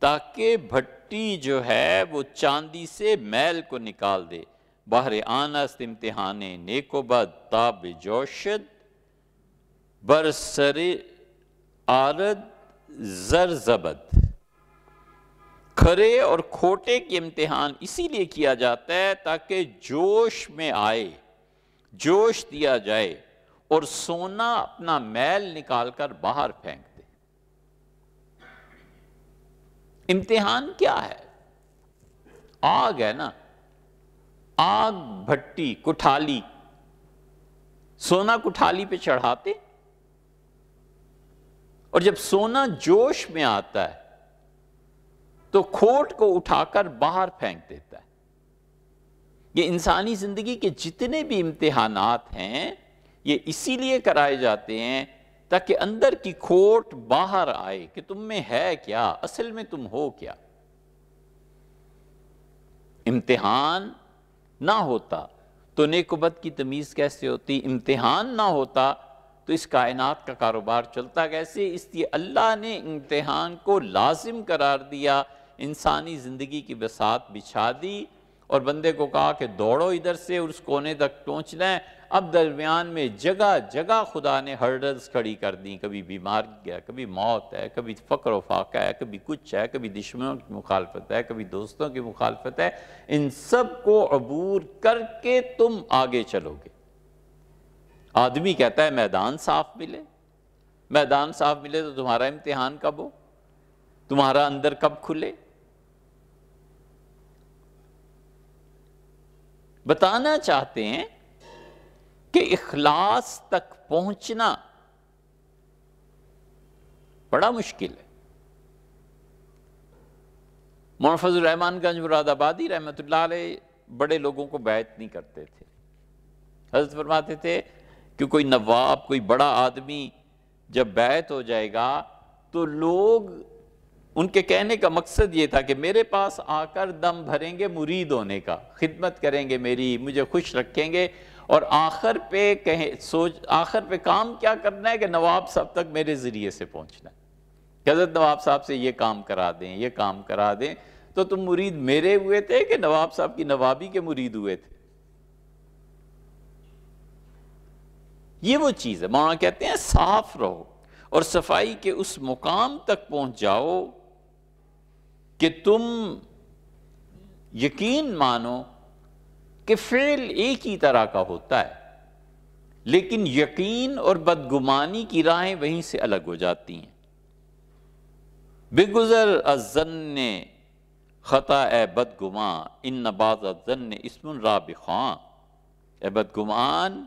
Speaker 1: تاکہ بھٹی جو ہے وہ چاندی سے میل کو نکال دے باہر آنست امتحان بد تاب جوشد برسرے آرد زر زبد کھرے اور کھوٹے کے امتحان اسی لیے کیا جاتا ہے تاکہ جوش میں آئے جوش دیا جائے اور سونا اپنا میل نکال کر باہر پھینک دے امتحان کیا ہے آگ ہے نا آگ بھٹی کٹھالی سونا کٹھالی پہ چڑھاتے اور جب سونا جوش میں آتا ہے تو کھوٹ کو اٹھا کر باہر پھینک دیتا ہے یہ انسانی زندگی کے جتنے بھی امتحانات ہیں یہ اسی لیے کرائے جاتے ہیں تاکہ اندر کی کھوٹ باہر آئے کہ تم میں ہے کیا اصل میں تم ہو کیا امتحان نہ ہوتا تو نیکبت کی تمیز کیسے ہوتی امتحان نہ ہوتا تو اس کائنات کا کاروبار چلتا کیسے اس لیے اللہ نے امتحان کو لازم قرار دیا انسانی زندگی کی بسات بچھا دی اور بندے کو کہا کہ دوڑو ادھر سے اور اس کونے تک پہنچنا ہے اب درمیان میں جگہ جگہ خدا نے ہرڈلز کھڑی کر دیں کبھی بیمار گیا کبھی موت ہے کبھی فقر و فاقہ ہے کبھی کچھ ہے کبھی دشمنوں کی مخالفت ہے کبھی دوستوں کی مخالفت ہے ان سب کو عبور کر کے تم آگے چلو گے آدمی کہتا ہے میدان صاف ملے میدان صاف ملے تو تمہارا امتحان کب ہو تمہارا اندر کب کھلے بتانا چاہتے ہیں کہ اخلاص تک پہنچنا بڑا مشکل ہے محفظ الرحمان گنج مراد آبادی رحمت اللہ علیہ بڑے لوگوں کو بیعت نہیں کرتے تھے حضرت فرماتے تھے کوئی نواب کوئی بڑا آدمی جب بیت ہو جائے گا تو لوگ ان کے کہنے کا مقصد یہ تھا کہ میرے پاس آ کر دم بھریں گے مرید ہونے کا خدمت کریں گے میری مجھے خوش رکھیں گے اور آخر پہ کہیں سوچ آخر پہ کام کیا کرنا ہے کہ نواب صاحب تک میرے ذریعے سے پہنچنا ہے کہ حضرت نواب صاحب سے یہ کام کرا دیں یہ کام کرا دیں تو تم مرید میرے ہوئے تھے کہ نواب صاحب کی نوابی کے مرید ہوئے تھے یہ وہ چیز ہے مولانا کہتے ہیں صاف رہو اور صفائی کے اس مقام تک پہنچ جاؤ کہ تم یقین مانو کہ فعل ایک ہی طرح کا ہوتا ہے لیکن یقین اور بدگمانی کی راہیں وہیں سے الگ ہو جاتی ہیں بگزر الزن خطا اے بدگمان ان نباز الزن اسم رابخان اے بدگمان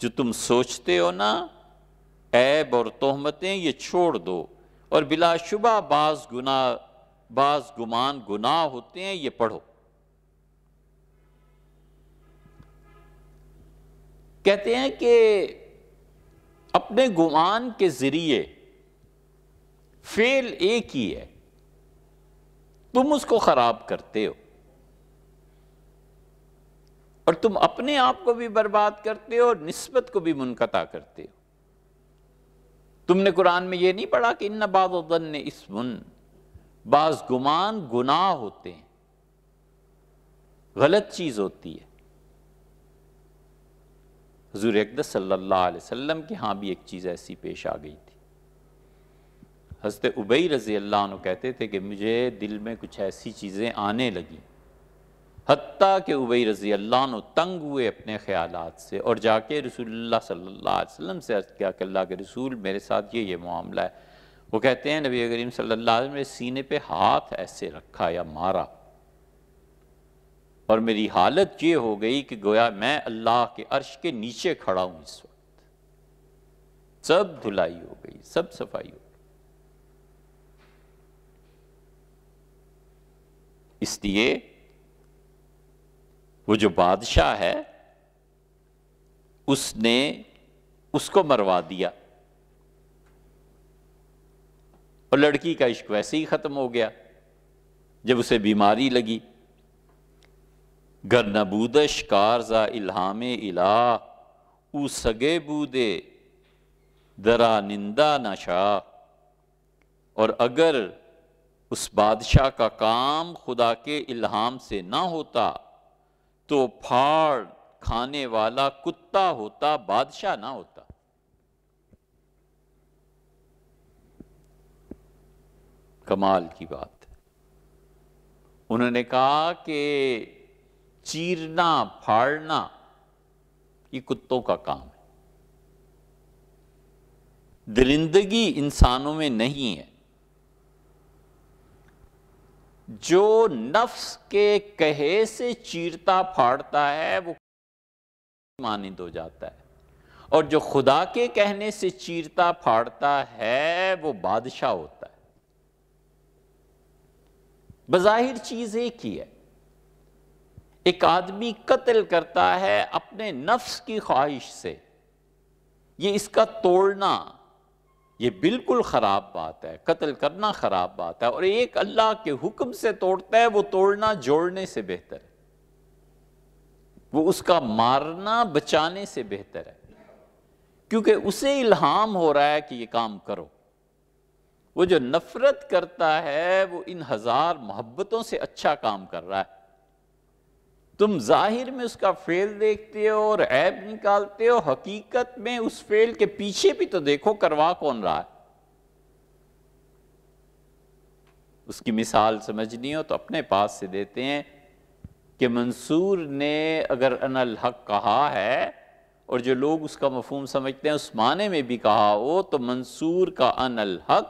Speaker 1: جو تم سوچتے ہو نا عیب اور تہمتیں یہ چھوڑ دو اور بلا شبہ بعض گناہ بعض گمان گناہ ہوتے ہیں یہ پڑھو کہتے ہیں کہ اپنے گمان کے ذریعے فیل ایک ہی ہے تم اس کو خراب کرتے ہو اور تم اپنے آپ کو بھی برباد کرتے ہو اور نسبت کو بھی منقطع کرتے ہو تم نے قرآن میں یہ نہیں پڑھا کہ ان بادن اسمن بعض گمان گناہ ہوتے ہیں غلط چیز ہوتی ہے حضور اقدس صلی اللہ علیہ وسلم کے ہاں بھی ایک چیز ایسی پیش آ گئی تھی حضرت عبی رضی اللہ عنہ کہتے تھے کہ مجھے دل میں کچھ ایسی چیزیں آنے لگیں حتیٰ کہ عبی رضی اللہ عنہ تنگ ہوئے اپنے خیالات سے اور جا کے رسول اللہ صلی اللہ علیہ وسلم سے عرض کیا کہ اللہ کے رسول میرے ساتھ یہ یہ معاملہ ہے وہ کہتے ہیں نبی کریم صلی اللہ علیہ وسلم نے سینے پہ ہاتھ ایسے رکھا یا مارا اور میری حالت یہ ہو گئی کہ گویا میں اللہ کے عرش کے نیچے کھڑا ہوں اس وقت سب دھلائی ہو گئی سب صفائی ہو گئی اس لیے وہ جو بادشاہ ہے اس نے اس کو مروا دیا اور لڑکی کا عشق ویسے ہی ختم ہو گیا جب اسے بیماری لگی گر نبودش کارزا الہام الہ او سگے بودے درا نندہ نشا اور اگر اس بادشاہ کا کام خدا کے الہام سے نہ ہوتا تو پھاڑ کھانے والا کتا ہوتا بادشاہ نہ ہوتا کمال کی بات انہوں نے کہا کہ چیرنا پھاڑنا یہ کتوں کا کام ہے درندگی انسانوں میں نہیں ہے جو نفس کے کہے سے چیرتا پھاڑتا ہے وہ مانند ہو جاتا ہے اور جو خدا کے کہنے سے چیرتا پھاڑتا ہے وہ بادشاہ ہوتا ہے بظاہر چیز ایک ہی ہے ایک آدمی قتل کرتا ہے اپنے نفس کی خواہش سے یہ اس کا توڑنا یہ بالکل خراب بات ہے قتل کرنا خراب بات ہے اور ایک اللہ کے حکم سے توڑتا ہے وہ توڑنا جوڑنے سے بہتر ہے وہ اس کا مارنا بچانے سے بہتر ہے کیونکہ اسے الہام ہو رہا ہے کہ یہ کام کرو وہ جو نفرت کرتا ہے وہ ان ہزار محبتوں سے اچھا کام کر رہا ہے تم ظاہر میں اس کا فیل دیکھتے ہو اور عیب نکالتے ہو حقیقت میں اس فیل کے پیچھے بھی تو دیکھو کروا کون رہا ہے اس کی مثال سمجھنی ہو تو اپنے پاس سے دیتے ہیں کہ منصور نے اگر ان الحق کہا ہے اور جو لوگ اس کا مفہوم سمجھتے ہیں اس معنی میں بھی کہا ہو تو منصور کا ان الحق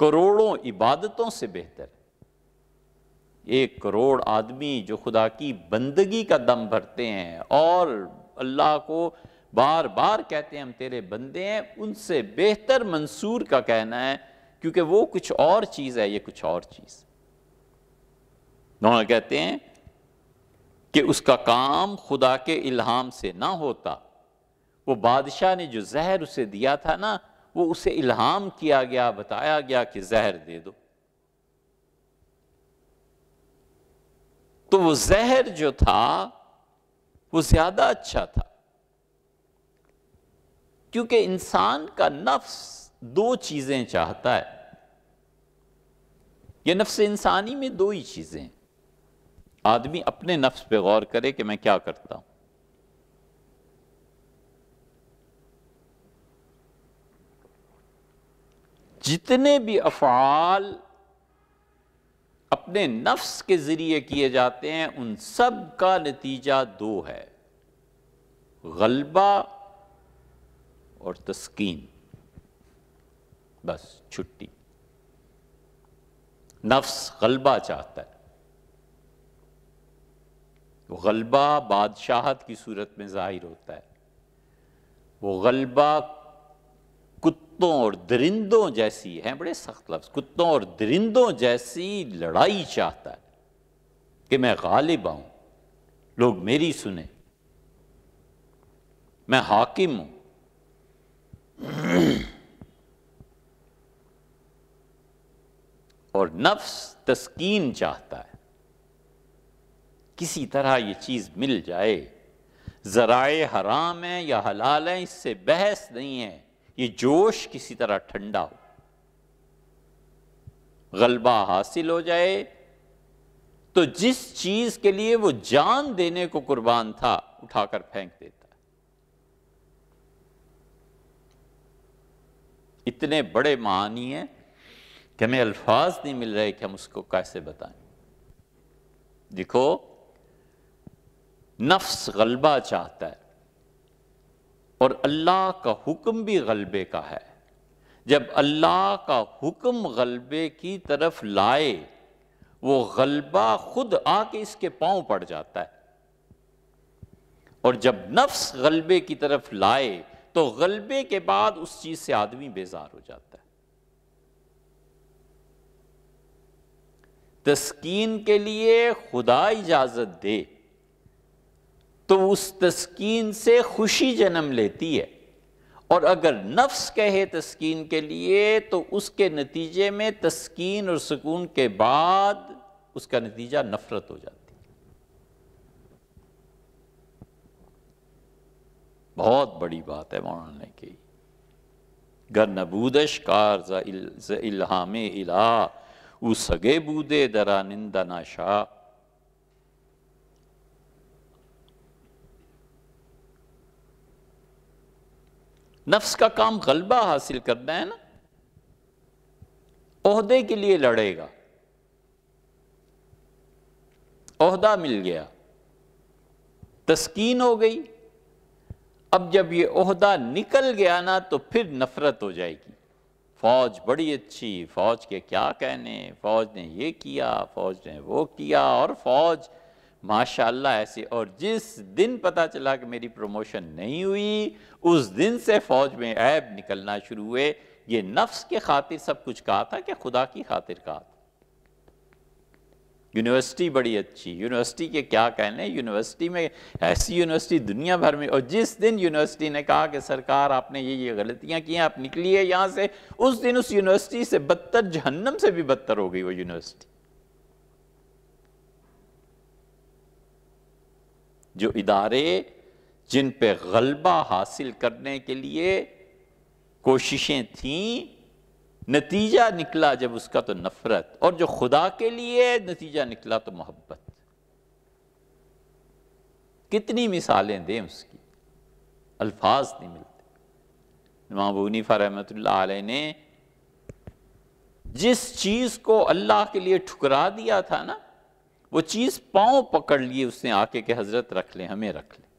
Speaker 1: کروڑوں عبادتوں سے بہتر ہے ایک کروڑ آدمی جو خدا کی بندگی کا دم بھرتے ہیں اور اللہ کو بار بار کہتے ہیں ہم تیرے بندے ہیں ان سے بہتر منصور کا کہنا ہے کیونکہ وہ کچھ اور چیز ہے یہ کچھ اور چیز دونوں کہتے ہیں کہ اس کا کام خدا کے الہام سے نہ ہوتا وہ بادشاہ نے جو زہر اسے دیا تھا نا وہ اسے الہام کیا گیا بتایا گیا کہ زہر دے دو تو وہ زہر جو تھا وہ زیادہ اچھا تھا کیونکہ انسان کا نفس دو چیزیں چاہتا ہے یہ نفس انسانی میں دو ہی چیزیں ہیں آدمی اپنے نفس پہ غور کرے کہ میں کیا کرتا ہوں جتنے بھی افعال اپنے نفس کے ذریعے کیے جاتے ہیں ان سب کا نتیجہ دو ہے غلبہ اور تسکین بس چھٹی نفس غلبہ چاہتا ہے وہ غلبہ بادشاہت کی صورت میں ظاہر ہوتا ہے وہ غلبہ کتوں اور درندوں جیسی ہے بڑے سخت لفظ کتوں اور درندوں جیسی لڑائی چاہتا ہے کہ میں غالب آؤں لوگ میری سنیں میں حاکم ہوں اور نفس تسکین چاہتا ہے کسی طرح یہ چیز مل جائے ذرائع حرام ہیں یا حلال ہیں اس سے بحث نہیں ہے یہ جوش کسی طرح ٹھنڈا ہو غلبہ حاصل ہو جائے تو جس چیز کے لیے وہ جان دینے کو قربان تھا اٹھا کر پھینک دیتا اتنے بڑے معانی ہیں کہ ہمیں الفاظ نہیں مل رہے کہ ہم اس کو کیسے بتائیں دیکھو نفس غلبہ چاہتا ہے اور اللہ کا حکم بھی غلبے کا ہے جب اللہ کا حکم غلبے کی طرف لائے وہ غلبہ خود آ کے اس کے پاؤں پڑ جاتا ہے اور جب نفس غلبے کی طرف لائے تو غلبے کے بعد اس چیز سے آدمی بیزار ہو جاتا ہے تسکین کے لیے خدا اجازت دے تو اس تسکین سے خوشی جنم لیتی ہے اور اگر نفس کہے تسکین کے لیے تو اس کے نتیجے میں تسکین اور سکون کے بعد اس کا نتیجہ نفرت ہو جاتی ہے بہت بڑی بات ہے مولانا نے کہی گر نبودش کار الہام الہ او سگے بودے درا نند نفس کا کام غلبہ حاصل کرنا ہے نا عہدے کے لیے لڑے گا عہدہ مل گیا تسکین ہو گئی اب جب یہ عہدہ نکل گیا نا تو پھر نفرت ہو جائے گی فوج بڑی اچھی فوج کے کیا کہنے فوج نے یہ کیا فوج نے وہ کیا اور فوج ماشاءاللہ ایسی اور جس دن پتا چلا کہ میری پروموشن نہیں ہوئی اس دن سے فوج میں عیب نکلنا شروع ہوئے یہ نفس کے خاطر سب کچھ کہا تھا کہ خدا کی خاطر کہا تھا یونیورسٹی بڑی اچھی یونیورسٹی کے کیا کہنے یونیورسٹی میں ایسی یونیورسٹی دنیا بھر میں اور جس دن یونیورسٹی نے کہا کہ سرکار آپ نے یہ یہ غلطیاں کی ہیں آپ نکلی ہے یہاں سے اس دن اس یونیورسٹی سے بدتر جہنم سے بھی بدتر ہو گئی وہ یونیورسٹی جو ادارے جن پہ غلبہ حاصل کرنے کے لیے کوششیں تھیں نتیجہ نکلا جب اس کا تو نفرت اور جو خدا کے لیے نتیجہ نکلا تو محبت کتنی مثالیں دیں اس کی الفاظ نہیں ملتے امام نبونیفا رحمۃ اللہ علیہ نے جس چیز کو اللہ کے لیے ٹھکرا دیا تھا نا وہ چیز پاؤں پکڑ لیے اس نے آ کے حضرت رکھ لیں ہمیں رکھ لیں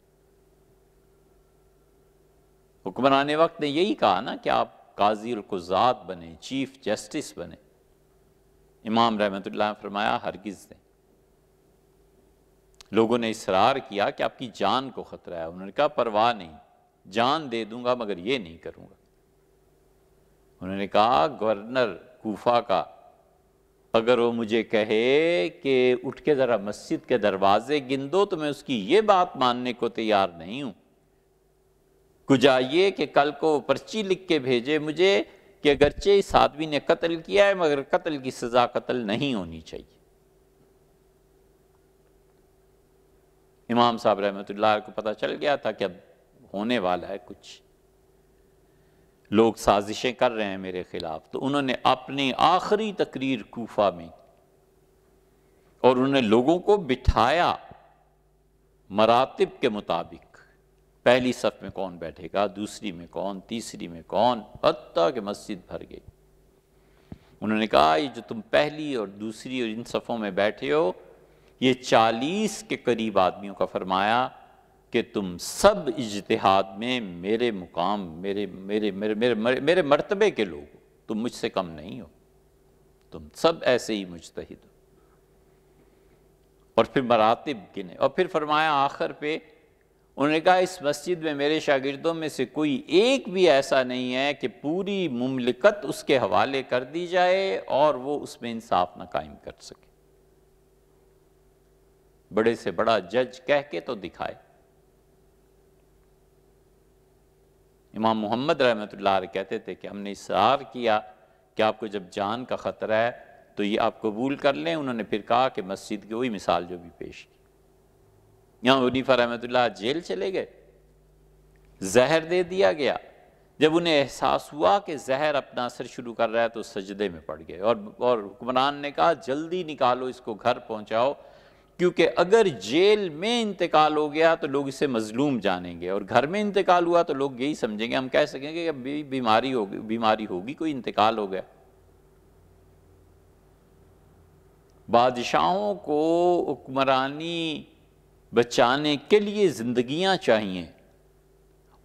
Speaker 1: حکمران وقت نے یہی کہا نا کہ آپ قاضی القزاد بنے چیف جسٹس بنے امام رحمت اللہ نے فرمایا ہرگز دیں لوگوں نے اصرار کیا کہ آپ کی جان کو خطرہ ہے انہوں نے کہا پرواہ نہیں جان دے دوں گا مگر یہ نہیں کروں گا انہوں نے کہا گورنر کوفہ کا اگر وہ مجھے کہے کہ اٹھ کے ذرا مسجد کے دروازے گن دو تو میں اس کی یہ بات ماننے کو تیار نہیں ہوں کجا یہ کہ کل کو وہ پرچی لکھ کے بھیجے مجھے کہ اگرچہ اس آدمی نے قتل کیا ہے مگر قتل کی سزا قتل نہیں ہونی چاہیے امام صاحب رحمۃ اللہ کو پتہ چل گیا تھا کہ اب ہونے والا ہے کچھ لوگ سازشیں کر رہے ہیں میرے خلاف تو انہوں نے اپنی آخری تقریر کوفہ میں اور انہوں نے لوگوں کو بٹھایا مراتب کے مطابق پہلی صف میں کون بیٹھے گا دوسری میں کون تیسری میں کون حتیٰ کہ مسجد بھر گئی انہوں نے کہا یہ جو تم پہلی اور دوسری اور ان صفوں میں بیٹھے ہو یہ چالیس کے قریب آدمیوں کا فرمایا کہ تم سب اجتہاد میں میرے مقام میرے میرے میرے مرتبے کے لوگ ہو تم مجھ سے کم نہیں ہو تم سب ایسے ہی مجتہد ہو اور پھر مراتب گنے اور پھر فرمایا آخر پہ انہوں نے کہا اس مسجد میں میرے شاگردوں میں سے کوئی ایک بھی ایسا نہیں ہے کہ پوری مملکت اس کے حوالے کر دی جائے اور وہ اس میں انصاف نہ قائم کر سکے بڑے سے بڑا جج کہہ کے تو دکھائے امام محمد رحمۃ اللہ علیہ کہتے تھے کہ ہم نے اصرار کیا کہ آپ کو جب جان کا خطرہ ہے تو یہ آپ قبول کر لیں انہوں نے پھر کہا کہ مسجد کی وہی مثال جو بھی پیش کی یہاں حنیفہ رحمۃ اللہ جیل چلے گئے زہر دے دیا گیا جب انہیں احساس ہوا کہ زہر اپنا اثر شروع کر رہا ہے تو سجدے میں پڑ گئے اور حکمران نے کہا جلدی نکالو اس کو گھر پہنچاؤ کیونکہ اگر جیل میں انتقال ہو گیا تو لوگ اسے مظلوم جانیں گے اور گھر میں انتقال ہوا تو لوگ یہی سمجھیں گے ہم کہہ سکیں گے کہ بیماری ہوگی بیماری ہوگی کوئی انتقال ہو گیا بادشاہوں کو حکمرانی بچانے کے لیے زندگیاں چاہیے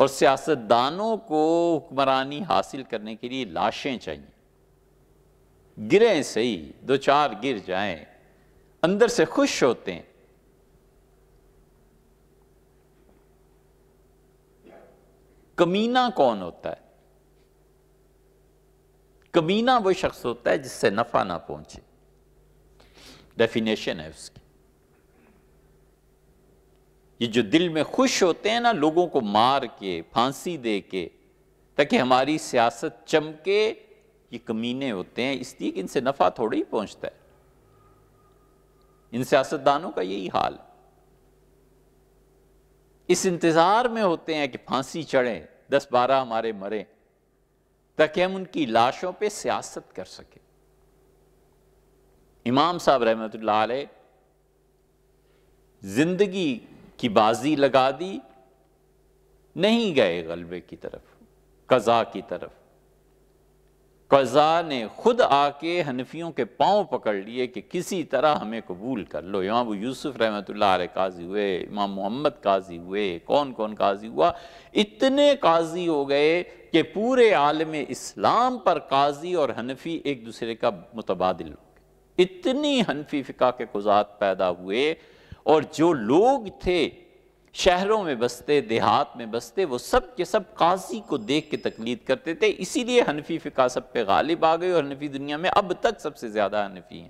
Speaker 1: اور سیاستدانوں کو حکمرانی حاصل کرنے کے لیے لاشیں چاہیے گریں صحیح دو چار گر جائیں اندر سے خوش ہوتے ہیں کمینہ کون ہوتا ہے کمینہ وہ شخص ہوتا ہے جس سے نفع نہ پہنچے ڈیفینیشن ہے اس کی یہ جو دل میں خوش ہوتے ہیں نا لوگوں کو مار کے پھانسی دے کے تاکہ ہماری سیاست چمکے یہ کمینے ہوتے ہیں اس لیے کہ ان سے نفع تھوڑا ہی پہنچتا ہے ان دانوں کا یہی حال اس انتظار میں ہوتے ہیں کہ پھانسی چڑھیں دس بارہ ہمارے مریں تاکہ ہم ان کی لاشوں پہ سیاست کر سکیں امام صاحب رحمت اللہ علیہ زندگی کی بازی لگا دی نہیں گئے غلبے کی طرف قضا کی طرف قضاء نے خود آ کے ہنفیوں کے پاؤں پکڑ لیے کہ کسی طرح ہمیں قبول کر لو امام ابو یوسف رحمۃ اللہ علیہ قاضی ہوئے امام محمد قاضی ہوئے کون کون قاضی ہوا اتنے قاضی ہو گئے کہ پورے عالم اسلام پر قاضی اور ہنفی ایک دوسرے کا متبادل ہو گئے اتنی حنفی فقہ کے قذات پیدا ہوئے اور جو لوگ تھے شہروں میں بستے دیہات میں بستے وہ سب کے سب قاضی کو دیکھ کے تقلید کرتے تھے اسی لیے حنفی فقہ سب پہ غالب آ گئی اور حنفی دنیا میں اب تک سب سے زیادہ حنفی ہیں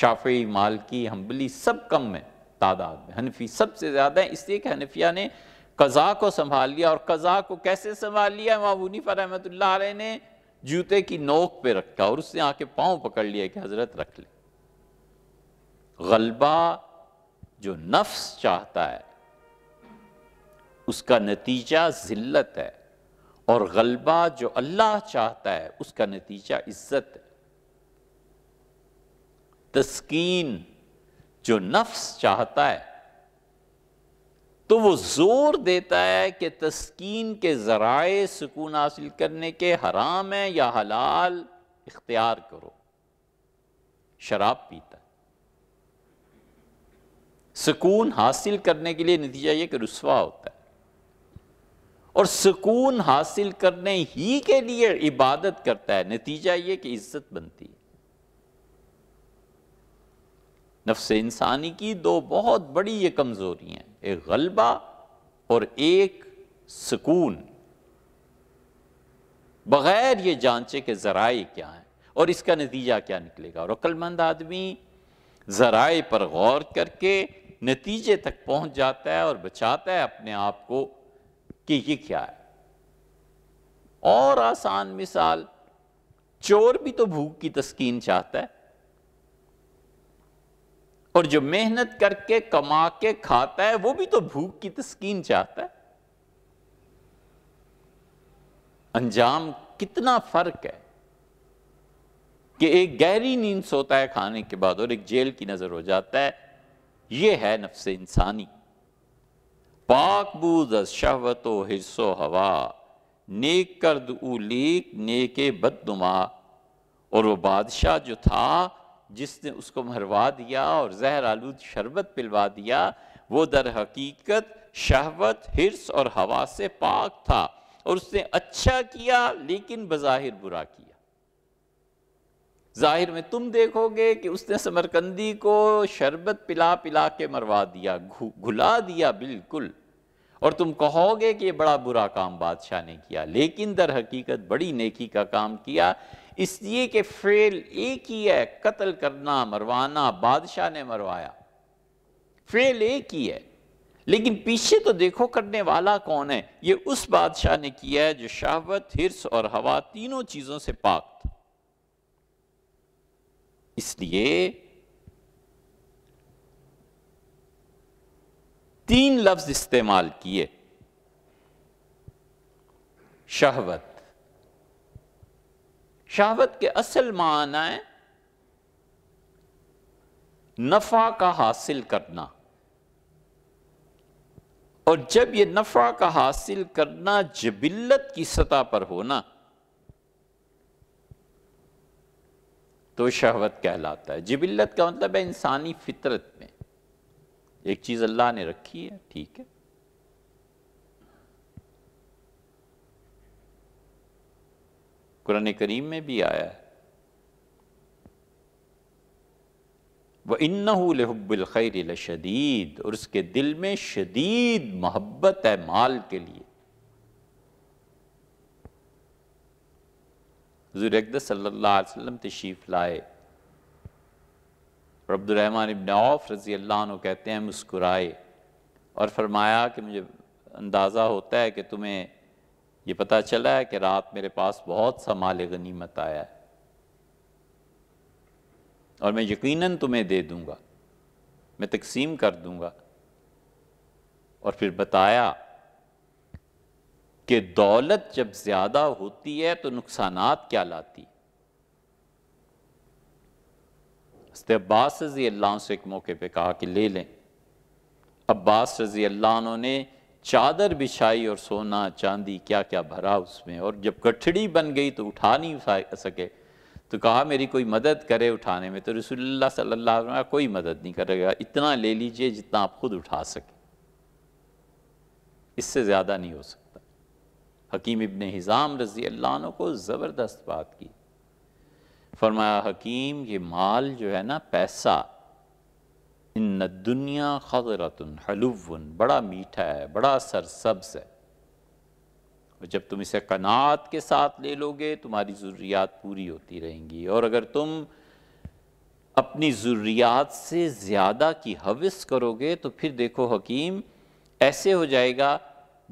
Speaker 1: شافعی مالکی حنبلی سب کم ہے تعداد میں حنفی سب سے زیادہ ہیں اس لیے کہ حنفیہ نے قضا کو سنبھال لیا اور قضا کو کیسے سنبھال لیا معبونی فا رحمۃ اللہ علیہ نے جوتے کی نوک پہ رکھا اور اس نے آ کے پاؤں پکڑ لیا کہ حضرت رکھ لے غلبہ جو نفس چاہتا ہے اس کا نتیجہ ذلت ہے اور غلبہ جو اللہ چاہتا ہے اس کا نتیجہ عزت ہے تسکین جو نفس چاہتا ہے تو وہ زور دیتا ہے کہ تسکین کے ذرائع سکون حاصل کرنے کے حرام ہے یا حلال اختیار کرو شراب پیتا سکون حاصل کرنے کے لیے نتیجہ یہ کہ رسوا ہوتا ہے اور سکون حاصل کرنے ہی کے لیے عبادت کرتا ہے نتیجہ یہ کہ عزت بنتی ہے نفس انسانی کی دو بہت بڑی یہ کمزوری ہیں ایک غلبہ اور ایک سکون بغیر یہ جانچے کہ ذرائع کیا ہیں اور اس کا نتیجہ کیا نکلے گا اور مند آدمی ذرائع پر غور کر کے نتیجے تک پہنچ جاتا ہے اور بچاتا ہے اپنے آپ کو کہ یہ کیا ہے اور آسان مثال چور بھی تو بھوک کی تسکین چاہتا ہے اور جو محنت کر کے کما کے کھاتا ہے وہ بھی تو بھوک کی تسکین چاہتا ہے انجام کتنا فرق ہے کہ ایک گہری نیند سوتا ہے کھانے کے بعد اور ایک جیل کی نظر ہو جاتا ہے یہ ہے نفس انسانی پاک بود از شہوت و حرص و ہوا نیک کرد اولیک نیک بد دما اور وہ بادشاہ جو تھا جس نے اس کو مروا دیا اور زہر آلود شربت پلوا دیا وہ در حقیقت شہوت حرص اور ہوا سے پاک تھا اور اس نے اچھا کیا لیکن بظاہر برا کیا ظاہر میں تم دیکھو گے کہ اس نے سمرکندی کو شربت پلا پلا کے مروا دیا گھلا دیا بالکل اور تم کہو گے کہ یہ بڑا برا کام بادشاہ نے کیا لیکن در حقیقت بڑی نیکی کا کام کیا اس لیے کہ فیل ایک ہی ہے قتل کرنا مروانا بادشاہ نے مروایا فیل ایک ہی ہے لیکن پیچھے تو دیکھو کرنے والا کون ہے یہ اس بادشاہ نے کیا ہے جو شہوت ہرس اور ہوا تینوں چیزوں سے پاک اس لیے تین لفظ استعمال کیے شہوت شہوت کے اصل معنی ہے کا حاصل کرنا اور جب یہ نفع کا حاصل کرنا جبلت کی سطح پر ہونا تو شہوت کہلاتا ہے جبلت کا مطلب ہے انسانی فطرت میں ایک چیز اللہ نے رکھی ہے ٹھیک ہے قرآن کریم میں بھی آیا وہ وَإِنَّهُ لِحُبِّ الْخَيْرِ لَشَدِيدِ اور اس کے دل میں شدید محبت ہے مال کے لیے حضور اقدس صلی اللہ علیہ وسلم تشریف لائے اور ابن عوف رضی اللہ عنہ کہتے ہیں مسکرائے اور فرمایا کہ مجھے اندازہ ہوتا ہے کہ تمہیں یہ پتا چلا ہے کہ رات میرے پاس بہت سا مال غنیمت آیا ہے اور میں یقیناً تمہیں دے دوں گا میں تقسیم کر دوں گا اور پھر بتایا کہ دولت جب زیادہ ہوتی ہے تو نقصانات کیا لاتی عباس رضی اللہ عنہ سے ایک موقع پہ کہا کہ لے لیں عباس رضی اللہ عنہ نے چادر بچھائی اور سونا چاندی کیا کیا بھرا اس میں اور جب گٹھڑی بن گئی تو اٹھا نہیں سکے تو کہا میری کوئی مدد کرے اٹھانے میں تو رسول اللہ صلی اللہ علیہ وسلم کوئی مدد نہیں کرے گا اتنا لے لیجئے جتنا آپ خود اٹھا سکے اس سے زیادہ نہیں ہو سکے حکیم ابن حضام رضی اللہ عنہ کو زبردست بات کی فرمایا حکیم یہ مال جو ہے نا پیسہ ان دنیا خضرت حلو بڑا میٹھا ہے بڑا سرسبز ہے اور جب تم اسے کنات کے ساتھ لے لو گے تمہاری ضروریات پوری ہوتی رہیں گی اور اگر تم اپنی ضروریات سے زیادہ کی حوث کرو گے تو پھر دیکھو حکیم ایسے ہو جائے گا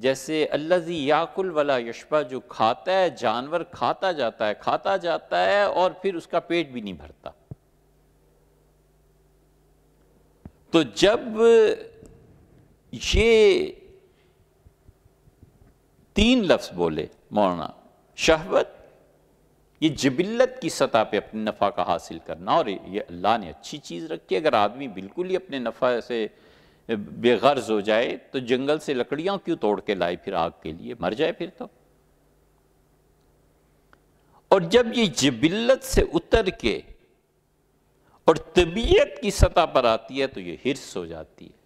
Speaker 1: جیسے اللہ زی یاقل ولا یشبہ جو کھاتا ہے جانور کھاتا جاتا ہے کھاتا جاتا ہے اور پھر اس کا پیٹ بھی نہیں بھرتا تو جب یہ تین لفظ بولے مولانا شہوت یہ جبلت کی سطح پہ اپنے نفع کا حاصل کرنا اور یہ اللہ نے اچھی چیز رکھی اگر آدمی بالکل ہی اپنے نفع سے بے غرض ہو جائے تو جنگل سے لکڑیاں کیوں توڑ کے لائے پھر آگ کے لیے مر جائے پھر تو اور جب یہ جبلت سے اتر کے اور طبیعت کی سطح پر آتی ہے تو یہ ہرس ہو جاتی ہے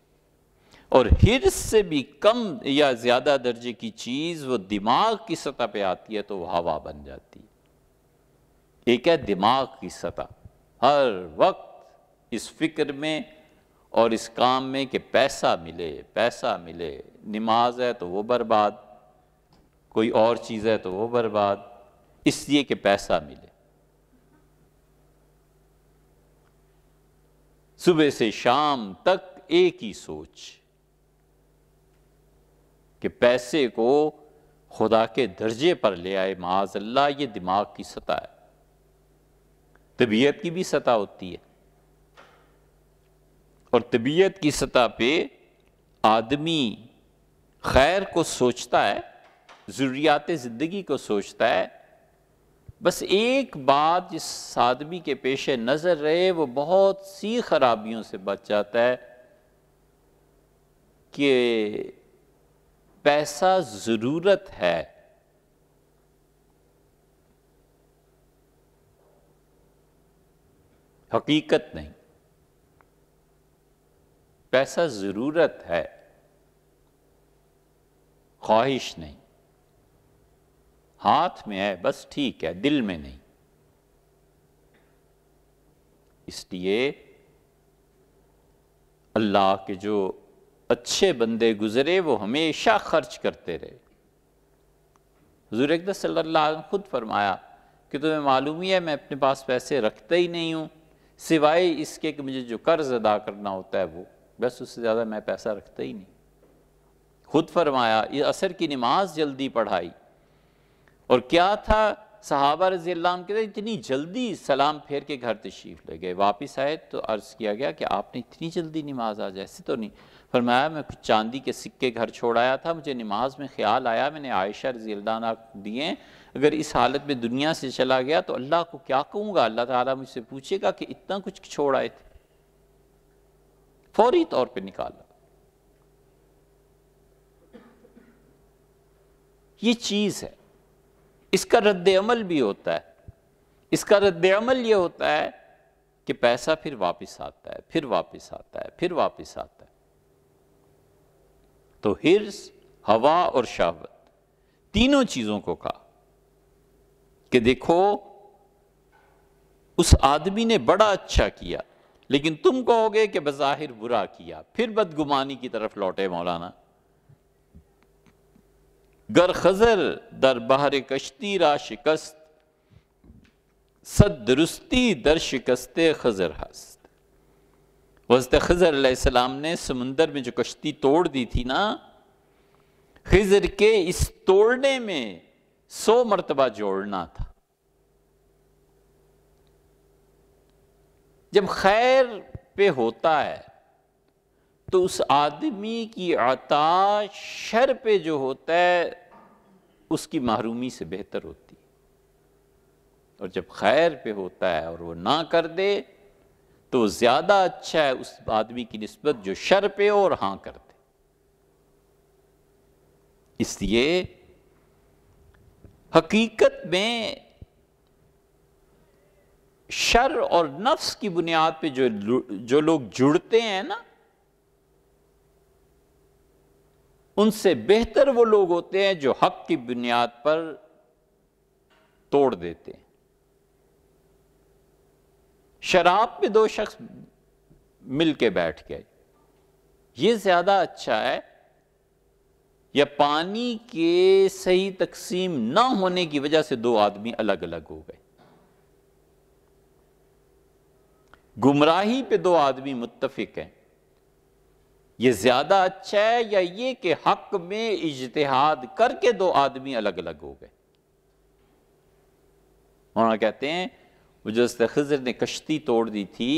Speaker 1: اور ہرس سے بھی کم یا زیادہ درجے کی چیز وہ دماغ کی سطح پہ آتی ہے تو وہ ہوا بن جاتی ہے ایک ہے دماغ کی سطح ہر وقت اس فکر میں اور اس کام میں کہ پیسہ ملے پیسہ ملے نماز ہے تو وہ برباد کوئی اور چیز ہے تو وہ برباد اس لیے کہ پیسہ ملے صبح سے شام تک ایک ہی سوچ کہ پیسے کو خدا کے درجے پر لے آئے معاذ اللہ یہ دماغ کی سطح ہے طبیعت کی بھی سطح ہوتی ہے اور طبیعت کی سطح پہ آدمی خیر کو سوچتا ہے ضروریات زندگی کو سوچتا ہے بس ایک بات جس آدمی کے پیش نظر رہے وہ بہت سی خرابیوں سے بچ جاتا ہے کہ پیسہ ضرورت ہے حقیقت نہیں پیسہ ضرورت ہے خواہش نہیں ہاتھ میں ہے بس ٹھیک ہے دل میں نہیں اس لیے اللہ کے جو اچھے بندے گزرے وہ ہمیشہ خرچ کرتے رہے حضور صلی اللہ علیہ وسلم خود فرمایا کہ تمہیں معلوم ہی ہے میں اپنے پاس پیسے رکھتے ہی نہیں ہوں سوائے اس کے کہ مجھے جو قرض ادا کرنا ہوتا ہے وہ بس اس سے زیادہ میں پیسہ رکھتا ہی نہیں خود فرمایا اثر کی نماز جلدی پڑھائی اور کیا تھا صحابہ رضی اللہ عنہ کے اتنی جلدی سلام پھیر کے گھر تشریف لے گئے واپس آئے تو عرض کیا گیا کہ آپ نے اتنی جلدی نماز آ جیسے تو نہیں فرمایا میں کچھ چاندی کے سکے گھر چھوڑایا تھا مجھے نماز میں خیال آیا میں نے عائشہ رضی اللہ عنہ دیے اگر اس حالت میں دنیا سے چلا گیا تو اللہ کو کیا کہوں گا اللہ تعالیٰ مجھ سے پوچھے گا کہ اتنا کچھ چھوڑ آئے تھے فوری طور پہ نکالا یہ چیز ہے اس کا رد عمل بھی ہوتا ہے اس کا رد عمل یہ ہوتا ہے کہ پیسہ پھر واپس آتا ہے پھر واپس آتا ہے پھر واپس آتا ہے تو ہرس ہوا اور شہوت تینوں چیزوں کو کہا کہ دیکھو اس آدمی نے بڑا اچھا کیا لیکن تم کہو گے کہ بظاہر برا کیا پھر بدگمانی کی طرف لوٹے مولانا گر خزر در بہر کشتی را شکست صد درستی در شکست خزر ہست وزت خزر علیہ السلام نے سمندر میں جو کشتی توڑ دی تھی نا خزر کے اس توڑنے میں سو مرتبہ جوڑنا تھا جب خیر پہ ہوتا ہے تو اس آدمی کی عطا شر پہ جو ہوتا ہے اس کی محرومی سے بہتر ہوتی ہے اور جب خیر پہ ہوتا ہے اور وہ نہ کر دے تو زیادہ اچھا ہے اس آدمی کی نسبت جو شر پہ اور ہاں کر دے اس لیے حقیقت میں شر اور نفس کی بنیاد پہ جو لوگ جڑتے ہیں نا ان سے بہتر وہ لوگ ہوتے ہیں جو حق کی بنیاد پر توڑ دیتے ہیں شراب پہ دو شخص مل کے بیٹھ گئے یہ زیادہ اچھا ہے یا پانی کے صحیح تقسیم نہ ہونے کی وجہ سے دو آدمی الگ الگ ہو گئے گمراہی پہ دو آدمی متفق ہیں یہ زیادہ اچھا ہے یا یہ کہ حق میں اجتہاد کر کے دو آدمی الگ الگ ہو گئے کہتے ہیں جو خضر نے کشتی توڑ دی تھی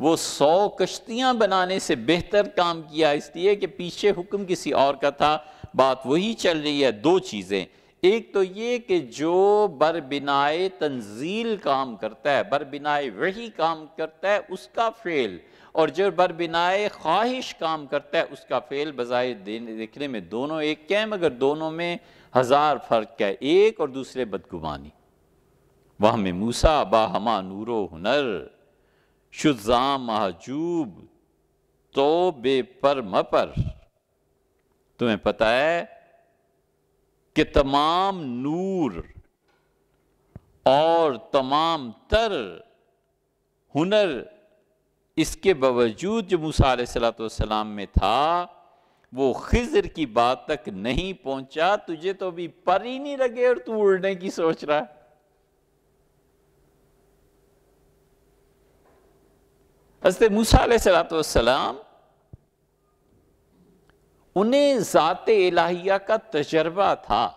Speaker 1: وہ سو کشتیاں بنانے سے بہتر کام کیا اس لیے کہ پیچھے حکم کسی اور کا تھا بات وہی چل رہی ہے دو چیزیں ایک تو یہ کہ جو بر تنزیل کام کرتا ہے بر وحی وہی کام کرتا ہے اس کا فعل اور جو بر خواہش کام کرتا ہے اس کا فعل بظاہر دیکھنے میں دونوں ایک کہ مگر دونوں میں ہزار فرق ہے ایک اور دوسرے بدگوانی وہ میں موسا باہما و ہنر شزاں محجوب تو بے پر مپر تمہیں پتا ہے کہ تمام نور اور تمام تر ہنر اس کے باوجود جو موسیٰ علیہ السلام میں تھا وہ خضر کی بات تک نہیں پہنچا تجھے تو ابھی پر ہی نہیں لگے اور تو اڑنے کی سوچ رہا ہے حضرت موسیٰ علیہ السلام والسلام انہیں ذات الہیہ کا تجربہ تھا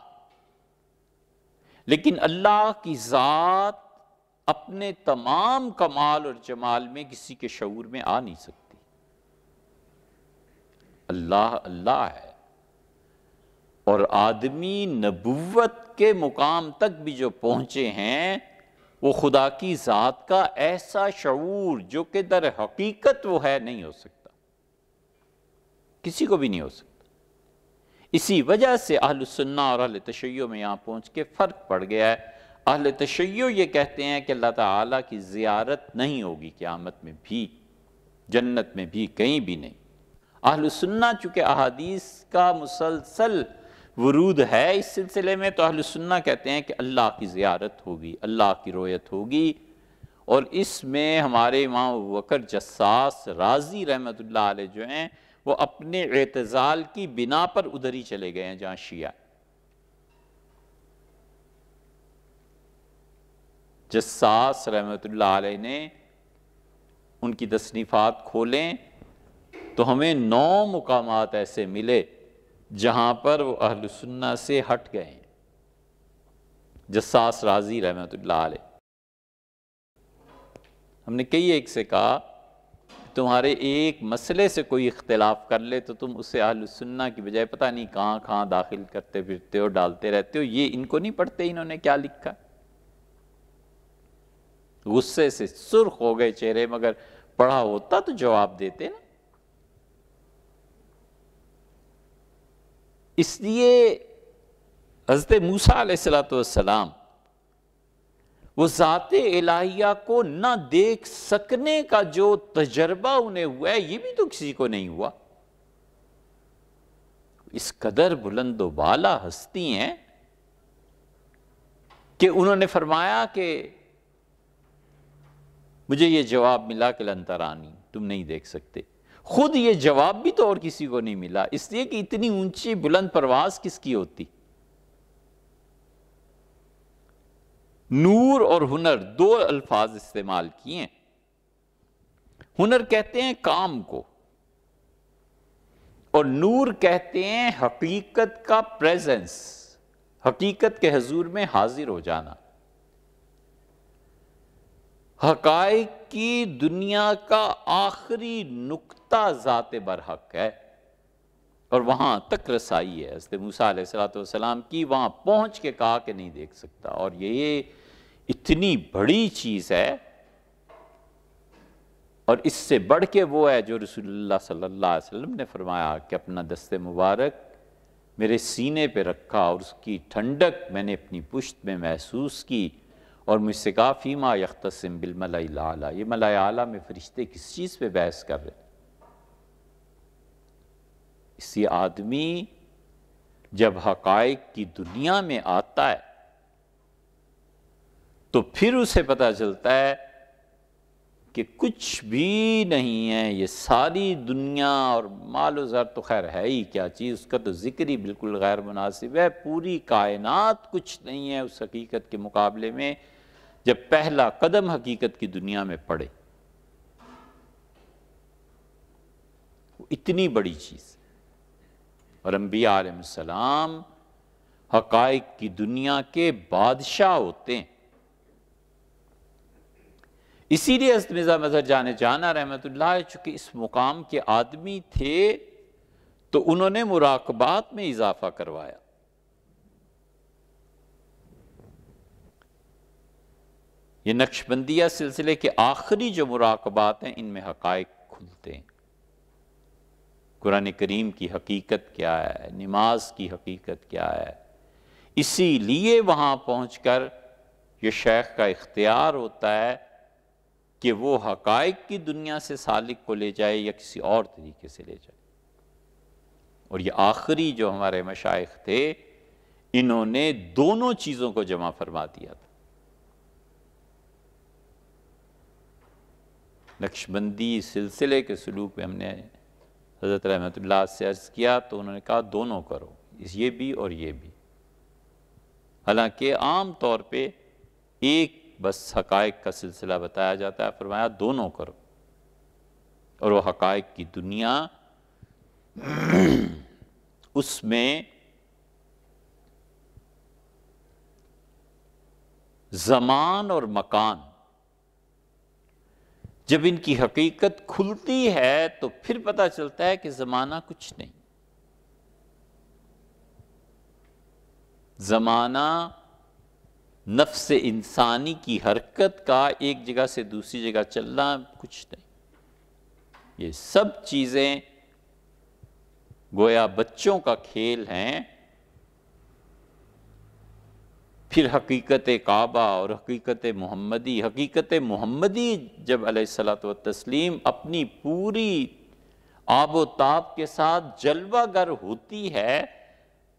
Speaker 1: لیکن اللہ کی ذات اپنے تمام کمال اور جمال میں کسی کے شعور میں آ نہیں سکتی اللہ اللہ ہے اور آدمی نبوت کے مقام تک بھی جو پہنچے ہیں وہ خدا کی ذات کا ایسا شعور جو کہ در حقیقت وہ ہے نہیں ہو سکتی کسی کو بھی نہیں ہو سکتا اسی وجہ سے اہل السنہ اور اہل میں یہاں پہنچ کے فرق پڑ گیا ہے اہل یہ کہتے ہیں کہ اللہ تعالیٰ کی زیارت نہیں ہوگی قیامت میں بھی جنت میں بھی کہیں بھی نہیں اہل چونکہ احادیث کا مسلسل ورود ہے اس سلسلے میں تو اہل کہتے ہیں کہ اللہ کی زیارت ہوگی اللہ کی رویت ہوگی اور اس میں ہمارے امام وکر جساس راضی رحمت اللہ علیہ جو ہیں وہ اپنے اعتزال کی بنا پر ادھری چلے گئے ہیں جہاں شیعہ جساس رحمت اللہ علیہ نے ان کی تصنیفات کھولیں تو ہمیں نو مقامات ایسے ملے جہاں پر وہ اہل سنہ سے ہٹ گئے ہیں جساس راضی رحمت اللہ علیہ ہم نے کئی ایک سے کہا تمہارے ایک مسئلے سے کوئی اختلاف کر لے تو تم اسے اہل السنہ کی بجائے پتہ نہیں کہاں کہاں داخل کرتے پھرتے ہو ڈالتے رہتے ہو یہ ان کو نہیں پڑھتے انہوں نے کیا لکھا غصے سے سرخ ہو گئے چہرے مگر پڑھا ہوتا تو جواب دیتے نا اس لیے حضرت موسیٰ علیہ السلام وہ ذات الہیہ کو نہ دیکھ سکنے کا جو تجربہ انہیں ہوا ہے یہ بھی تو کسی کو نہیں ہوا اس قدر بلند و بالا ہستی ہیں کہ انہوں نے فرمایا کہ مجھے یہ جواب ملا کہ لنترانی تم نہیں دیکھ سکتے خود یہ جواب بھی تو اور کسی کو نہیں ملا اس لیے کہ اتنی اونچی بلند پرواز کس کی ہوتی نور اور ہنر دو الفاظ استعمال کیے ہنر کہتے ہیں کام کو اور نور کہتے ہیں حقیقت کا پریزنس حقیقت کے حضور میں حاضر ہو جانا حقائق کی دنیا کا آخری نکتہ ذات برحق ہے اور وہاں تک رسائی ہے حضرت موسیٰ علیہ کی وہاں پہنچ کے کہا کہ نہیں دیکھ سکتا اور یہ اتنی بڑی چیز ہے اور اس سے بڑھ کے وہ ہے جو رسول اللہ صلی اللہ علیہ وسلم نے فرمایا کہ اپنا دست مبارک میرے سینے پہ رکھا اور اس کی ٹھنڈک میں نے اپنی پشت میں محسوس کی اور مجھ سے کہا فیما بالملائی لعلا یہ میں فرشتے کس چیز پہ بحث کر رہے ہیں اسی آدمی جب حقائق کی دنیا میں آتا ہے تو پھر اسے پتہ چلتا ہے کہ کچھ بھی نہیں ہے یہ ساری دنیا اور مال و ذر تو خیر ہے ہی کیا چیز اس کا تو ذکر ہی بالکل غیر مناسب ہے پوری کائنات کچھ نہیں ہے اس حقیقت کے مقابلے میں جب پہلا قدم حقیقت کی دنیا میں پڑے اتنی بڑی چیز اور انبیاء علیہ السلام حقائق کی دنیا کے بادشاہ ہوتے ہیں اسی لیے مرزا مظہر جانے جانا رحمت اللہ چونکہ اس مقام کے آدمی تھے تو انہوں نے مراقبات میں اضافہ کروایا یہ نقش بندیہ سلسلے کے آخری جو مراقبات ہیں ان میں حقائق کھلتے ہیں قرآن کریم کی حقیقت کیا ہے نماز کی حقیقت کیا ہے اسی لیے وہاں پہنچ کر یہ شیخ کا اختیار ہوتا ہے کہ وہ حقائق کی دنیا سے سالک کو لے جائے یا کسی اور طریقے سے لے جائے اور یہ آخری جو ہمارے مشائق تھے انہوں نے دونوں چیزوں کو جمع فرما دیا تھا نقشبندی سلسلے کے سلوک میں ہم نے حضرت رحمت اللہ سے عرض کیا تو انہوں نے کہا دونوں کرو یہ بھی اور یہ بھی حالانکہ عام طور پہ ایک بس حقائق کا سلسلہ بتایا جاتا ہے فرمایا دونوں کرو اور وہ حقائق کی دنیا اس میں زمان اور مکان جب ان کی حقیقت کھلتی ہے تو پھر پتا چلتا ہے کہ زمانہ کچھ نہیں زمانہ نفس انسانی کی حرکت کا ایک جگہ سے دوسری جگہ چلنا کچھ نہیں یہ سب چیزیں گویا بچوں کا کھیل ہیں پھر حقیقت کعبہ اور حقیقت محمدی حقیقت محمدی جب علیہ السلاۃ و تسلیم اپنی پوری آب و تاب کے ساتھ جلوہ گر ہوتی ہے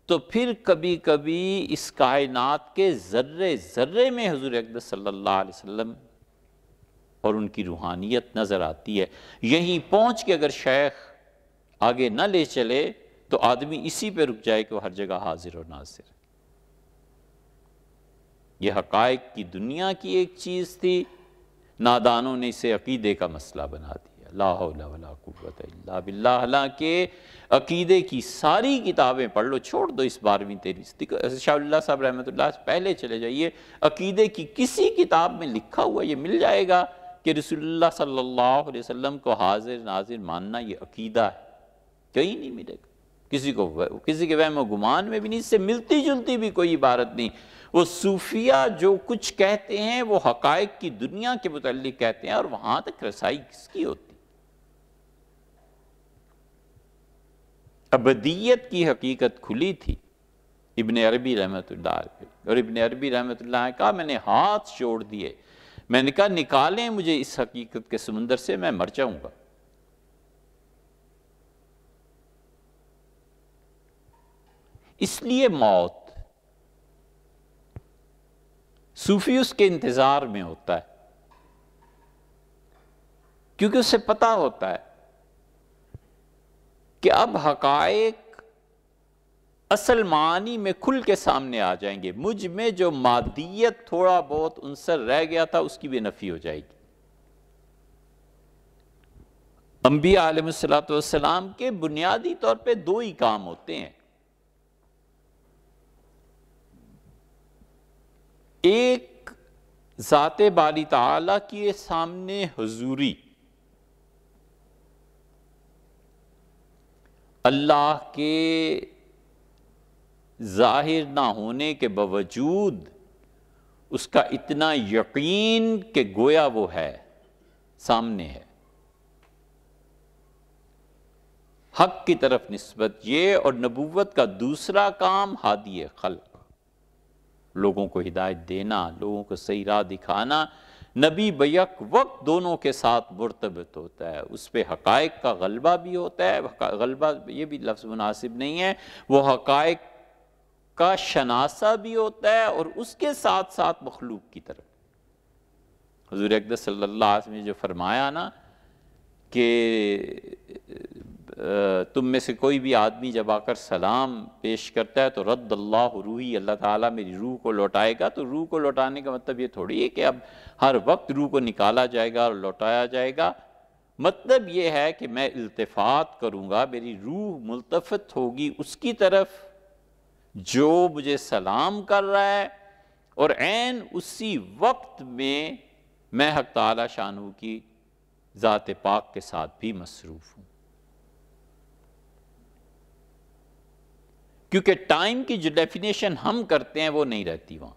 Speaker 1: تو پھر کبھی کبھی اس کائنات کے ذرے ذرے میں حضور صلی اللہ علیہ وسلم اور ان کی روحانیت نظر آتی ہے یہیں پہنچ کے اگر شیخ آگے نہ لے چلے تو آدمی اسی پہ رک جائے کہ وہ ہر جگہ حاضر و ہے یہ حقائق کی دنیا کی ایک چیز تھی نادانوں نے اسے عقیدے کا مسئلہ بنا دیا لا حول ولا قوت الا باللہ حالانکہ عقیدے کی ساری کتابیں پڑھ لو چھوڑ دو اس بارہویں اللہ صاحب رحمت اللہ پہلے چلے جائیے عقیدے کی کسی کتاب میں لکھا ہوا یہ مل جائے گا کہ رسول اللہ صلی اللہ علیہ وسلم کو حاضر ناظر ماننا یہ عقیدہ ہے کہیں نہیں ملے گا کسی کو کسی کے وہم و گمان میں بھی نہیں اس سے ملتی جلتی بھی کوئی عبارت نہیں وہ صوفیہ جو کچھ کہتے ہیں وہ حقائق کی دنیا کے متعلق کہتے ہیں اور وہاں تک رسائی کس کی ہوتی ابدیت کی حقیقت کھلی تھی ابن عربی رحمت اللہ اور ابن عربی رحمت اللہ کہا میں نے ہاتھ چھوڑ دیے میں نے کہا نکالیں مجھے اس حقیقت کے سمندر سے میں مر جاؤں گا اس لیے موت صوفی اس کے انتظار میں ہوتا ہے کیونکہ اسے پتا ہوتا ہے کہ اب حقائق اصل معنی میں کھل کے سامنے آ جائیں گے مجھ میں جو مادیت تھوڑا بہت انصر رہ گیا تھا اس کی بھی نفی ہو جائے گی انبیاء علیہ السلام کے بنیادی طور پہ دو ہی کام ہوتے ہیں ایک ذات باری تعالیٰ کی سامنے حضوری اللہ کے ظاہر نہ ہونے کے باوجود اس کا اتنا یقین کہ گویا وہ ہے سامنے ہے حق کی طرف نسبت یہ اور نبوت کا دوسرا کام ہادی خلق لوگوں کو ہدایت دینا لوگوں کو صحیح راہ دکھانا نبی بیک وقت دونوں کے ساتھ مرتبط ہوتا ہے اس پہ حقائق کا غلبہ بھی ہوتا ہے غلبہ یہ بھی لفظ مناسب نہیں ہے وہ حقائق کا شناسہ بھی ہوتا ہے اور اس کے ساتھ ساتھ مخلوق کی طرف حضور اقدس صلی اللہ علیہ وسلم نے جو فرمایا نا کہ تم میں سے کوئی بھی آدمی جب آ کر سلام پیش کرتا ہے تو رد اللہ روحی اللہ تعالیٰ میری روح کو لوٹائے گا تو روح کو لوٹانے کا مطلب یہ تھوڑی ہے کہ اب ہر وقت روح کو نکالا جائے گا اور لوٹایا جائے گا مطلب یہ ہے کہ میں التفات کروں گا میری روح ملتفت ہوگی اس کی طرف جو مجھے سلام کر رہا ہے اور عین اسی وقت میں میں حق تعالی شانو کی ذات پاک کے ساتھ بھی مصروف ہوں کیونکہ ٹائم کی جو ڈیفینیشن ہم کرتے ہیں وہ نہیں رہتی وہاں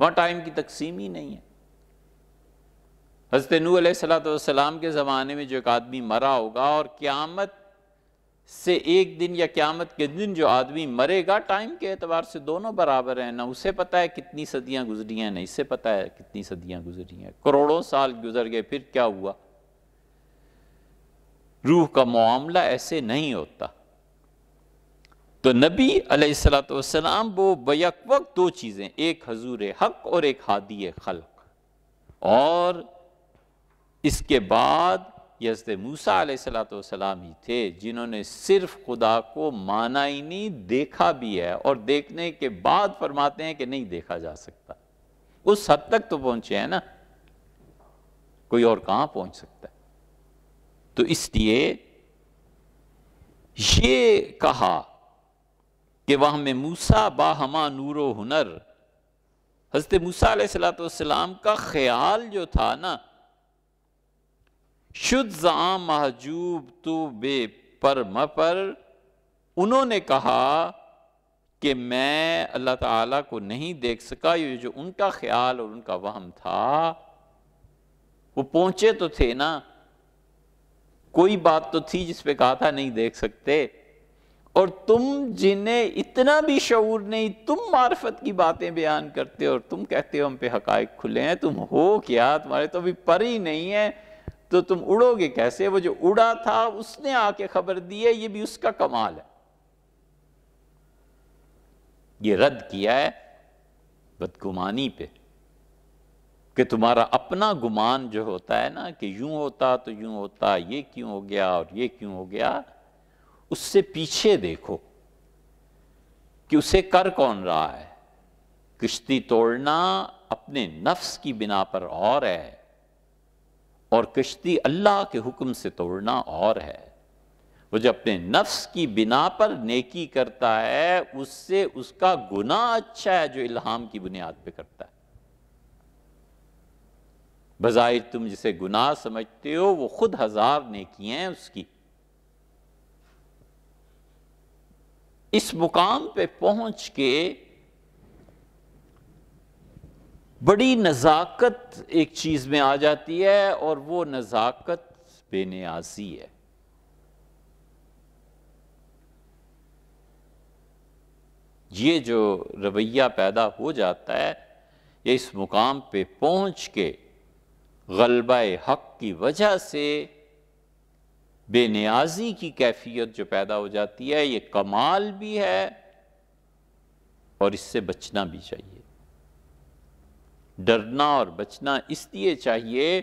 Speaker 1: وہاں ٹائم کی تقسیم ہی نہیں ہے حضرت نو علیہ السلام کے زمانے میں جو ایک آدمی مرا ہوگا اور قیامت سے ایک دن یا قیامت کے دن جو آدمی مرے گا ٹائم کے اعتبار سے دونوں برابر ہیں نہ اسے پتا ہے کتنی صدیاں گزری ہیں نہ اسے پتا ہے کتنی صدیاں گزری ہیں کروڑوں سال گزر گئے پھر کیا ہوا روح کا معاملہ ایسے نہیں ہوتا تو نبی علیہ السلام والسلام وہ بیک وقت دو چیزیں ایک حضور حق اور ایک ہادی خلق اور اس کے بعد یزد موسیٰ علیہ السلام والسلام ہی تھے جنہوں نے صرف خدا کو مانا ہی نہیں دیکھا بھی ہے اور دیکھنے کے بعد فرماتے ہیں کہ نہیں دیکھا جا سکتا اس حد تک تو پہنچے ہیں نا کوئی اور کہاں پہنچ سکتا ہے تو اس لیے یہ کہا کہ وہاں میں موسا باہما نور و ہنر حضرت موسا السلاۃ السلام کا خیال جو تھا نا شد زاں محجوب تو بے پر مپر انہوں نے کہا کہ میں اللہ تعالیٰ کو نہیں دیکھ سکا یہ جو ان کا خیال اور ان کا وہم تھا وہ پہنچے تو تھے نا کوئی بات تو تھی جس پہ کہا تھا نہیں دیکھ سکتے اور تم جنہیں اتنا بھی شعور نہیں تم معرفت کی باتیں بیان کرتے ہو اور تم کہتے ہو ہم پہ حقائق کھلے ہیں تم ہو کیا تمہارے تو ابھی پر ہی نہیں ہے تو تم اڑو گے کیسے وہ جو اڑا تھا اس نے آ کے خبر دی ہے یہ بھی اس کا کمال ہے یہ رد کیا ہے بدگمانی پہ کہ تمہارا اپنا گمان جو ہوتا ہے نا کہ یوں ہوتا تو یوں ہوتا یہ کیوں ہو گیا اور یہ کیوں ہو گیا اس سے پیچھے دیکھو کہ اسے کر کون رہا ہے کشتی توڑنا اپنے نفس کی بنا پر اور ہے اور کشتی اللہ کے حکم سے توڑنا اور ہے وہ جو اپنے نفس کی بنا پر نیکی کرتا ہے اس سے اس کا گناہ اچھا ہے جو الہام کی بنیاد پہ کرتا ہے بظاہر تم جسے گناہ سمجھتے ہو وہ خود ہزار نیکی ہیں اس کی اس مقام پہ پہنچ کے بڑی نزاکت ایک چیز میں آ جاتی ہے اور وہ نزاکت بے نیازی ہے یہ جو رویہ پیدا ہو جاتا ہے یہ اس مقام پہ پہنچ کے غلبہ حق کی وجہ سے بے نیازی کی کیفیت جو پیدا ہو جاتی ہے یہ کمال بھی ہے اور اس سے بچنا بھی چاہیے ڈرنا اور بچنا اس لیے چاہیے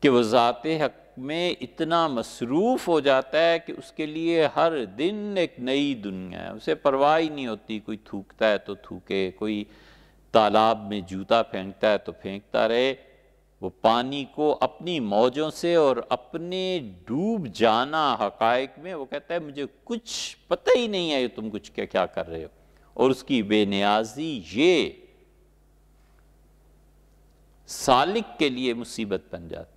Speaker 1: کہ وہ ذات حق میں اتنا مصروف ہو جاتا ہے کہ اس کے لیے ہر دن ایک نئی دنیا ہے اسے پرواہ ہی نہیں ہوتی کوئی تھوکتا ہے تو تھوکے کوئی تالاب میں جوتا پھینکتا ہے تو پھینکتا رہے وہ پانی کو اپنی موجوں سے اور اپنے ڈوب جانا حقائق میں وہ کہتا ہے مجھے کچھ پتہ ہی نہیں ہے تم کچھ کیا کر رہے ہو اور اس کی بے نیازی یہ سالک کے لیے مصیبت بن جاتا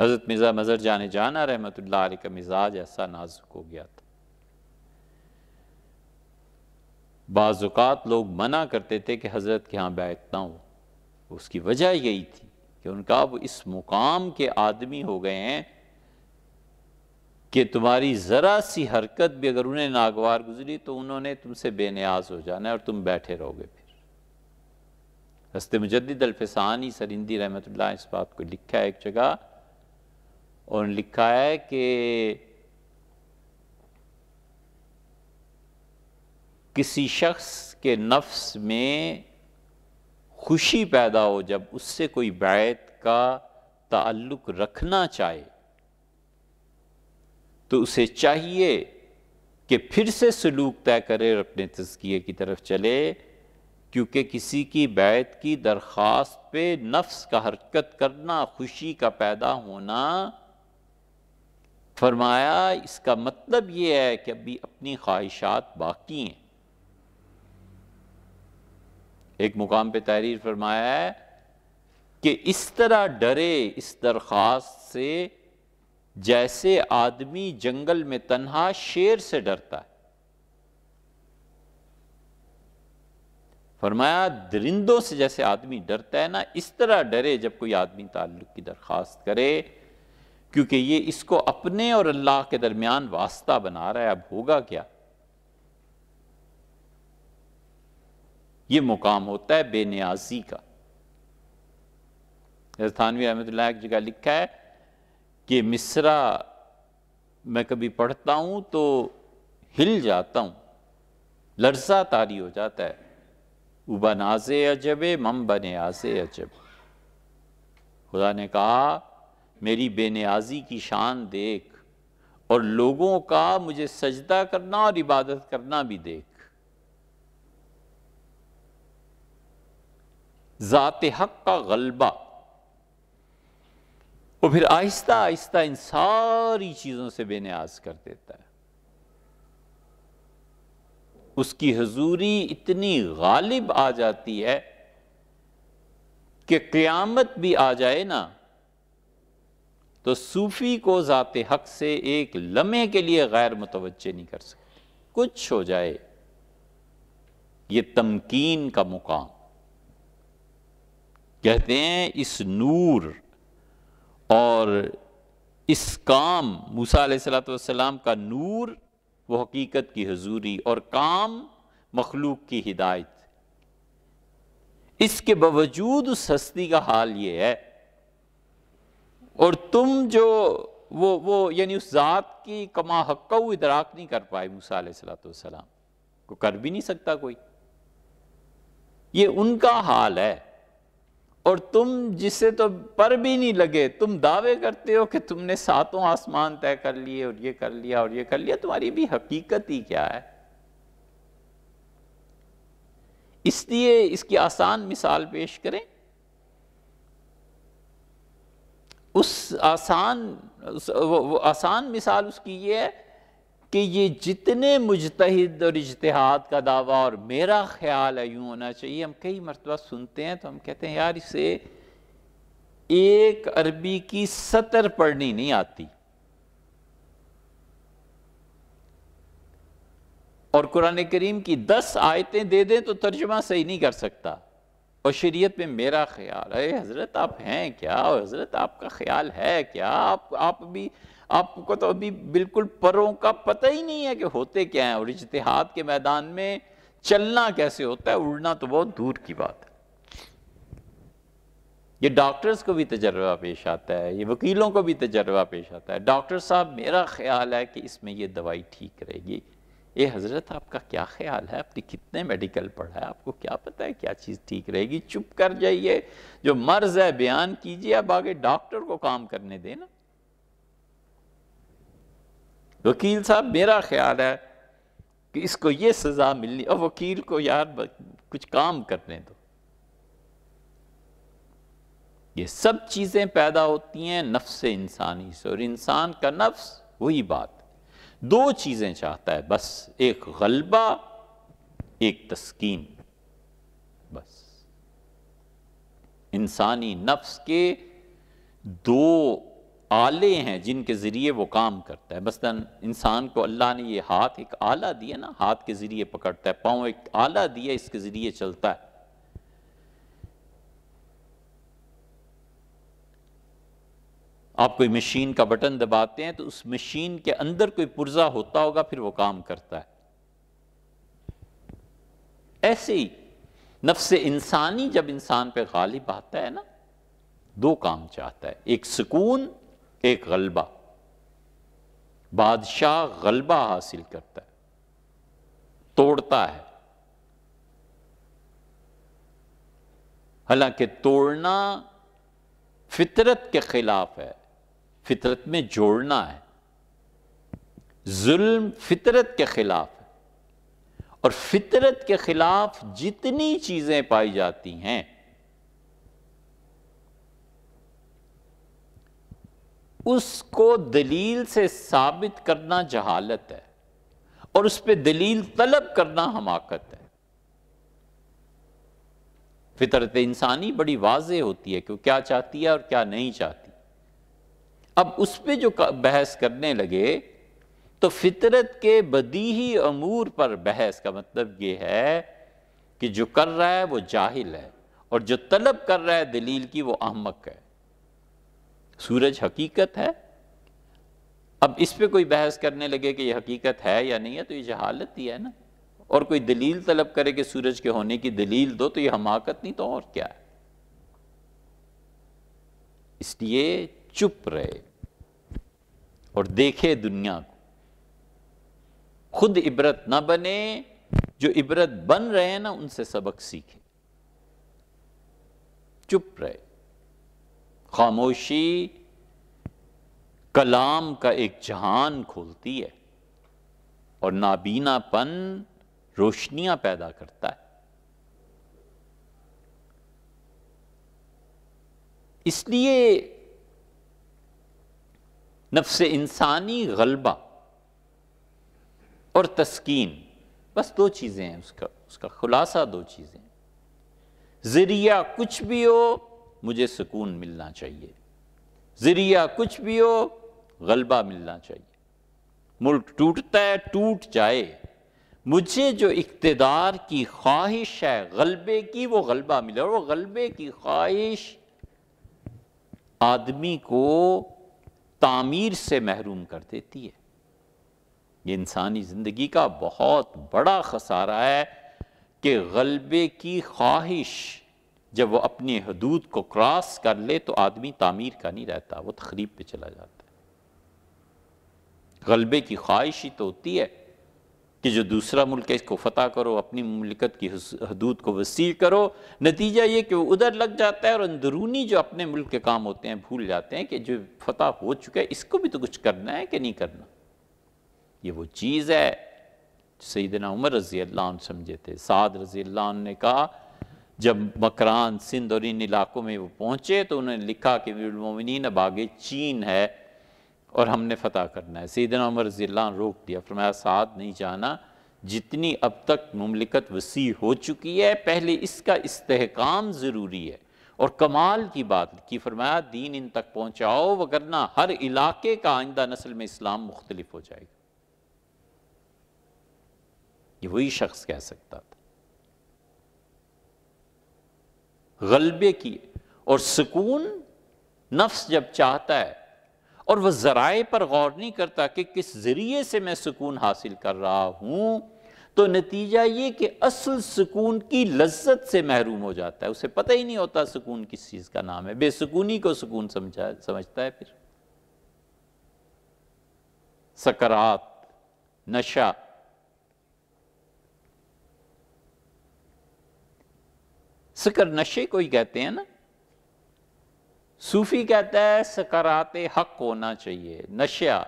Speaker 1: حضرت مرزا مزر جانے جانا رحمۃ اللہ علیہ کا مزاج ایسا نازک ہو گیا تھا بعض اوقات لوگ منع کرتے تھے کہ حضرت کے ہاں بیعت نہ ہو اس کی وجہ یہی تھی کہ ان کا وہ اس مقام کے آدمی ہو گئے ہیں کہ تمہاری ذرا سی حرکت بھی اگر انہیں ناگوار گزری تو انہوں نے تم سے بے نیاز ہو جانا ہے اور تم بیٹھے رہو گے پھر حضرت مجدد الفسانی سرندی رحمۃ اللہ اس بات کو لکھا ہے ایک جگہ اور لکھا ہے کہ کسی شخص کے نفس میں خوشی پیدا ہو جب اس سے کوئی بیعت کا تعلق رکھنا چاہے تو اسے چاہیے کہ پھر سے سلوک طے کرے اور اپنے تزکیے کی طرف چلے کیونکہ کسی کی بیعت کی درخواست پہ نفس کا حرکت کرنا خوشی کا پیدا ہونا فرمایا اس کا مطلب یہ ہے کہ ابھی اپنی خواہشات باقی ہیں ایک مقام پہ تحریر فرمایا ہے کہ اس طرح ڈرے اس درخواست سے جیسے آدمی جنگل میں تنہا شیر سے ڈرتا ہے فرمایا درندوں سے جیسے آدمی ڈرتا ہے نا اس طرح ڈرے جب کوئی آدمی تعلق کی درخواست کرے کیونکہ یہ اس کو اپنے اور اللہ کے درمیان واسطہ بنا رہا ہے اب ہوگا کیا یہ مقام ہوتا ہے بے نیازی کا اللہ ایک جگہ لکھا ہے کہ مصرہ میں کبھی پڑھتا ہوں تو ہل جاتا ہوں لرزہ تاری ہو جاتا ہے وہ بنازے عجب مم بن آزے خدا نے کہا میری بے نیازی کی شان دیکھ اور لوگوں کا مجھے سجدہ کرنا اور عبادت کرنا بھی دیکھ ذات حق کا غلبہ وہ پھر آہستہ آہستہ ان ساری چیزوں سے بے نیاز کر دیتا ہے اس کی حضوری اتنی غالب آ جاتی ہے کہ قیامت بھی آ جائے نا تو صوفی کو ذات حق سے ایک لمحے کے لیے غیر متوجہ نہیں کر سکتے کچھ ہو جائے یہ تمکین کا مقام کہتے ہیں اس نور اور اس کام موسیٰ علیہ السلام کا نور وہ حقیقت کی حضوری اور کام مخلوق کی ہدایت اس کے باوجود ہستی کا حال یہ ہے اور تم جو وہ یعنی اس ذات کی کما وہ ادراک نہیں کر پائے موسیٰ علیہ والسلام کو کر بھی نہیں سکتا کوئی یہ ان کا حال ہے اور تم جسے تو پر بھی نہیں لگے تم دعوے کرتے ہو کہ تم نے ساتوں آسمان طے کر لیے اور یہ کر لیا اور یہ کر لیا تمہاری بھی حقیقت ہی کیا ہے اس لیے اس کی آسان مثال پیش کریں اس آسان آسان مثال اس کی یہ ہے کہ یہ جتنے مجتہد اور اجتہاد کا دعویٰ اور میرا خیال ہے یوں ہونا چاہیے ہم کئی مرتبہ سنتے ہیں تو ہم کہتے ہیں یار اسے ایک عربی کی سطر پڑھنی نہیں آتی اور قرآن کریم کی دس آیتیں دے دیں تو ترجمہ صحیح نہیں کر سکتا اور شریعت میں میرا خیال ہے حضرت آپ ہیں کیا حضرت آپ کا خیال ہے کیا آپ آپ آپ کو تو ابھی بالکل پروں کا پتہ ہی نہیں ہے کہ ہوتے کیا ہیں اور اجتہاد کے میدان میں چلنا کیسے ہوتا ہے اڑنا تو بہت دور کی بات ہے یہ ڈاکٹرز کو بھی تجربہ پیش آتا ہے یہ وکیلوں کو بھی تجربہ پیش آتا ہے ڈاکٹر صاحب میرا خیال ہے کہ اس میں یہ دوائی ٹھیک رہے گی حضرت آپ کا کیا خیال ہے آپ نے کتنے میڈیکل پڑھا ہے آپ کو کیا پتا ہے کیا چیز ٹھیک رہے گی چپ کر جائیے جو مرض ہے بیان کیجئے اب آگے ڈاکٹر کو کام کرنے دے نا وکیل صاحب میرا خیال ہے کہ اس کو یہ سزا ملنی اور وکیل کو یار کچھ کام کرنے دو یہ سب چیزیں پیدا ہوتی ہیں نفس انسانی سے اور انسان کا نفس وہی بات دو چیزیں چاہتا ہے بس ایک غلبہ ایک تسکین بس انسانی نفس کے دو آلے ہیں جن کے ذریعے وہ کام کرتا ہے دن انسان کو اللہ نے یہ ہاتھ ایک آلہ دیا نا ہاتھ کے ذریعے پکڑتا ہے پاؤں ایک آلہ دیا اس کے ذریعے چلتا ہے آپ کوئی مشین کا بٹن دباتے ہیں تو اس مشین کے اندر کوئی پرزا ہوتا ہوگا پھر وہ کام کرتا ہے ایسے ہی نفس انسانی جب انسان پہ غالب آتا ہے نا دو کام چاہتا ہے ایک سکون ایک غلبہ بادشاہ غلبہ حاصل کرتا ہے توڑتا ہے حالانکہ توڑنا فطرت کے خلاف ہے فطرت میں جوڑنا ہے ظلم فطرت کے خلاف ہے اور فطرت کے خلاف جتنی چیزیں پائی جاتی ہیں اس کو دلیل سے ثابت کرنا جہالت ہے اور اس پہ دلیل طلب کرنا حماقت ہے فطرت انسانی بڑی واضح ہوتی ہے کہ وہ کیا چاہتی ہے اور کیا نہیں چاہتی اب اس پہ جو بحث کرنے لگے تو فطرت کے بدیہی امور پر بحث کا مطلب یہ ہے کہ جو کر رہا ہے وہ جاہل ہے اور جو طلب کر رہا ہے دلیل کی وہ احمق ہے سورج حقیقت ہے اب اس پہ کوئی بحث کرنے لگے کہ یہ حقیقت ہے یا نہیں ہے تو یہ جہالت ہی ہے نا اور کوئی دلیل طلب کرے کہ سورج کے ہونے کی دلیل دو تو یہ حماقت نہیں تو اور کیا ہے اس لیے چپ رہے اور دیکھے دنیا کو خود عبرت نہ بنے جو عبرت بن رہے ہیں نا ان سے سبق سیکھے چپ رہے خاموشی کلام کا ایک جہان کھولتی ہے اور نابینا پن روشنیاں پیدا کرتا ہے اس لیے نفس انسانی غلبہ اور تسکین بس دو چیزیں ہیں اس کا اس کا خلاصہ دو چیزیں ذریعہ کچھ بھی ہو مجھے سکون ملنا چاہیے ذریعہ کچھ بھی ہو غلبہ ملنا چاہیے ملک ٹوٹتا ہے ٹوٹ جائے مجھے جو اقتدار کی خواہش ہے غلبے کی وہ غلبہ ملے اور وہ غلبے کی خواہش آدمی کو تعمیر سے محروم کر دیتی ہے یہ انسانی زندگی کا بہت بڑا خسارہ ہے کہ غلبے کی خواہش جب وہ اپنی حدود کو کراس کر لے تو آدمی تعمیر کا نہیں رہتا وہ تخریب پہ چلا جاتا ہے غلبے کی خواہش ہی تو ہوتی ہے کہ جو دوسرا ملک ہے اس کو فتح کرو اپنی ملکت کی حدود کو وسیع کرو نتیجہ یہ کہ وہ ادھر لگ جاتا ہے اور اندرونی جو اپنے ملک کے کام ہوتے ہیں بھول جاتے ہیں کہ جو فتح ہو چکا ہے اس کو بھی تو کچھ کرنا ہے کہ نہیں کرنا یہ وہ چیز ہے سیدنا عمر رضی اللہ عنہ سمجھے تھے سعد رضی اللہ عنہ نے کہا جب مکران سندھ اور ان علاقوں میں وہ پہنچے تو انہوں نے لکھا کہ اب آگے چین ہے اور ہم نے فتح کرنا ہے سیدنا عمر رضی اللہ عنہ روک دیا فرمایا ساتھ نہیں جانا جتنی اب تک مملکت وسیع ہو چکی ہے پہلے اس کا استحکام ضروری ہے اور کمال کی بات کی فرمایا دین ان تک پہنچاؤ وگرنہ ہر علاقے کا آئندہ نسل میں اسلام مختلف ہو جائے گا یہ وہی شخص کہہ سکتا تھا غلبے کی اور سکون نفس جب چاہتا ہے اور وہ ذرائع پر غور نہیں کرتا کہ کس ذریعے سے میں سکون حاصل کر رہا ہوں تو نتیجہ یہ کہ اصل سکون کی لذت سے محروم ہو جاتا ہے اسے پتہ ہی نہیں ہوتا سکون کس چیز کا نام ہے بے سکونی کو سکون سمجھتا ہے پھر سکرات نشہ سکر نشے کو ہی کہتے ہیں نا صوفی کہتا ہے سکرات حق ہونا چاہیے نشہ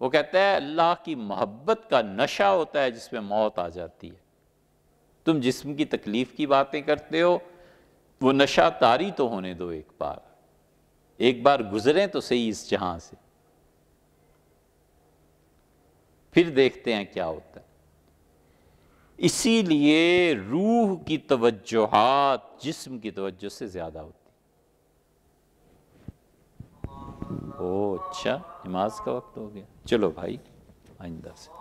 Speaker 1: وہ کہتا ہے اللہ کی محبت کا نشہ ہوتا ہے جس میں موت آ جاتی ہے تم جسم کی تکلیف کی باتیں کرتے ہو وہ نشہ تاری تو ہونے دو ایک بار ایک بار گزریں تو صحیح اس جہاں سے پھر دیکھتے ہیں کیا ہوتا ہے اسی لیے روح کی توجہات جسم کی توجہ سے زیادہ ہوتی ہے اوہ اچھا نماز کا وقت ہو گیا چلو بھائی آئندہ سے